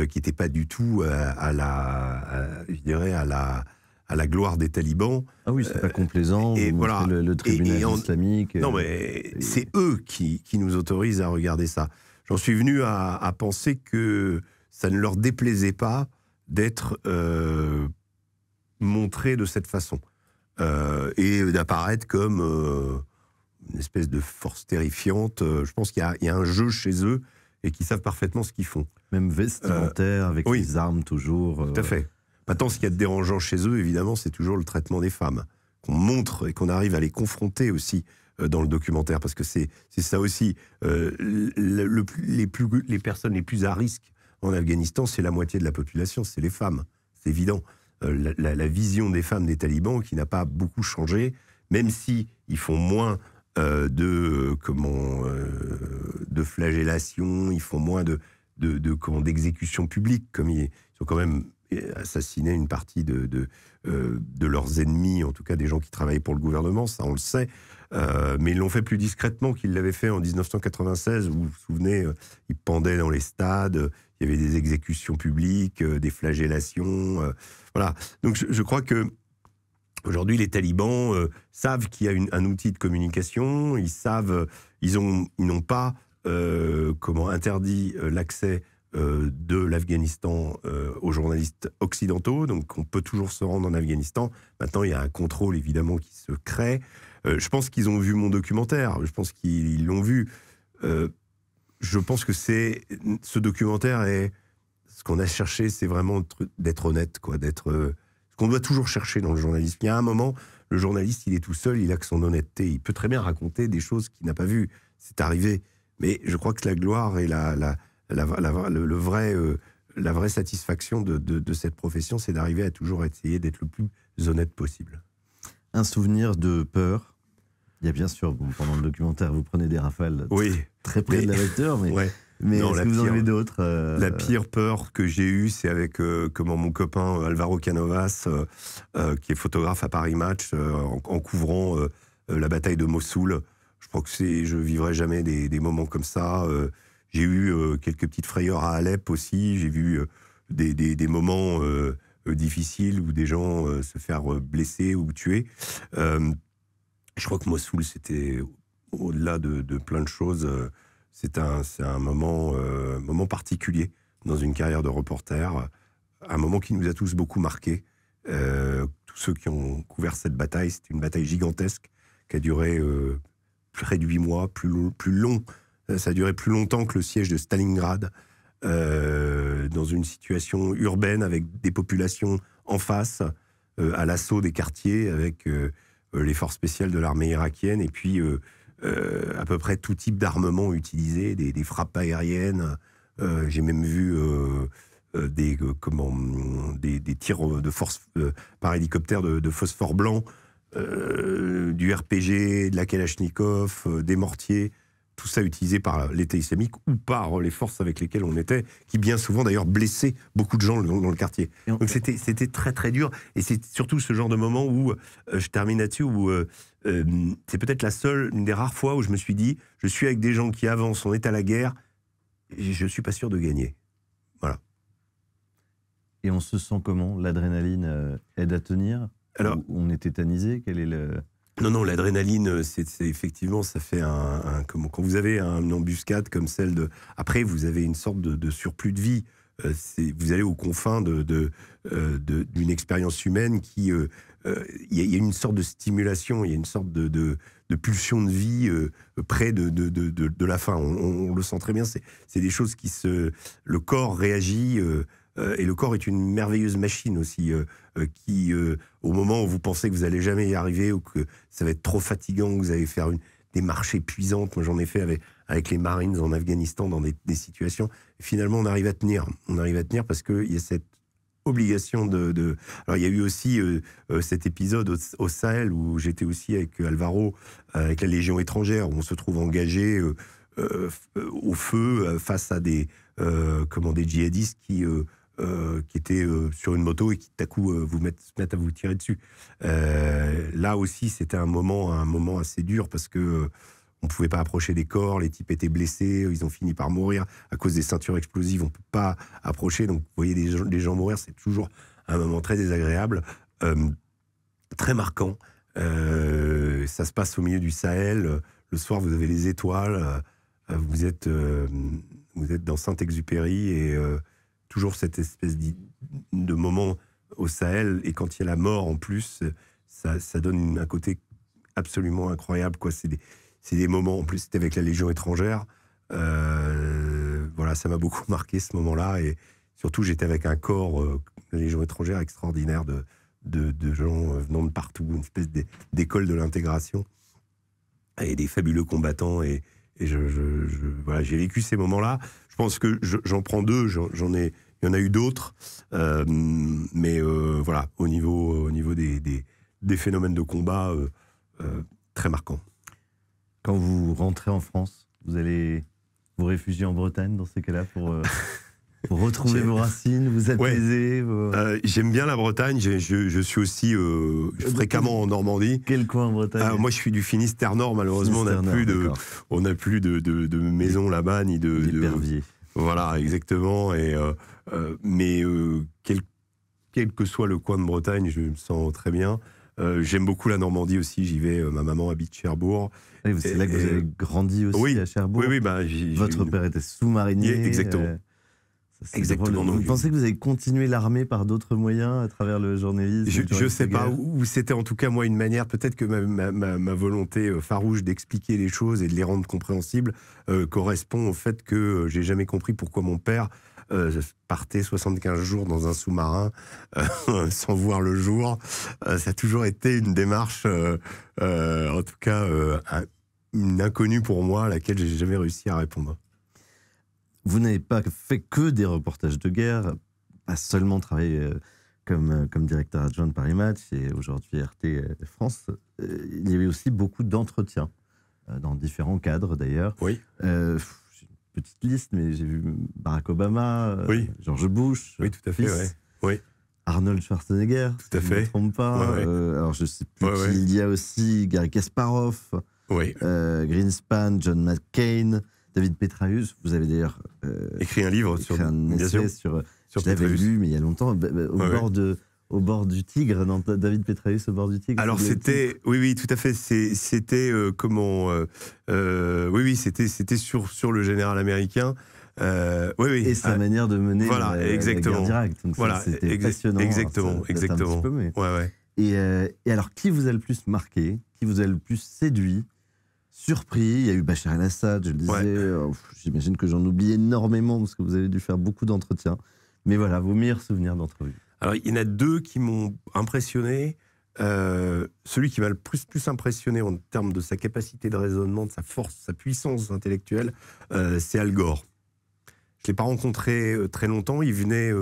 qui n'était pas du tout à, la, je dirais, à la, à la gloire des talibans. Ah oui, c'est pas complaisant. Et voilà. Le, tribunal islamique. Non, mais c'est eux qui, qui, nous autorisent à regarder ça. J'en suis venu à, à, penser que ça ne leur déplaisait pas d'être montré de cette façon. Euh, et d'apparaître comme euh, une espèce de force terrifiante. Euh, je pense qu'il y, a un jeu chez eux et qu'ils savent parfaitement ce qu'ils font. Même vestimentaire, avec des armes toujours. Tout à fait. Maintenant, ce qu'il y a de dérangeant chez eux, évidemment, c'est toujours le traitement des femmes, qu'on montre et qu'on arrive à les confronter aussi dans le documentaire, parce que c'est ça aussi. les, les personnes les plus à risque en Afghanistan, c'est la moitié de la population, c'est les femmes. C'est évident. Euh, la, vision des femmes des talibans qui n'a pas beaucoup changé, même si ils font moins euh, de euh, comment de flagellation, ils font moins de de, d'exécution publique, comme ils, ont quand même assassiné une partie de de, leurs ennemis, en tout cas des gens qui travaillent pour le gouvernement, ça on le sait. mais ils l'ont fait plus discrètement qu'ils l'avaient fait en 1996, vous vous souvenez, ils pendaient dans les stades, il y avait des exécutions publiques, euh, des flagellations. Euh, voilà. Donc je, crois que aujourd'hui, les talibans euh, savent qu'il y a un outil de communication. Ils savent, ils n'ont ils pas comment interdit l'accès de l'Afghanistan aux journalistes occidentaux. Donc on peut toujours se rendre en Afghanistan. Maintenant, il y a un contrôle évidemment qui se crée. je pense qu'ils ont vu mon documentaire. Je pense qu'ils l'ont vu je pense que c'est ce documentaire et ce qu'on a cherché, c'est vraiment d'être honnête, quoi, d'être euh, ce qu'on doit toujours chercher dans le journalisme. Il y a un moment, le journaliste, il est tout seul, il a que son honnêteté, il peut très bien raconter des choses qu'il n'a pas vues. C'est arrivé, mais je crois que la gloire et la, le, vrai, euh, la vraie satisfaction de, cette profession, c'est d'arriver à toujours essayer d'être le plus honnête possible. Un souvenir de peur, il y a bien sûr, pendant le documentaire, vous prenez des rafales. Oui très près de la lecture, mais. Mais est-ce que vous en avez d'autres euh, La pire peur que j'ai eue, c'est avec euh, comment mon copain euh, Alvaro Canovas, qui est photographe à Paris Match, en, couvrant la bataille de Mossoul. Je crois que c'est, je vivrai jamais des, moments comme ça. j'ai eu quelques petites frayeurs à Alep aussi. J'ai vu des, des, moments difficiles où des gens se faire blesser ou tuer. je crois que Mossoul, c'était au-delà de, plein de choses, euh, c'est un, moment, euh, moment particulier dans une carrière de reporter, un moment qui nous a tous beaucoup marqués. Euh, tous ceux qui ont couvert cette bataille, c'est une bataille gigantesque qui a duré près de huit mois, plus long, plus long, Ça a duré plus longtemps que le siège de Stalingrad, dans une situation urbaine avec des populations en face, à l'assaut des quartiers, avec les forces spéciales de l'armée irakienne, et puis euh, à peu près tout type d'armement utilisé, des, frappes aériennes. Euh, j'ai même vu euh, des, des, tirs de force par hélicoptère de, de phosphore blanc, du RPG, de la Kalachnikov, des mortiers tout ça utilisé par l'État islamique ou par les forces avec lesquelles on était, qui bien souvent d'ailleurs blessaient beaucoup de gens dans le quartier. Donc c'était, c'était très très dur. Et c'est surtout ce genre de moment où, euh, je termine là-dessus, où euh, euh, c'est peut-être la seule, une des rares fois où je me suis dit, je suis avec des gens qui avancent, on est à la guerre, je ne suis pas sûr de gagner. Voilà. Et on se sent comment L'adrénaline aide à tenir Alors, On est tétanisé Quel est le... Non, non, l'adrénaline, euh, c'est effectivement, ça fait un, quand vous avez un, une embuscade comme celle de. Après, vous avez une sorte de, surplus de vie. Euh, vous allez aux confins d'une de, de, euh, expérience humaine qui, il y, a une sorte de stimulation, il y a une sorte de, pulsion de vie près de, la fin. On, on, le sent très bien. C'est des choses qui se, le corps réagit euh, et le corps est une merveilleuse machine aussi, euh, euh, qui, au moment où vous pensez que vous n'allez jamais y arriver ou que ça va être trop fatigant, que vous allez faire une, des marches épuisantes, moi j'en ai fait avec, avec les Marines en Afghanistan dans des, situations, finalement on arrive à tenir. On arrive à tenir parce qu'il y a cette obligation de, Alors il y a eu aussi cet épisode au, Sahel où j'étais aussi avec Alvaro, avec la Légion étrangère, où on se trouve engagé au feu face à des, comment, des djihadistes qui euh, qui était euh, sur une moto et qui tout à coup euh, vous se mettent à vous tirer dessus. là aussi, c'était un moment, un moment assez dur parce que on pouvait pas approcher des corps, les types étaient blessés, ils ont fini par mourir à cause des ceintures explosives. On peut pas approcher, donc vous voyez des gens, gens mourir, c'est toujours un moment très désagréable, très marquant. ça se passe au milieu du Sahel. Le soir, vous avez les étoiles. vous êtes, vous êtes dans Saint-Exupéry et toujours cette espèce de moment au Sahel, et quand il y a la mort en plus, ça, donne un côté absolument incroyable. Quoi. C'est, des, moments, en plus c'était avec la Légion étrangère, euh, voilà, ça m'a beaucoup marqué ce moment-là, et surtout j'étais avec un corps, de euh, Légion étrangère, extraordinaire de, de, gens euh, venant de partout, une espèce d'école de l'intégration, et des fabuleux combattants, et, j'ai vécu ces moments-là. Je pense que j'en prends deux, j'en ai, il y en a eu d'autres, euh, mais euh, voilà, au niveau, euh, au niveau des, des, phénomènes de combat, très marquants. Quand vous rentrez en France, vous allez vous réfugier en Bretagne dans ces cas-là pour retrouvez vos racines, vous apaiser. Euh, j'aime bien la Bretagne. Je, suis aussi euh, euh, fréquemment en Normandie. Quel coin en Bretagne ah, Moi, je suis du Finistère Nord. Malheureusement, on n'a plus de, on a plus de, maison là-bas ni de, de Voilà, exactement. Et mais quel, que soit le coin de Bretagne, je me sens très bien. J'aime beaucoup la Normandie aussi. J'y vais. ma maman habite Cherbourg. C'est là que vous avez grandi aussi oui, à Cherbourg. Oui, oui, bah, Votre père était sous-marinier. Exactement. Exactement. Vous pensez que vous avez continué l'armée par d'autres moyens à travers le journalisme Je ne sais pas, ou c'était en tout cas moi une manière, peut-être que ma, volonté euh, farouche d'expliquer les choses et de les rendre compréhensibles euh, correspond au fait que euh, j'ai jamais compris pourquoi mon père partait 75 jours dans un sous-marin sans voir le jour. ça a toujours été une démarche, en tout cas, une inconnue pour moi à laquelle j'ai jamais réussi à répondre vous n'avez pas fait que des reportages de guerre, pas seulement travaillé euh, comme, euh, comme directeur adjoint de Paris Match et aujourd'hui RT euh, France. Il y avait aussi beaucoup d'entretiens dans différents cadres d'ailleurs. Oui. une petite liste, mais j'ai vu Barack Obama, oui. George Bush, oui, tout à fait, oui. Arnold Schwarzenegger, tout à si fait. je ne me trompe pas. alors je sais plus il y a aussi Gary Kasparov, euh, Greenspan, John McCain. David Petraeus, vous avez d'ailleurs euh, écrit un livre sur un essai sur, euh, sur, je lu mais il y a longtemps bah, bah, au bord de au bord du Tigre, David Petraeus au bord du Tigre. Alors c'était, oui, oui, tout à fait. C'était euh, comment, oui, oui, c'était, c'était sur sur le général américain. oui, oui. Et sa ah, manière de mener voilà, la, exactement. guerre voilà, c'était passionnant. Hein, exactement, exactement. ouais, ouais. Et, et, alors, qui vous a le plus marqué, qui vous a le plus séduit surpris. Il y a eu Bachar el-Assad, je le disais. Euh, j'imagine que j'en oublie énormément parce que vous avez dû faire beaucoup d'entretiens. Mais voilà, vos meilleurs souvenirs d'entrevue. Alors, il y en a deux qui m'ont impressionné. Euh, celui qui m'a le plus, plus impressionné en termes de sa capacité de raisonnement, de sa force, sa puissance intellectuelle, euh, c'est Al Gore. Je ne l'ai pas rencontré très longtemps. Il venait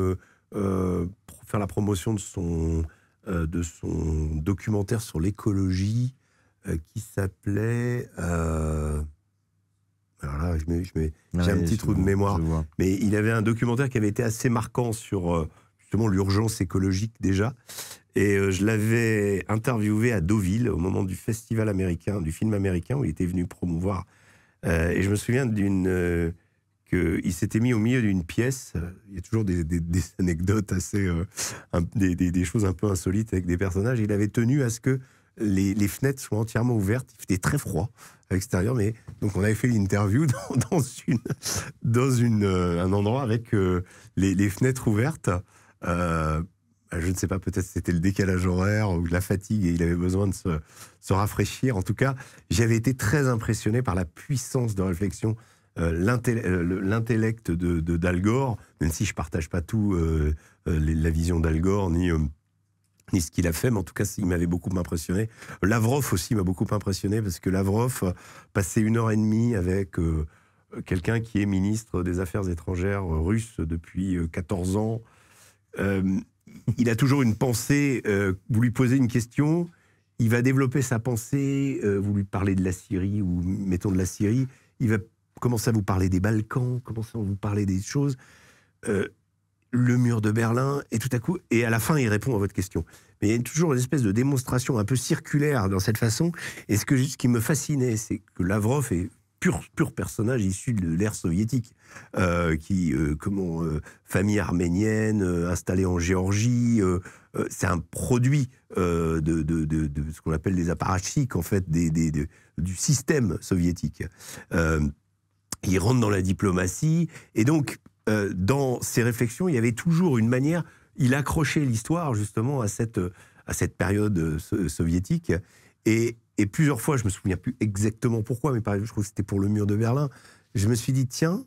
faire la promotion de son, de son documentaire sur l'écologie euh, qui s'appelait. Euh, alors là, j'ai un petit trou de mémoire. Mais il avait un documentaire qui avait été assez marquant sur euh, justement l'urgence écologique déjà. Et je l'avais interviewé à Deauville au moment du festival américain, du film américain, où il était venu promouvoir. et je me souviens d'une qu'il s'était mis au milieu d'une pièce. Il y a toujours des, anecdotes assez. des, choses un peu insolites avec des personnages. Il avait tenu à ce que les, fenêtres sont entièrement ouvertes. Il faisait très froid à l'extérieur, mais donc on avait fait l'interview dans, euh, un endroit avec euh, les, fenêtres ouvertes. Euh, bah, je ne sais pas, peut-être c'était le décalage horaire ou la fatigue et il avait besoin de se, rafraîchir. En tout cas, j'avais été très impressionné par la puissance de réflexion, l'intellect de, de Gore, même si je ne partage pas tout la vision d'Al Gore ni ni ce qu'il a fait, mais en tout cas, il m'avait beaucoup impressionné. Lavrov aussi m'a beaucoup impressionné, parce que Lavrov euh, passait une heure et demie avec euh, euh, quelqu'un qui est ministre des Affaires étrangères russe depuis 14 ans. il a toujours une pensée, vous lui posez une question, il va développer sa pensée, vous lui parlez de la Syrie, ou mettons de la Syrie, il va commencer à vous parler des Balkans, commencer à vous parler des choses le mur de Berlin, et tout à coup, et à la fin, il répond à votre question. Mais il y a toujours une espèce de démonstration un peu circulaire dans cette façon. Et ce, que, ce qui me fascinait, c'est que Lavrov est pur, pur personnage issu de l'ère soviétique, euh, qui, euh, comment, euh, famille arménienne, euh, installée en Géorgie, c'est un produit de, de, de, ce qu'on appelle des apparatchiks, en fait, des, des, du système soviétique. il rentre dans la diplomatie, et donc euh, dans ses réflexions, il y avait toujours une manière, il accrochait l'histoire justement à cette, à cette période euh, soviétique. Et, plusieurs fois, je me souviens plus exactement pourquoi, mais par exemple, je crois que c'était pour le mur de Berlin, je me suis dit, tiens,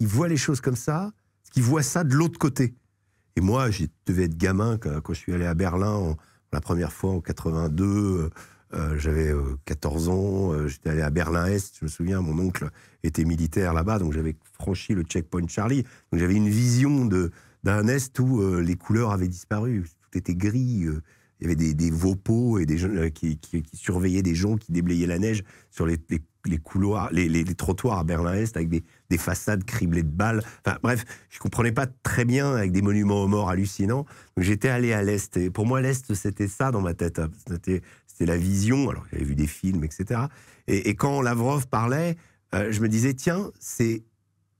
il voit les choses comme ça, qu'il voit ça de l'autre côté. Et moi, je devais être gamin quand, je suis allé à Berlin la première fois en 82. Euh, j'avais 14 euh, ans, euh, j'étais allé à Berlin-Est, je me souviens, mon oncle était militaire là-bas, donc j'avais franchi le checkpoint Charlie. Donc j'avais une vision d'un Est où les couleurs avaient disparu, tout était gris. il y avait des, des et des gens qui, surveillaient des gens qui déblayaient la neige sur les, couloirs, les, trottoirs à Berlin-Est avec des, façades criblées de balles. Enfin bref, je comprenais pas très bien avec des monuments aux morts hallucinants. Donc j'étais allé à l'Est et pour moi l'Est c'était ça dans ma tête. Hein, c'était c'est la vision, alors j'avais vu des films, etc. Et, quand Lavrov parlait, euh, je me disais, tiens, c'est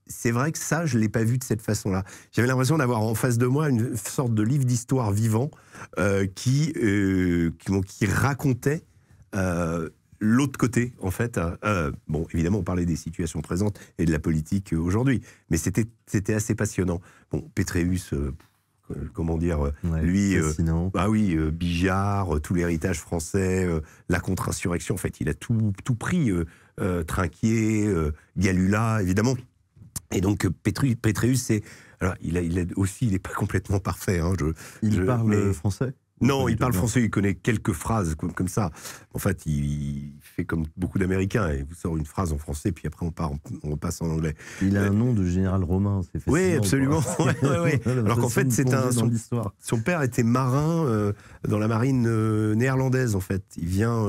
c'est vrai que ça, je ne l'ai pas vu de cette façon-là. J'avais l'impression d'avoir en face de moi une sorte de livre d'histoire vivant euh, qui, euh, qui, racontait l'autre côté, en fait. Hein. bon, évidemment, on parlait des situations présentes et de la politique aujourd'hui, mais c'était assez passionnant. Bon, Petreus, euh, comment dire, euh, lui, euh, bah oui, tout l'héritage français, la contre-insurrection, en fait, il a tout, tout pris, Trinquier, Galula, évidemment. Et donc Petru, c'est alors il est aussi, il n'est pas complètement parfait. Hein, il parle français. Non, il parle français, il connaît quelques phrases comme, ça. En fait, il, fait comme beaucoup d'Américains, il vous sort une phrase en français, puis après on, part, passe en anglais. Il a euh, un nom de général romain, c'est Oui, absolument. Alors qu'en fait, c'est un. Son, son, père était marin euh, dans la marine euh, néerlandaise, en fait. Il vient.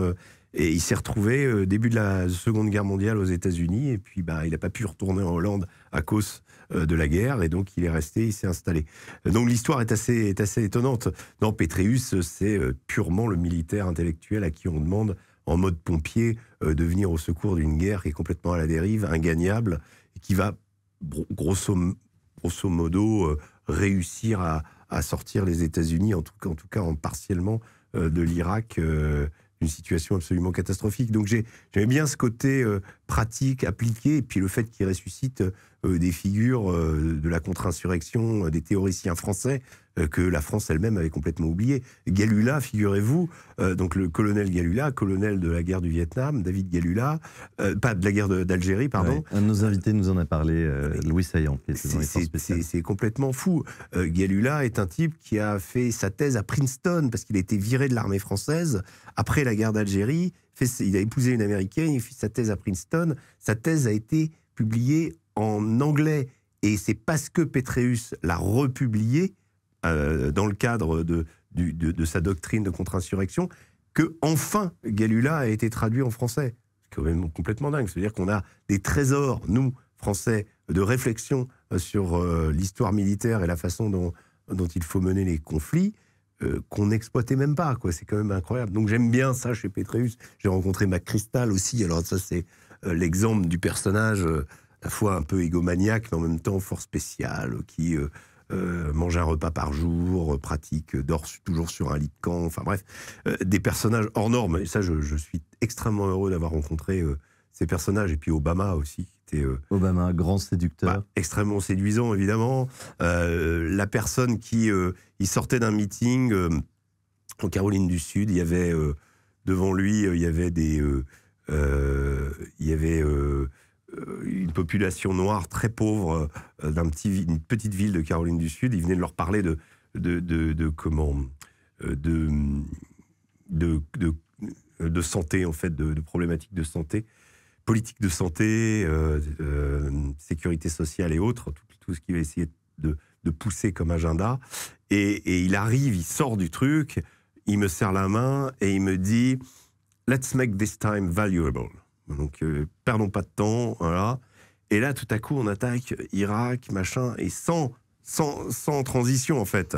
et il s'est retrouvé début de la Seconde Guerre mondiale aux États-Unis, et puis bah, il n'a pas pu retourner en Hollande à cause euh, de la guerre, et donc il est resté, il s'est installé. Donc l'histoire est assez, est assez étonnante. Non, Petreus, c'est euh, purement le militaire intellectuel à qui on demande, en mode pompier, euh, de venir au secours d'une guerre qui est complètement à la dérive, ingagnable, et qui va, grosso, grosso modo, réussir à, sortir les États-Unis, en tout cas en, tout cas, en partiellement, de l'Irak une situation absolument catastrophique. Donc j'aimais bien ce côté pratique, appliquée, et puis le fait qu'il ressuscite euh, des figures euh, de la contre-insurrection, euh, des théoriciens français que la France elle-même avait complètement oublié. Galula, figurez-vous, donc le colonel Galula, colonel de la guerre du Vietnam, David Galula, pas de la guerre d'Algérie, pardon. un de nos invités nous en a parlé, Louis Saillant, C'est complètement fou. Galula est un type qui a fait sa thèse à Princeton parce qu'il a été viré de l'armée française après la guerre d'Algérie il a épousé une américaine, il fait sa thèse à Princeton. Sa thèse a été publiée en anglais. Et c'est parce que Petreus l'a republiée euh, dans le cadre de, sa doctrine de contre-insurrection que enfin Galula a été traduit en français. C'est quand complètement dingue. C'est-à-dire qu'on a des trésors, nous, Français, de réflexion euh, sur euh, l'histoire militaire et la façon dont il faut mener les conflits. Euh, qu'on n'exploitait même pas. Quoi. C'est quand même incroyable. Donc j'aime bien ça chez Petreus. J'ai rencontré Mac Cristal aussi. Alors ça, c'est euh, l'exemple du personnage, euh, à la fois un peu égomaniaque, mais en même temps fort spécial, qui mange un repas par jour, pratique, dort toujours sur un lit de camp. Enfin bref, des personnages hors normes. Et ça, je suis extrêmement heureux d'avoir rencontré ces personnages. Et puis Obama aussi, était... un euh, Obama, grand séducteur. Bah, extrêmement séduisant, évidemment. Euh, la personne qui... Euh, il sortait d'un meeting en Caroline du Sud, il y avait... devant lui, il y avait des... il y avait une population noire très pauvre d'une d'un petit, une petite ville de Caroline du Sud. il venait de leur parler de, comment de, de, santé en fait, de, problématiques de santé politique de santé, euh, euh, sécurité sociale et autres, tout, ce qu'il va essayer de, pousser comme agenda. Et, il arrive, il sort du truc, il me serre la main et il me dit Let's make this time valuable. Donc, euh, perdons pas de temps, voilà. Et là, tout à coup, on attaque Irak, machin, et sans, sans, transition, en fait.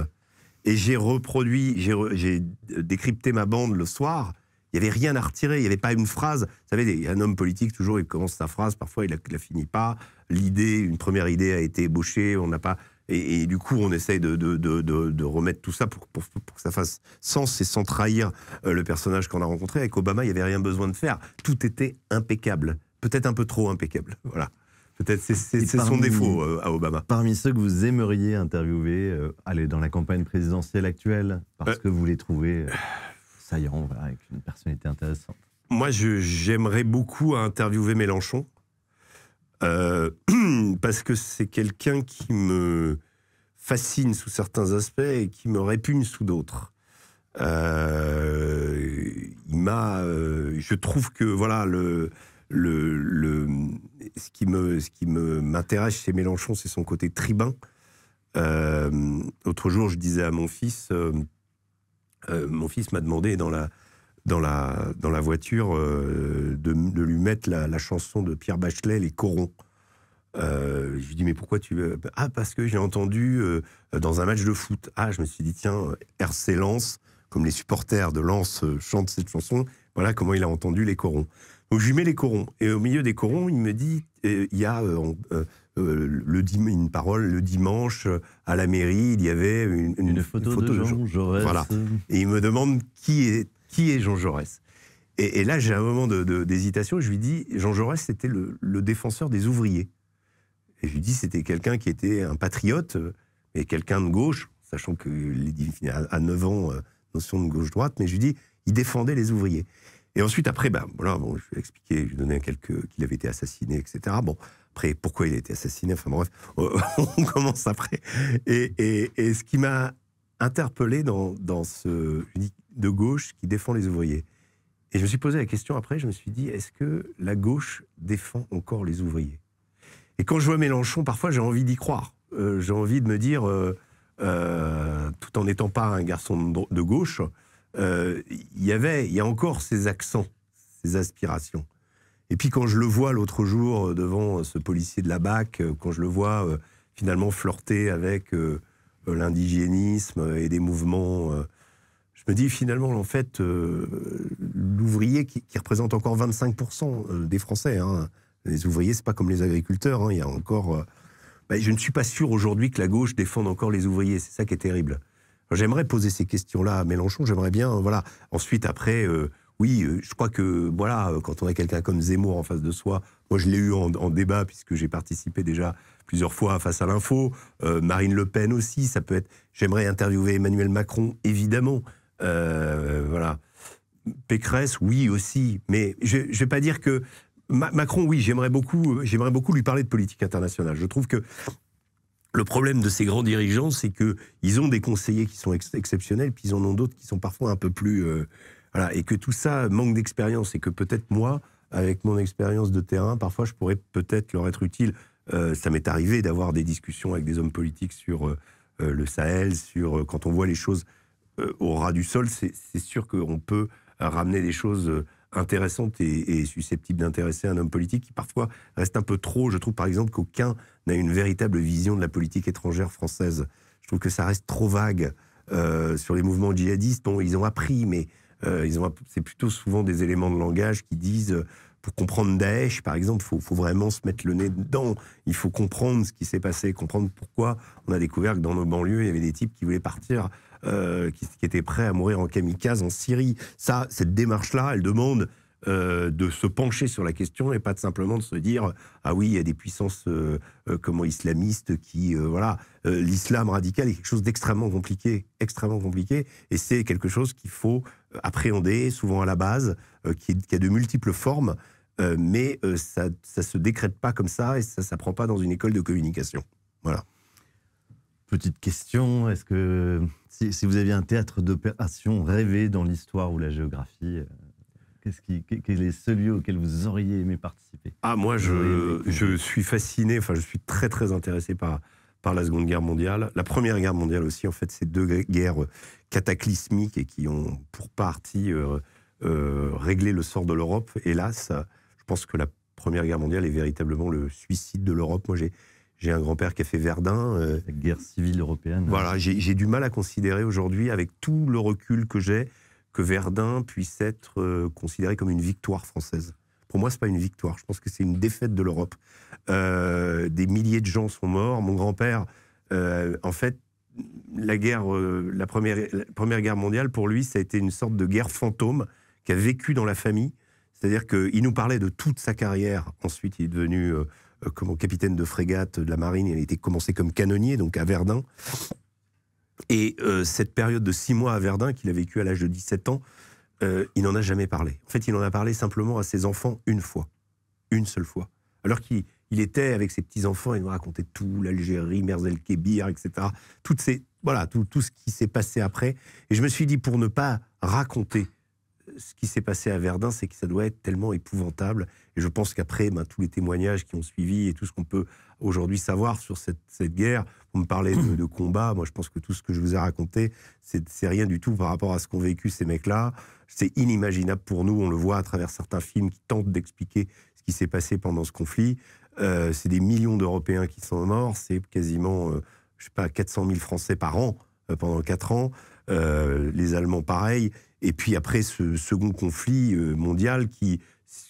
Et j'ai reproduit, j'ai décrypté ma bande le soir, il n'y avait rien à retirer, il n'y avait pas une phrase. Vous savez, un homme politique, toujours, il commence sa phrase, parfois il ne la, finit pas. L'idée, une première idée a été ébauchée, on n'a pas. Et, du coup, on essaye de, de, remettre tout ça pour, que ça fasse sens et sans trahir euh, le personnage qu'on a rencontré. Avec Obama, il n'y avait rien besoin de faire. Tout était impeccable. Peut-être un peu trop impeccable. Voilà. Peut-être c'est, son défaut euh, à Obama. Parmi ceux que vous aimeriez interviewer, euh, allez, dans la campagne présidentielle actuelle, parce que vous les trouvez avec une personnalité intéressante Moi, j'aimerais beaucoup interviewer Mélenchon. Euh, parce que c'est quelqu'un qui me fascine sous certains aspects et qui me répugne sous d'autres. Euh, il m'a, euh, je trouve que voilà le, le, le ce qui me ce qui me m'intéresse chez Mélenchon, c'est son côté tribun. autre jour, je disais à mon fils, euh, mon fils m'a demandé dans la, dans la, dans la voiture euh, de, lui mettre la, chanson de Pierre Bachelet, Les Corons. Euh, je lui dis mais pourquoi tu veux ah parce que j'ai entendu dans un match de foot ah je me suis dit tiens RC Lens comme les supporters de Lens chantent cette chanson voilà comment il a entendu les corons donc je lui mets les corons et au milieu des corons il me dit il y a euh, le dim, une parole le dimanche euh, à la mairie, il y avait une, photo, de, Jean, Jaurès. Et il me demande qui est, qui est Jean Jaurès. Et, là, j'ai un moment d'hésitation. De, je lui dis Jean Jaurès, c'était le, défenseur des ouvriers. Et je lui dis c'était quelqu'un qui était un patriote, euh, et quelqu'un de gauche, sachant que à 9 ans, notion de gauche-droite, mais je lui dis il défendait les ouvriers. Et ensuite, après, ben, voilà, bon, je lui ai expliqué, je lui ai donné quelques. qu'il avait été assassiné, etc. Bon, après, pourquoi il a été assassiné Enfin bref, on commence après. Et, ce qui m'a interpellé dans, dans ce de gauche qui défend les ouvriers. Et je me suis posé la question après, je me suis dit, est-ce que la gauche défend encore les ouvriers Et quand je vois Mélenchon, parfois j'ai envie d'y croire. Euh, j'ai envie de me dire, euh, euh, tout en n'étant pas un garçon de gauche, il y avait, il y a encore ces accents, ces aspirations. Et puis quand je le vois l'autre jour euh, devant euh, ce policier de la BAC, euh, quand je le vois finalement flirter avec l'indigénisme et des mouvements, je me dis finalement en fait l'ouvrier qui, représente encore 25% des Français. Hein. Les ouvriers, c'est pas comme les agriculteurs. Hein. Il y a encore. Bah, je ne suis pas sûr aujourd'hui que la gauche défende encore les ouvriers. C'est ça qui est terrible. J'aimerais poser ces questions-là à Mélenchon. J'aimerais bien, voilà. Ensuite, après, oui, euh, je crois que voilà, euh, quand on a quelqu'un comme Zemmour en face de soi, moi je l'ai eu en, débat puisque j'ai participé déjà plusieurs fois face à l'info, euh, Marine Le Pen aussi, ça peut être. J'aimerais interviewer Emmanuel Macron, évidemment, voilà. Pécresse, oui aussi, mais je ne vais pas dire que Macron, oui, j'aimerais beaucoup, j'aimerais beaucoup lui parler de politique internationale. Je trouve que le problème de ces grands dirigeants, c'est que ils ont des conseillers qui sont exceptionnels, puis ils en ont d'autres qui sont parfois un peu plus voilà, et que tout ça manque d'expérience et que peut-être moi, avec mon expérience de terrain, parfois je pourrais peut-être leur être utile. Euh, ça m'est arrivé d'avoir des discussions avec des hommes politiques sur euh, euh, le Sahel, sur quand on voit les choses au ras du sol, c'est sûr qu'on peut ramener des choses intéressantes et, et susceptibles d'intéresser un homme politique qui parfois reste un peu trop. Je trouve par exemple qu'aucun n'a une véritable vision de la politique étrangère française. Je trouve que ça reste trop vague sur les mouvements djihadistes. Bon, ils ont appris, mais euh, c'est plutôt souvent des éléments de langage qui disent euh, pour comprendre Daesh, par exemple, il faut, vraiment se mettre le nez dedans. Il faut comprendre ce qui s'est passé, comprendre pourquoi on a découvert que dans nos banlieues, il y avait des types qui voulaient partir, euh, qui, qui, étaient prêts à mourir en kamikaze en Syrie. Ça, cette démarche-là, elle demande euh, de se pencher sur la question et pas de simplement de se dire ah oui, il y a des puissances euh, euh, comment islamistes qui voilà, l'islam radical est quelque chose d'extrêmement compliqué, extrêmement compliqué et c'est quelque chose qu'il faut appréhender souvent à la base qui, a de multiples formes. mais ça ne se décrète pas comme ça et ça ne s'apprend pas dans une école de communication. Voilà. Petite question, est-ce que si, vous aviez un théâtre d'opération rêvé dans l'histoire ou la géographie, ce quel est lieu auquel vous auriez aimé participer Ah, moi, je, je, suis fasciné, enfin, je suis très, très intéressé par, par la Seconde Guerre mondiale, la Première Guerre mondiale aussi, en fait, c'est deux guerres euh, cataclysmiques et qui ont pour partie euh, euh, réglé le sort de l'Europe. Hélas, je pense que la Première Guerre mondiale est véritablement le suicide de l'Europe. Moi, j'ai. J'ai un grand-père qui a fait Verdun. la guerre civile européenne. Voilà, j'ai du mal à considérer aujourd'hui, avec tout le recul que j'ai, que Verdun puisse être euh, considéré comme une victoire française. Pour moi, ce n'est pas une victoire. Je pense que c'est une défaite de l'Europe. Euh, des milliers de gens sont morts. Mon grand-père, euh, en fait, la guerre, la première, première guerre mondiale, pour lui, ça a été une sorte de guerre fantôme qui a vécu dans la famille. C'est-à-dire qu'il nous parlait de toute sa carrière. Ensuite, il est devenu comme capitaine de frégate de la marine. Il a commencé comme canonnier, donc à Verdun. Et euh, cette période de six mois à Verdun qu'il a vécue à l'âge de 17 ans, euh, il n'en a jamais parlé. En fait, il en a parlé simplement à ses enfants une fois, une seule fois. Alors qu'il était avec ses petits-enfants, il nous racontait tout, l'Algérie, Merzel-Kébir, etc. voilà, tout, ce qui s'est passé après. Et je me suis dit, pour ne pas raconter euh, ce qui s'est passé à Verdun, c'est que ça doit être tellement épouvantable. Et je pense qu'après, ben, tous les témoignages qui ont suivi et tout ce qu'on peut aujourd'hui savoir sur cette guerre, vous me parlait de, mmh. de, combat. Moi, je pense que tout ce que je vous ai raconté, c'est rien du tout par rapport à ce qu'ont vécu ces mecs-là. C'est inimaginable pour nous. On le voit à travers certains films qui tentent d'expliquer ce qui s'est passé pendant ce conflit. Euh, c'est des millions d'Européens qui sont morts. C'est quasiment, euh, je sais pas, 400 000 Français par an euh, pendant 4 ans. les Allemands, pareil. Et puis après ce second conflit mondial qui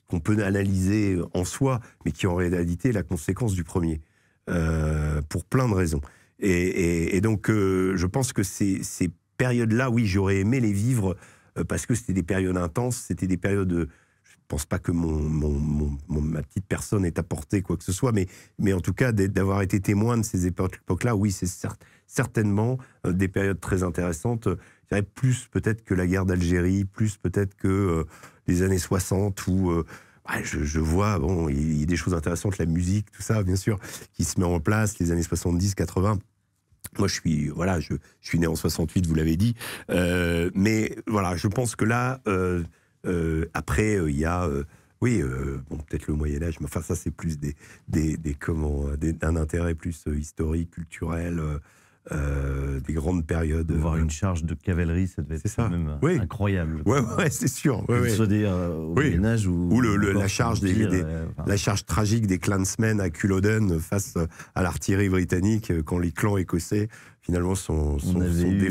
qu'on peut analyser en soi, mais qui en réalité est la conséquence du premier. Euh, pour plein de raisons. Et, donc, euh, je pense que ces, ces périodes-là, oui, j'aurais aimé les vivre euh, parce que c'était des périodes intenses, c'était des périodes. Je ne pense pas que mon, ma petite personne ait apporté quoi que ce soit, mais, mais en tout cas, d'avoir été témoin de ces époques-là, oui, c'est certainement des périodes très intéressantes. Je dirais plus peut-être que la guerre d'Algérie, plus peut-être que les années 60 ou... Ah, je, vois, bon, il y a des choses intéressantes, la musique, tout ça, bien sûr, qui se met en place, les années 70, 80. Moi, je suis, voilà, je, suis né en 68, vous l'avez dit. Euh, mais voilà, je pense que là, euh, euh, après, il y a. Oui, peut-être le Moyen Âge, mais enfin ça c'est plus des, des, intérêt plus historique, culturel, euh, des grandes périodes. Voir euh, une charge de cavalerie, ça devait être quand même euh, oui. incroyable. Oui, ouais, c'est sûr. Ouais, se Dire, au Ménage ou, la, charge des, des, la charge tragique des clansmen à Culloden face à l'artillerie britannique quand les clans écossais finalement sont, sont, On avait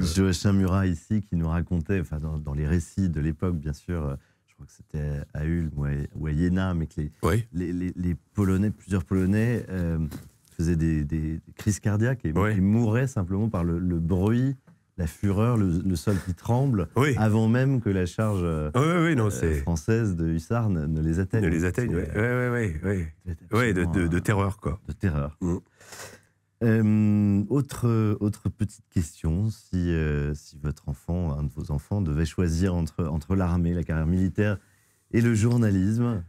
sont Joachim Murat ici qui nous racontait, enfin, dans, les récits de l'époque bien sûr, je crois que c'était à Ulm ou à, Iéna, mais que les, Polonais, plusieurs Polonais, faisait des, crises cardiaques et, mouraient simplement par le, bruit la fureur, le, sol qui tremble, avant même que la charge euh, non, euh, française de Hussard ne, les atteigne. les oui. de, euh, terreur, quoi. De terreur. Mm. autre, autre petite question, si, si votre enfant, un de vos enfants, devait choisir entre, entre l'armée, la carrière militaire et le journalisme,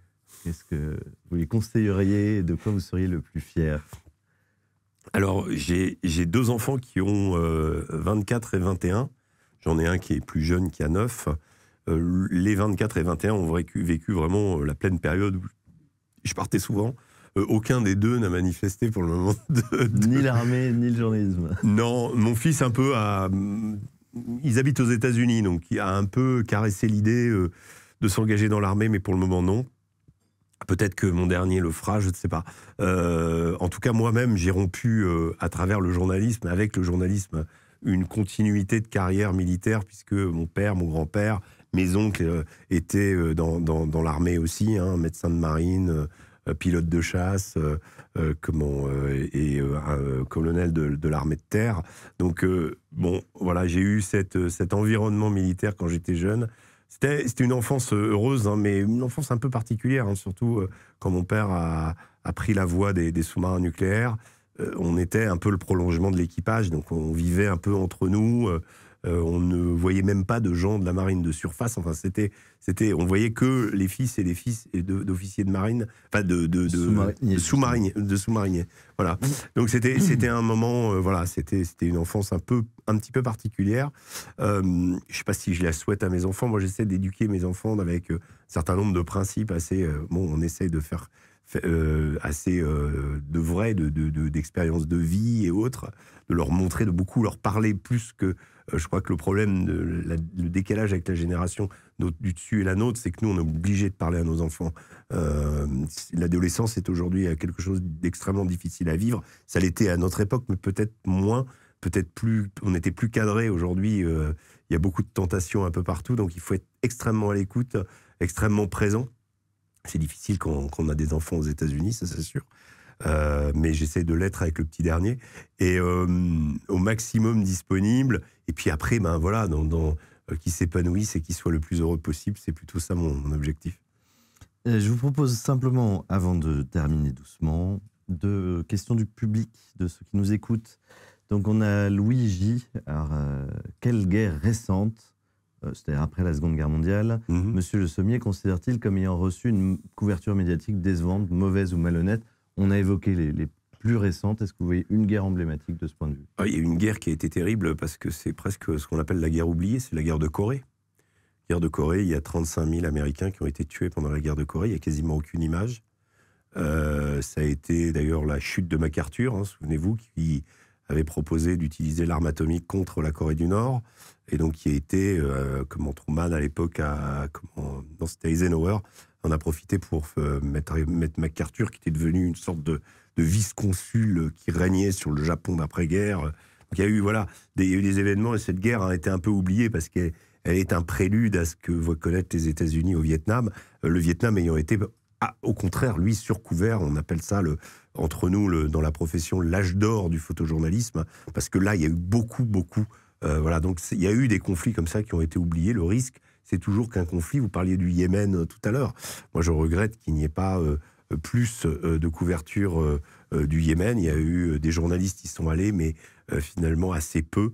qu'est-ce que vous les conseilleriez et de quoi vous seriez le plus fier alors, j'ai deux enfants qui ont 24 euh, et 21. J'en ai un qui est plus jeune, qui a 9. Euh, les 24 et 21 ont vécu, vécu vraiment euh, la pleine période où je partais souvent. aucun des deux n'a manifesté pour le moment. Ni l'armée, ni le journalisme. Non, mon fils un peu a... Ils habitent aux États-Unis, donc il a un peu caressé l'idée de s'engager dans l'armée, mais pour le moment non. Peut-être que mon dernier le fera, je ne sais pas. Euh, en tout cas, moi-même, j'ai rompu euh, à travers le journalisme, avec le journalisme, une continuité de carrière militaire, puisque mon père, mon grand-père, mes oncles euh, étaient dans, dans, dans l'armée aussi, hein, médecin de marine, pilote de chasse, comment, et colonel de, de l'armée de terre. Donc, bon, voilà, j'ai eu cet environnement militaire quand j'étais jeune. C'était une enfance euh, heureuse, hein, mais une enfance un peu particulière, hein, surtout euh, quand mon père a, pris la voie des, sous-marins nucléaires. Euh, on était un peu le prolongement de l'équipage, donc on vivait un peu entre nous. Euh, on ne voyait même pas de gens de la marine de surface. Enfin, c'était, c'était, on voyait que les fils et les fils d'officiers de, marine, enfin de, sous-marins, de sous-mariniers. voilà. Mm. Donc c'était, c'était un moment, euh, voilà, c'était, c'était une enfance un peu, un petit peu particulière. Euh, je sais pas si je la souhaite à mes enfants. Moi, j'essaie d'éduquer mes enfants avec un certain nombre de principes assez. bon, on essaie de faire assez de vrai, d'expériences de, de vie et autres, de leur montrer, de beaucoup leur parler plus que je crois que le problème, de le décalage avec la génération du dessus et la nôtre, c'est que nous, on est obligé de parler à nos enfants. Euh, l'adolescence est aujourd'hui quelque chose d'extrêmement difficile à vivre. Ça l'était à notre époque, mais peut-être moins, peut-être plus. On était plus cadré aujourd'hui. Euh, il y a beaucoup de tentations un peu partout, donc il faut être extrêmement à l'écoute, extrêmement présent. C'est difficile quand, quand, on a des enfants aux États-Unis, ça c'est sûr. Euh, mais j'essaie de l'être avec le petit dernier, et euh, au maximum disponible. Et puis après, ben voilà, dans, dans euh, qu'il s'épanouisse et qu'il soit le plus heureux possible, c'est plutôt ça mon, objectif. Euh, je vous propose simplement, avant de terminer doucement, deux questions du public, de ceux qui nous écoutent. Donc on a Louis J. Alors, quelle guerre récente c'est-à-dire après la Seconde Guerre mondiale, mhm. Monsieur Le Sommier considère-t-il comme ayant reçu une couverture médiatique décevante, mauvaise ou malhonnête on a évoqué les, plus récentes. Est-ce que vous voyez une guerre emblématique de ce point de vue ah, Il y a une guerre qui a été terrible parce que c'est presque ce qu'on appelle la guerre oubliée, c'est la guerre de Corée. Guerre de Corée, il y a 35 000 Américains qui ont été tués pendant la guerre de Corée. Il n'y a quasiment aucune image. Euh, ça a été d'ailleurs la chute de MacArthur, hein, souvenez-vous, qui avait proposé d'utiliser l'arme atomique contre la Corée du Nord, et donc qui a été, euh, comment Truman à l'époque, à, comment, non, Eisenhower, on a profité pour euh, mettre, MacArthur, qui était devenu une sorte de, vice-consul euh, qui régnait sur le Japon d'après-guerre. il y a eu, voilà, des, événements et cette guerre a été un peu oubliée parce qu'elle est un prélude à ce que vous connaître les États-Unis au Vietnam. Euh, le Vietnam ayant été, au contraire, lui, surcouvert, on appelle ça le, entre nous, dans la profession, l'âge d'or du photojournalisme, parce que là, il y a eu beaucoup, beaucoup. voilà, donc il y a eu des conflits comme ça qui ont été oubliés. Le risque, c'est toujours qu'un conflit. Vous parliez du Yémen euh, tout à l'heure. Moi, je regrette qu'il n'y ait pas euh, euh, plus de couverture du Yémen. Il y a eu des journalistes qui sont allés, mais finalement assez peu.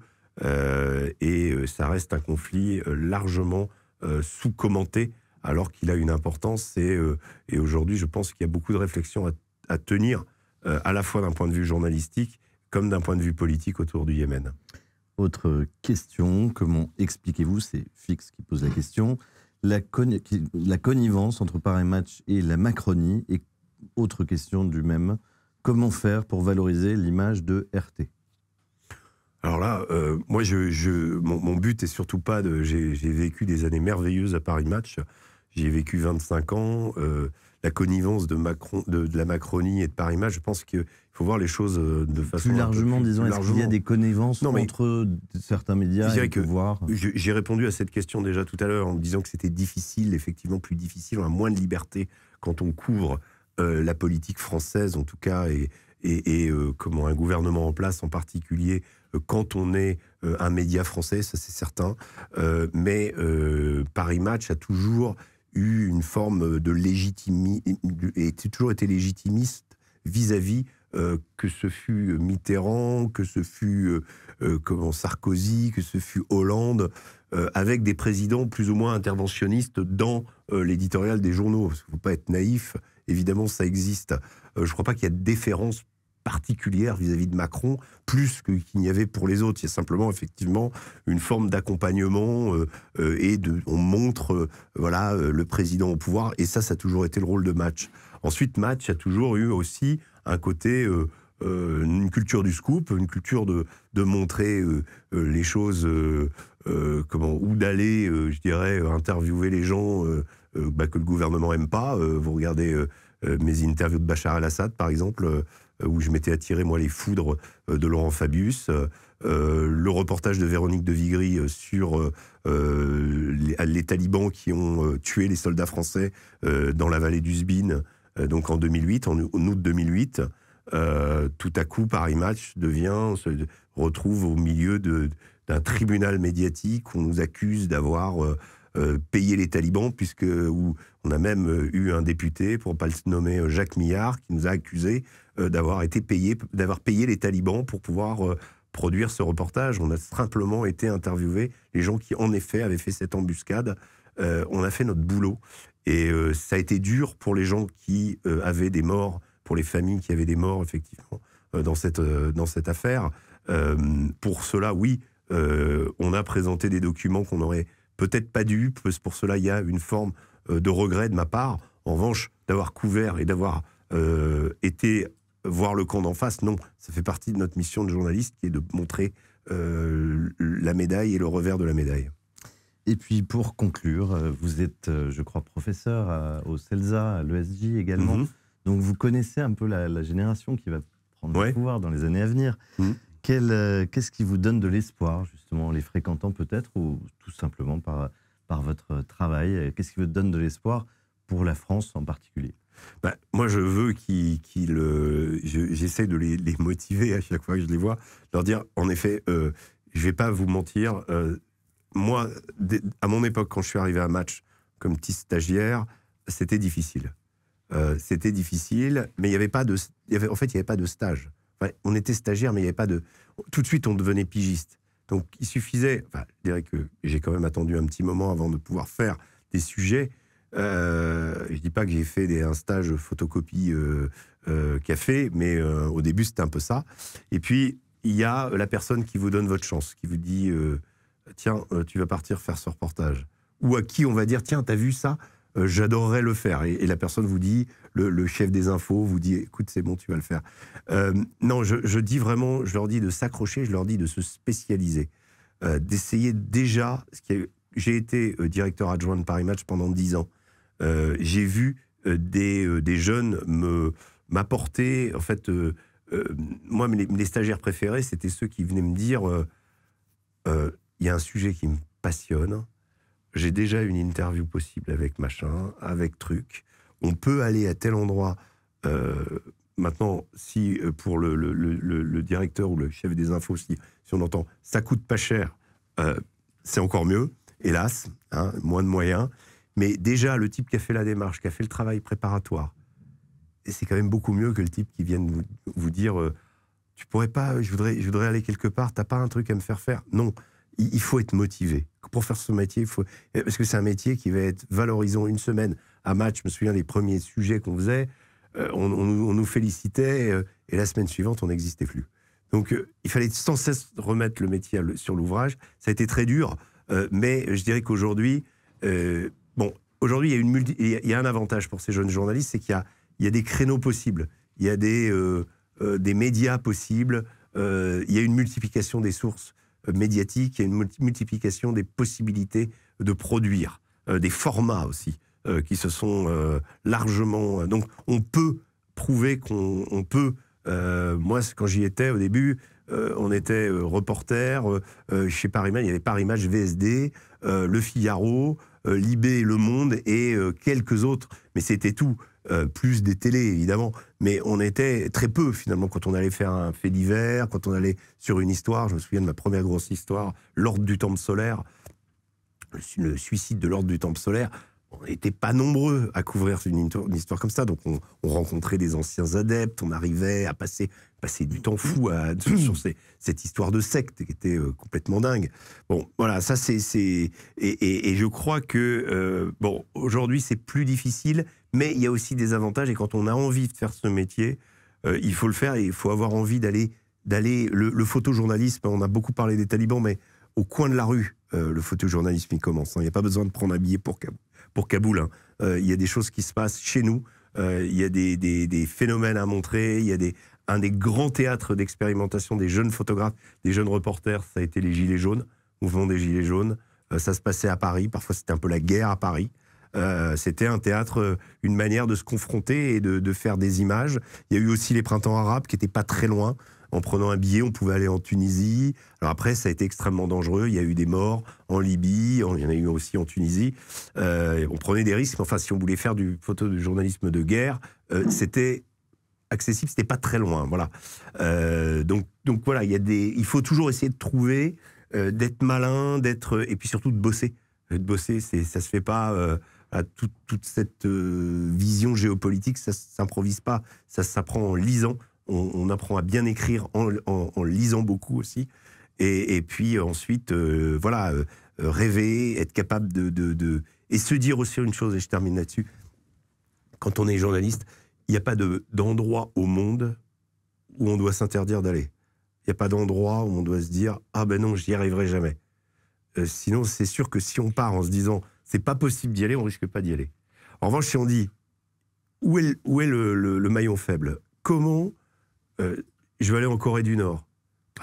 et ça reste un conflit largement sous-commenté, alors qu'il a une importance. Et, aujourd'hui, je pense qu'il y a beaucoup de réflexions à tenir, à la fois d'un point de vue journalistique comme d'un point de vue politique autour du Yémen. Autre question, comment expliquez-vous, c'est Fix qui pose la question, la, connivence entre Paris Match et la Macronie Et autre question du même, comment faire pour valoriser l'image de RT alors là, euh, moi, je, je mon, but est surtout pas de. J'ai vécu des années merveilleuses à Paris Match. J'ai vécu 25 ans. Euh, la connivence de, Macron, de, la Macronie et de Paris Match, je pense que faut voir les choses de façon. Plus largement, disons, est-ce qu'il y a des connivences entre certains médias que pouvoir J'ai répondu à cette question déjà tout à l'heure en disant que c'était difficile, effectivement plus difficile, on a moins de liberté quand on couvre la politique française, en tout cas, et, et, comment un gouvernement en place en particulier, quand on est un média français, ça c'est certain. mais Paris Match a toujours eu une forme de légitimité, et toujours été légitimiste vis-à-vis vis à vis euh, que ce fût euh, Mitterrand, que ce fût euh, comment, Sarkozy, que ce fût Hollande, avec des présidents plus ou moins interventionnistes dans l'éditorial des journaux. Il ne faut pas être naïf, évidemment ça existe. je ne crois pas qu'il y ait de déférence particulière vis-à-vis de Macron, plus qu'il n'y avait pour les autres. Il y a simplement effectivement une forme d'accompagnement et de, on montre voilà, le président au pouvoir, et ça, ça a toujours été le rôle de Match. Ensuite, Match a toujours eu aussi un côté, euh, euh, une culture du scoop, une culture de, montrer euh, les choses, comment, ou d'aller, je dirais, interviewer les gens bah, que le gouvernement aime pas. vous regardez mes interviews de Bachar al assad par exemple, où je m'étais attiré, moi, les foudres de Laurent Fabius. le reportage de Véronique de Vigry sur les, talibans qui ont tué les soldats français dans la vallée du euh, donc en 2008, en, août 2008, euh, tout à coup, Paris Match devient, on se retrouve au milieu d'un tribunal médiatique où on nous accuse d'avoir euh, payé les talibans, puisque où on a même eu un député, pour ne pas le nommer, Jacques Millard, qui nous a accusé d'avoir été payé, d'avoir payé les talibans pour pouvoir produire ce reportage. On a simplement été interviewé les gens qui, en effet, avaient fait cette embuscade. on a fait notre boulot et euh, ça a été dur pour les gens qui euh, avaient des morts, pour les familles qui avaient des morts, effectivement, euh, dans, cette, dans cette affaire. pour cela, oui, on a présenté des documents qu'on n'aurait peut-être pas dû. Pour cela, il y a une forme de regret de ma part. En revanche, d'avoir couvert et d'avoir été voir le camp d'en face, non. Ça fait partie de notre mission de journaliste qui est de montrer la médaille et le revers de la médaille. Et puis pour conclure, euh, vous êtes, euh, je crois, professeur au CELSA, à l'ESJ également. Mhm. Donc vous connaissez un peu la, génération qui va prendre le pouvoir dans les années à venir. Mhm. Euh, qu'est-ce qui vous donne de l'espoir, justement, en les fréquentant peut-être, ou tout simplement par, par votre travail Qu'est-ce qui vous donne de l'espoir pour la France en particulier bah, moi, je veux qu'ils. J'essaie de les, motiver à chaque fois que je les vois, leur dire en effet, je ne vais pas vous mentir, moi, à mon époque, quand je suis arrivé à Match comme petit stagiaire, c'était difficile. Euh, c'était difficile, mais il n'y avait pas de, en fait, il n'y avait pas de stage. on était stagiaire, mais il n'y avait pas de. Tout de suite, on devenait pigiste. Donc, il suffisait. Enfin, je dirais que j'ai quand même attendu un petit moment avant de pouvoir faire des sujets. Euh, je dis pas que j'ai fait des, un stage photocopie euh, euh, café, mais au début c'était un peu ça. Et puis il y a la personne qui vous donne votre chance, qui vous dit tiens, euh, tu vas partir faire ce reportage. Ou à qui on va dire, tiens, t'as vu ça euh, J'adorerais le faire. Et, la personne vous dit, le, chef des infos vous dit, écoute, c'est bon, tu vas le faire. Euh, non, je, dis vraiment, je leur dis de s'accrocher, je leur dis de se spécialiser, d'essayer déjà. j'ai été directeur adjoint de Paris Match pendant dix ans. j'ai vu des, jeunes me m'apporter, en fait, moi, mes stagiaires préférés, c'était ceux qui venaient me dire il y a un sujet qui me passionne. J'ai déjà une interview possible avec machin, avec truc. On peut aller à tel endroit. Euh, maintenant, si euh, pour le, directeur ou le chef des infos, si, si on entend ça coûte pas cher, euh, c'est encore mieux. Hélas, hein, moins de moyens. Mais déjà, le type qui a fait la démarche, qui a fait le travail préparatoire, c'est quand même beaucoup mieux que le type qui vient vous, dire Tu pourrais pas, je voudrais, je voudrais aller quelque part, t'as pas un truc à me faire faire. Non il faut être motivé. Pour faire ce métier, il eh, parce que c'est un métier qui va être valorisant une semaine à match. Je me souviens des premiers sujets qu'on faisait, euh, on, nous félicitait euh, et la semaine suivante, on n'existait plus. Donc euh, il fallait sans cesse remettre le métier sur l'ouvrage. Ça a été très dur, mais je dirais qu'aujourd'hui, bon, aujourd'hui, il y, a un avantage pour ces jeunes journalistes, c'est qu'il y a, des créneaux possibles, il y a des médias possibles, il y a une multiplication des sources médiatique, il y a une multiplication des possibilités de produire, euh, des formats aussi, euh, qui se sont euh, largement... Donc on peut prouver qu'on peut... moi, quand j'y étais au début, on était reporter, chez Paris-Match, il y avait Paris-Match, VSD, Le Figaro, Libé, Le Monde et quelques autres, mais c'était tout. Euh, plus des télés évidemment, mais on était très peu finalement quand on allait faire un fait divers, quand on allait sur une histoire. Je me souviens de ma première grosse histoire, l'ordre du temple solaire, le, le suicide de l'ordre du temple solaire on n'était pas nombreux à couvrir une, histoire comme ça. Donc, on, rencontrait des anciens adeptes, on arrivait à passer, passer du temps fou à, sur cette histoire de secte qui était euh, complètement dingue. Bon, voilà, ça c'est. Et, et, je crois que, euh, bon, aujourd'hui c'est plus difficile, mais il y a aussi des avantages. Et quand on a envie de faire ce métier, euh, il faut le faire et il faut avoir envie d'aller. d'aller le, photojournalisme, on a beaucoup parlé des talibans, mais au coin de la rue, le photojournalisme, il commence. Hein. Il n'y a pas besoin de prendre un billet pour, pour Kaboul. Hein. Euh, il y a des choses qui se passent chez nous. Euh, il y a des, phénomènes à montrer. Il y a un des grands théâtres d'expérimentation des jeunes photographes, des jeunes reporters, ça a été les Gilets jaunes, mouvement des Gilets jaunes. Euh, ça se passait à Paris. Parfois, c'était un peu la guerre à Paris. c'était un théâtre, une manière de se confronter et de, de, faire des images. Il y a eu aussi les printemps arabes qui n'étaient pas très loin. En prenant un billet, on pouvait aller en Tunisie. Alors après, ça a été extrêmement dangereux. Il y a eu des morts en Libye, il y en a eu aussi en Tunisie. Euh, on prenait des risques. Enfin, si on voulait faire du photo du journalisme de guerre, euh, c'était accessible, c'était pas très loin. Voilà. Euh, donc, voilà, il faut toujours essayer de trouver, d'être malin, d'être et puis surtout de bosser. De bosser, c'est ça se fait pas. À toute, cette vision géopolitique, ça s'improvise pas, ça s'apprend en lisant, on, apprend à bien écrire en, lisant beaucoup aussi. Et, puis euh, ensuite, euh, voilà, euh, rêver, être capable de, Et se dire aussi une chose, et je termine là-dessus, quand on est journaliste, il n'y a pas d'endroit au monde où on doit s'interdire d'aller. Il n'y a pas d'endroit où on doit se dire Ah ben non, j'y arriverai jamais. sinon, c'est sûr que si on part en se disant C'est pas possible d'y aller, on risque pas d'y aller. En revanche, si on dit Où est, le maillon faible Comment euh, je vais aller en Corée du Nord.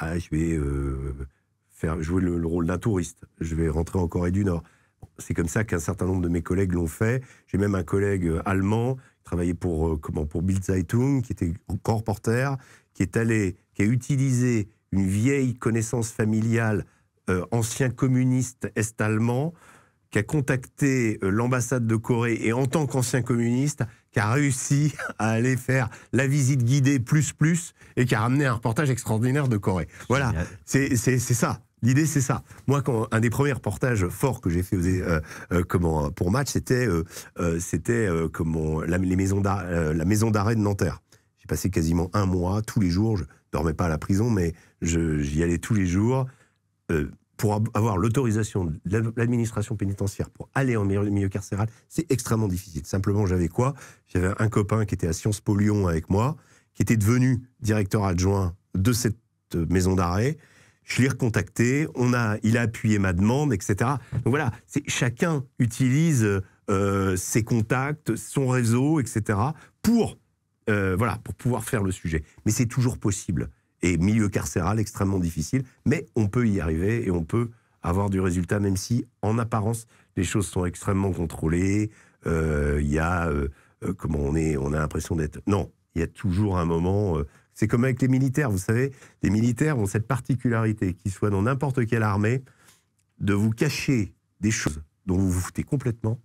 je vais euh, faire jouer le, rôle d'un touriste. Je vais rentrer en Corée du Nord. C'est comme ça qu'un certain nombre de mes collègues l'ont fait. J'ai même un collègue euh, allemand qui travaillait pour, comment, pour Bild Zeitung, qui était grand reporter, qui est allé, qui a utilisé une vieille connaissance familiale, ancien communiste est-allemand, qui a contacté l'ambassade de Corée et en tant qu'ancien communiste, qui a réussi à aller faire la visite guidée plus plus et qui a ramené un reportage extraordinaire de Corée. Voilà, c'est ça. L'idée, c'est ça. Moi, quand, un des premiers reportages forts que j'ai fait euh, euh, comment, euh, pour match, c'était c'était la, les maisons la maison d'arrêt de Nanterre. J'ai passé quasiment un mois, tous les jours. Je dormais pas à la prison, mais j'y allais tous les jours pour avoir l'autorisation de l'administration pénitentiaire pour aller en milieu carcéral, c'est extrêmement difficile. Simplement, j'avais quoi J'avais un copain qui était à Sciences Po Lyon avec moi, qui était devenu directeur adjoint de cette euh, maison d'arrêt. Je l'ai recontacté, on a, il a appuyé ma demande, etc. Donc voilà, chacun utilise euh, ses contacts, son réseau, etc. pour euh, voilà, pour pouvoir faire le sujet. Mais c'est toujours possible et milieu carcéral extrêmement difficile, mais on peut y arriver et on peut avoir du résultat, même si en apparence les choses sont extrêmement contrôlées. Euh, il y a euh, euh, comment on est, on a l'impression d'être. Non, il y a toujours un moment. c'est comme avec les militaires, vous savez, les militaires ont cette particularité, qu'ils soient dans n'importe quelle armée, de vous cacher des choses dont vous vous foutez complètement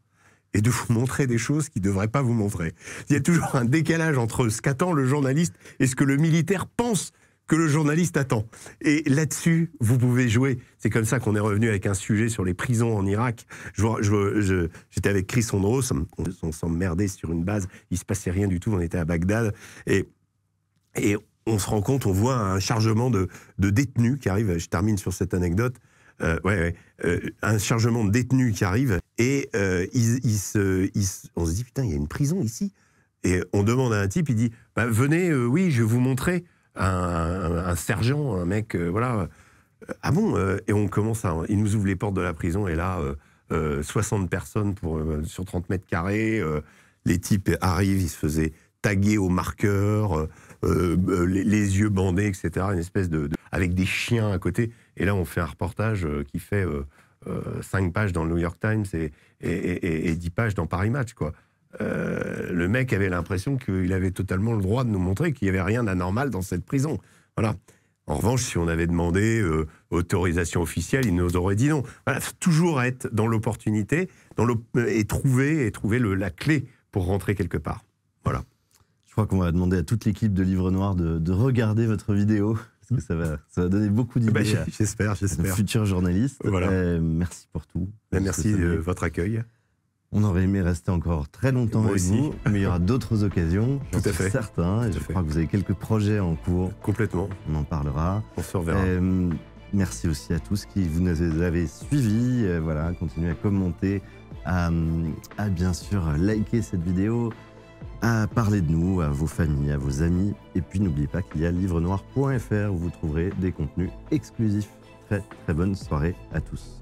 et de vous montrer des choses qui ne devraient pas vous montrer. Il y a toujours un décalage entre ce qu'attend le journaliste et ce que le militaire pense que le journaliste attend. Et là-dessus, vous pouvez jouer. C'est comme ça qu'on est revenu avec un sujet sur les prisons en Irak. J'étais je, avec Chris Hondros, on, s'emmerdait sur une base, il se passait rien du tout, on était à Bagdad. Et, et on se rend compte, on voit un chargement de, détenus qui arrive, je termine sur cette anecdote, euh, ouais, euh, un chargement de détenus qui arrive, et euh, se, on se dit, putain, il y a une prison ici. Et on demande à un type, il dit, bah, venez, oui, je vais vous montrer un, sergent, un mec, euh, voilà. Euh, ah bon euh, Et on commence à. Il nous ouvre les portes de la prison et là, 60 personnes pour, sur 30 mètres carrés. les types arrivent, ils se faisaient taguer au marqueur, les, yeux bandés, etc. Une espèce de, avec des chiens à côté. Et là, on fait un reportage qui fait 5 pages dans le New York Times et, et 10 pages dans Paris Match, quoi. Euh, le mec avait l'impression qu'il avait totalement le droit de nous montrer qu'il n'y avait rien d'anormal dans cette prison. Voilà. En revanche, si on avait demandé euh, autorisation officielle, il nous aurait dit non. toujours être dans l'opportunité euh, et trouver, et trouver la clé pour rentrer quelque part. Voilà. Je crois qu'on va demander à toute l'équipe de Livre Noir de, regarder votre vidéo. ça va, donner beaucoup d'idées. Bah, j'espère, j'espère. Futur journaliste. Voilà. merci pour tout. merci de votre accueil. On aurait aimé rester encore très longtemps avec vous, mais il y aura d'autres occasions, j'en suis certain. Et je crois que vous avez quelques projets en cours. Complètement. On en parlera. On se reverra. Euh, merci aussi à tous qui vous nous avez suivis. Euh, voilà, continuez à commenter, à, à, bien sûr liker cette vidéo, à parler de nous, à vos familles, à vos amis. Et puis n'oubliez pas qu'il y a livrenoir.fr où vous trouverez des contenus exclusifs. Très très bonne soirée à tous.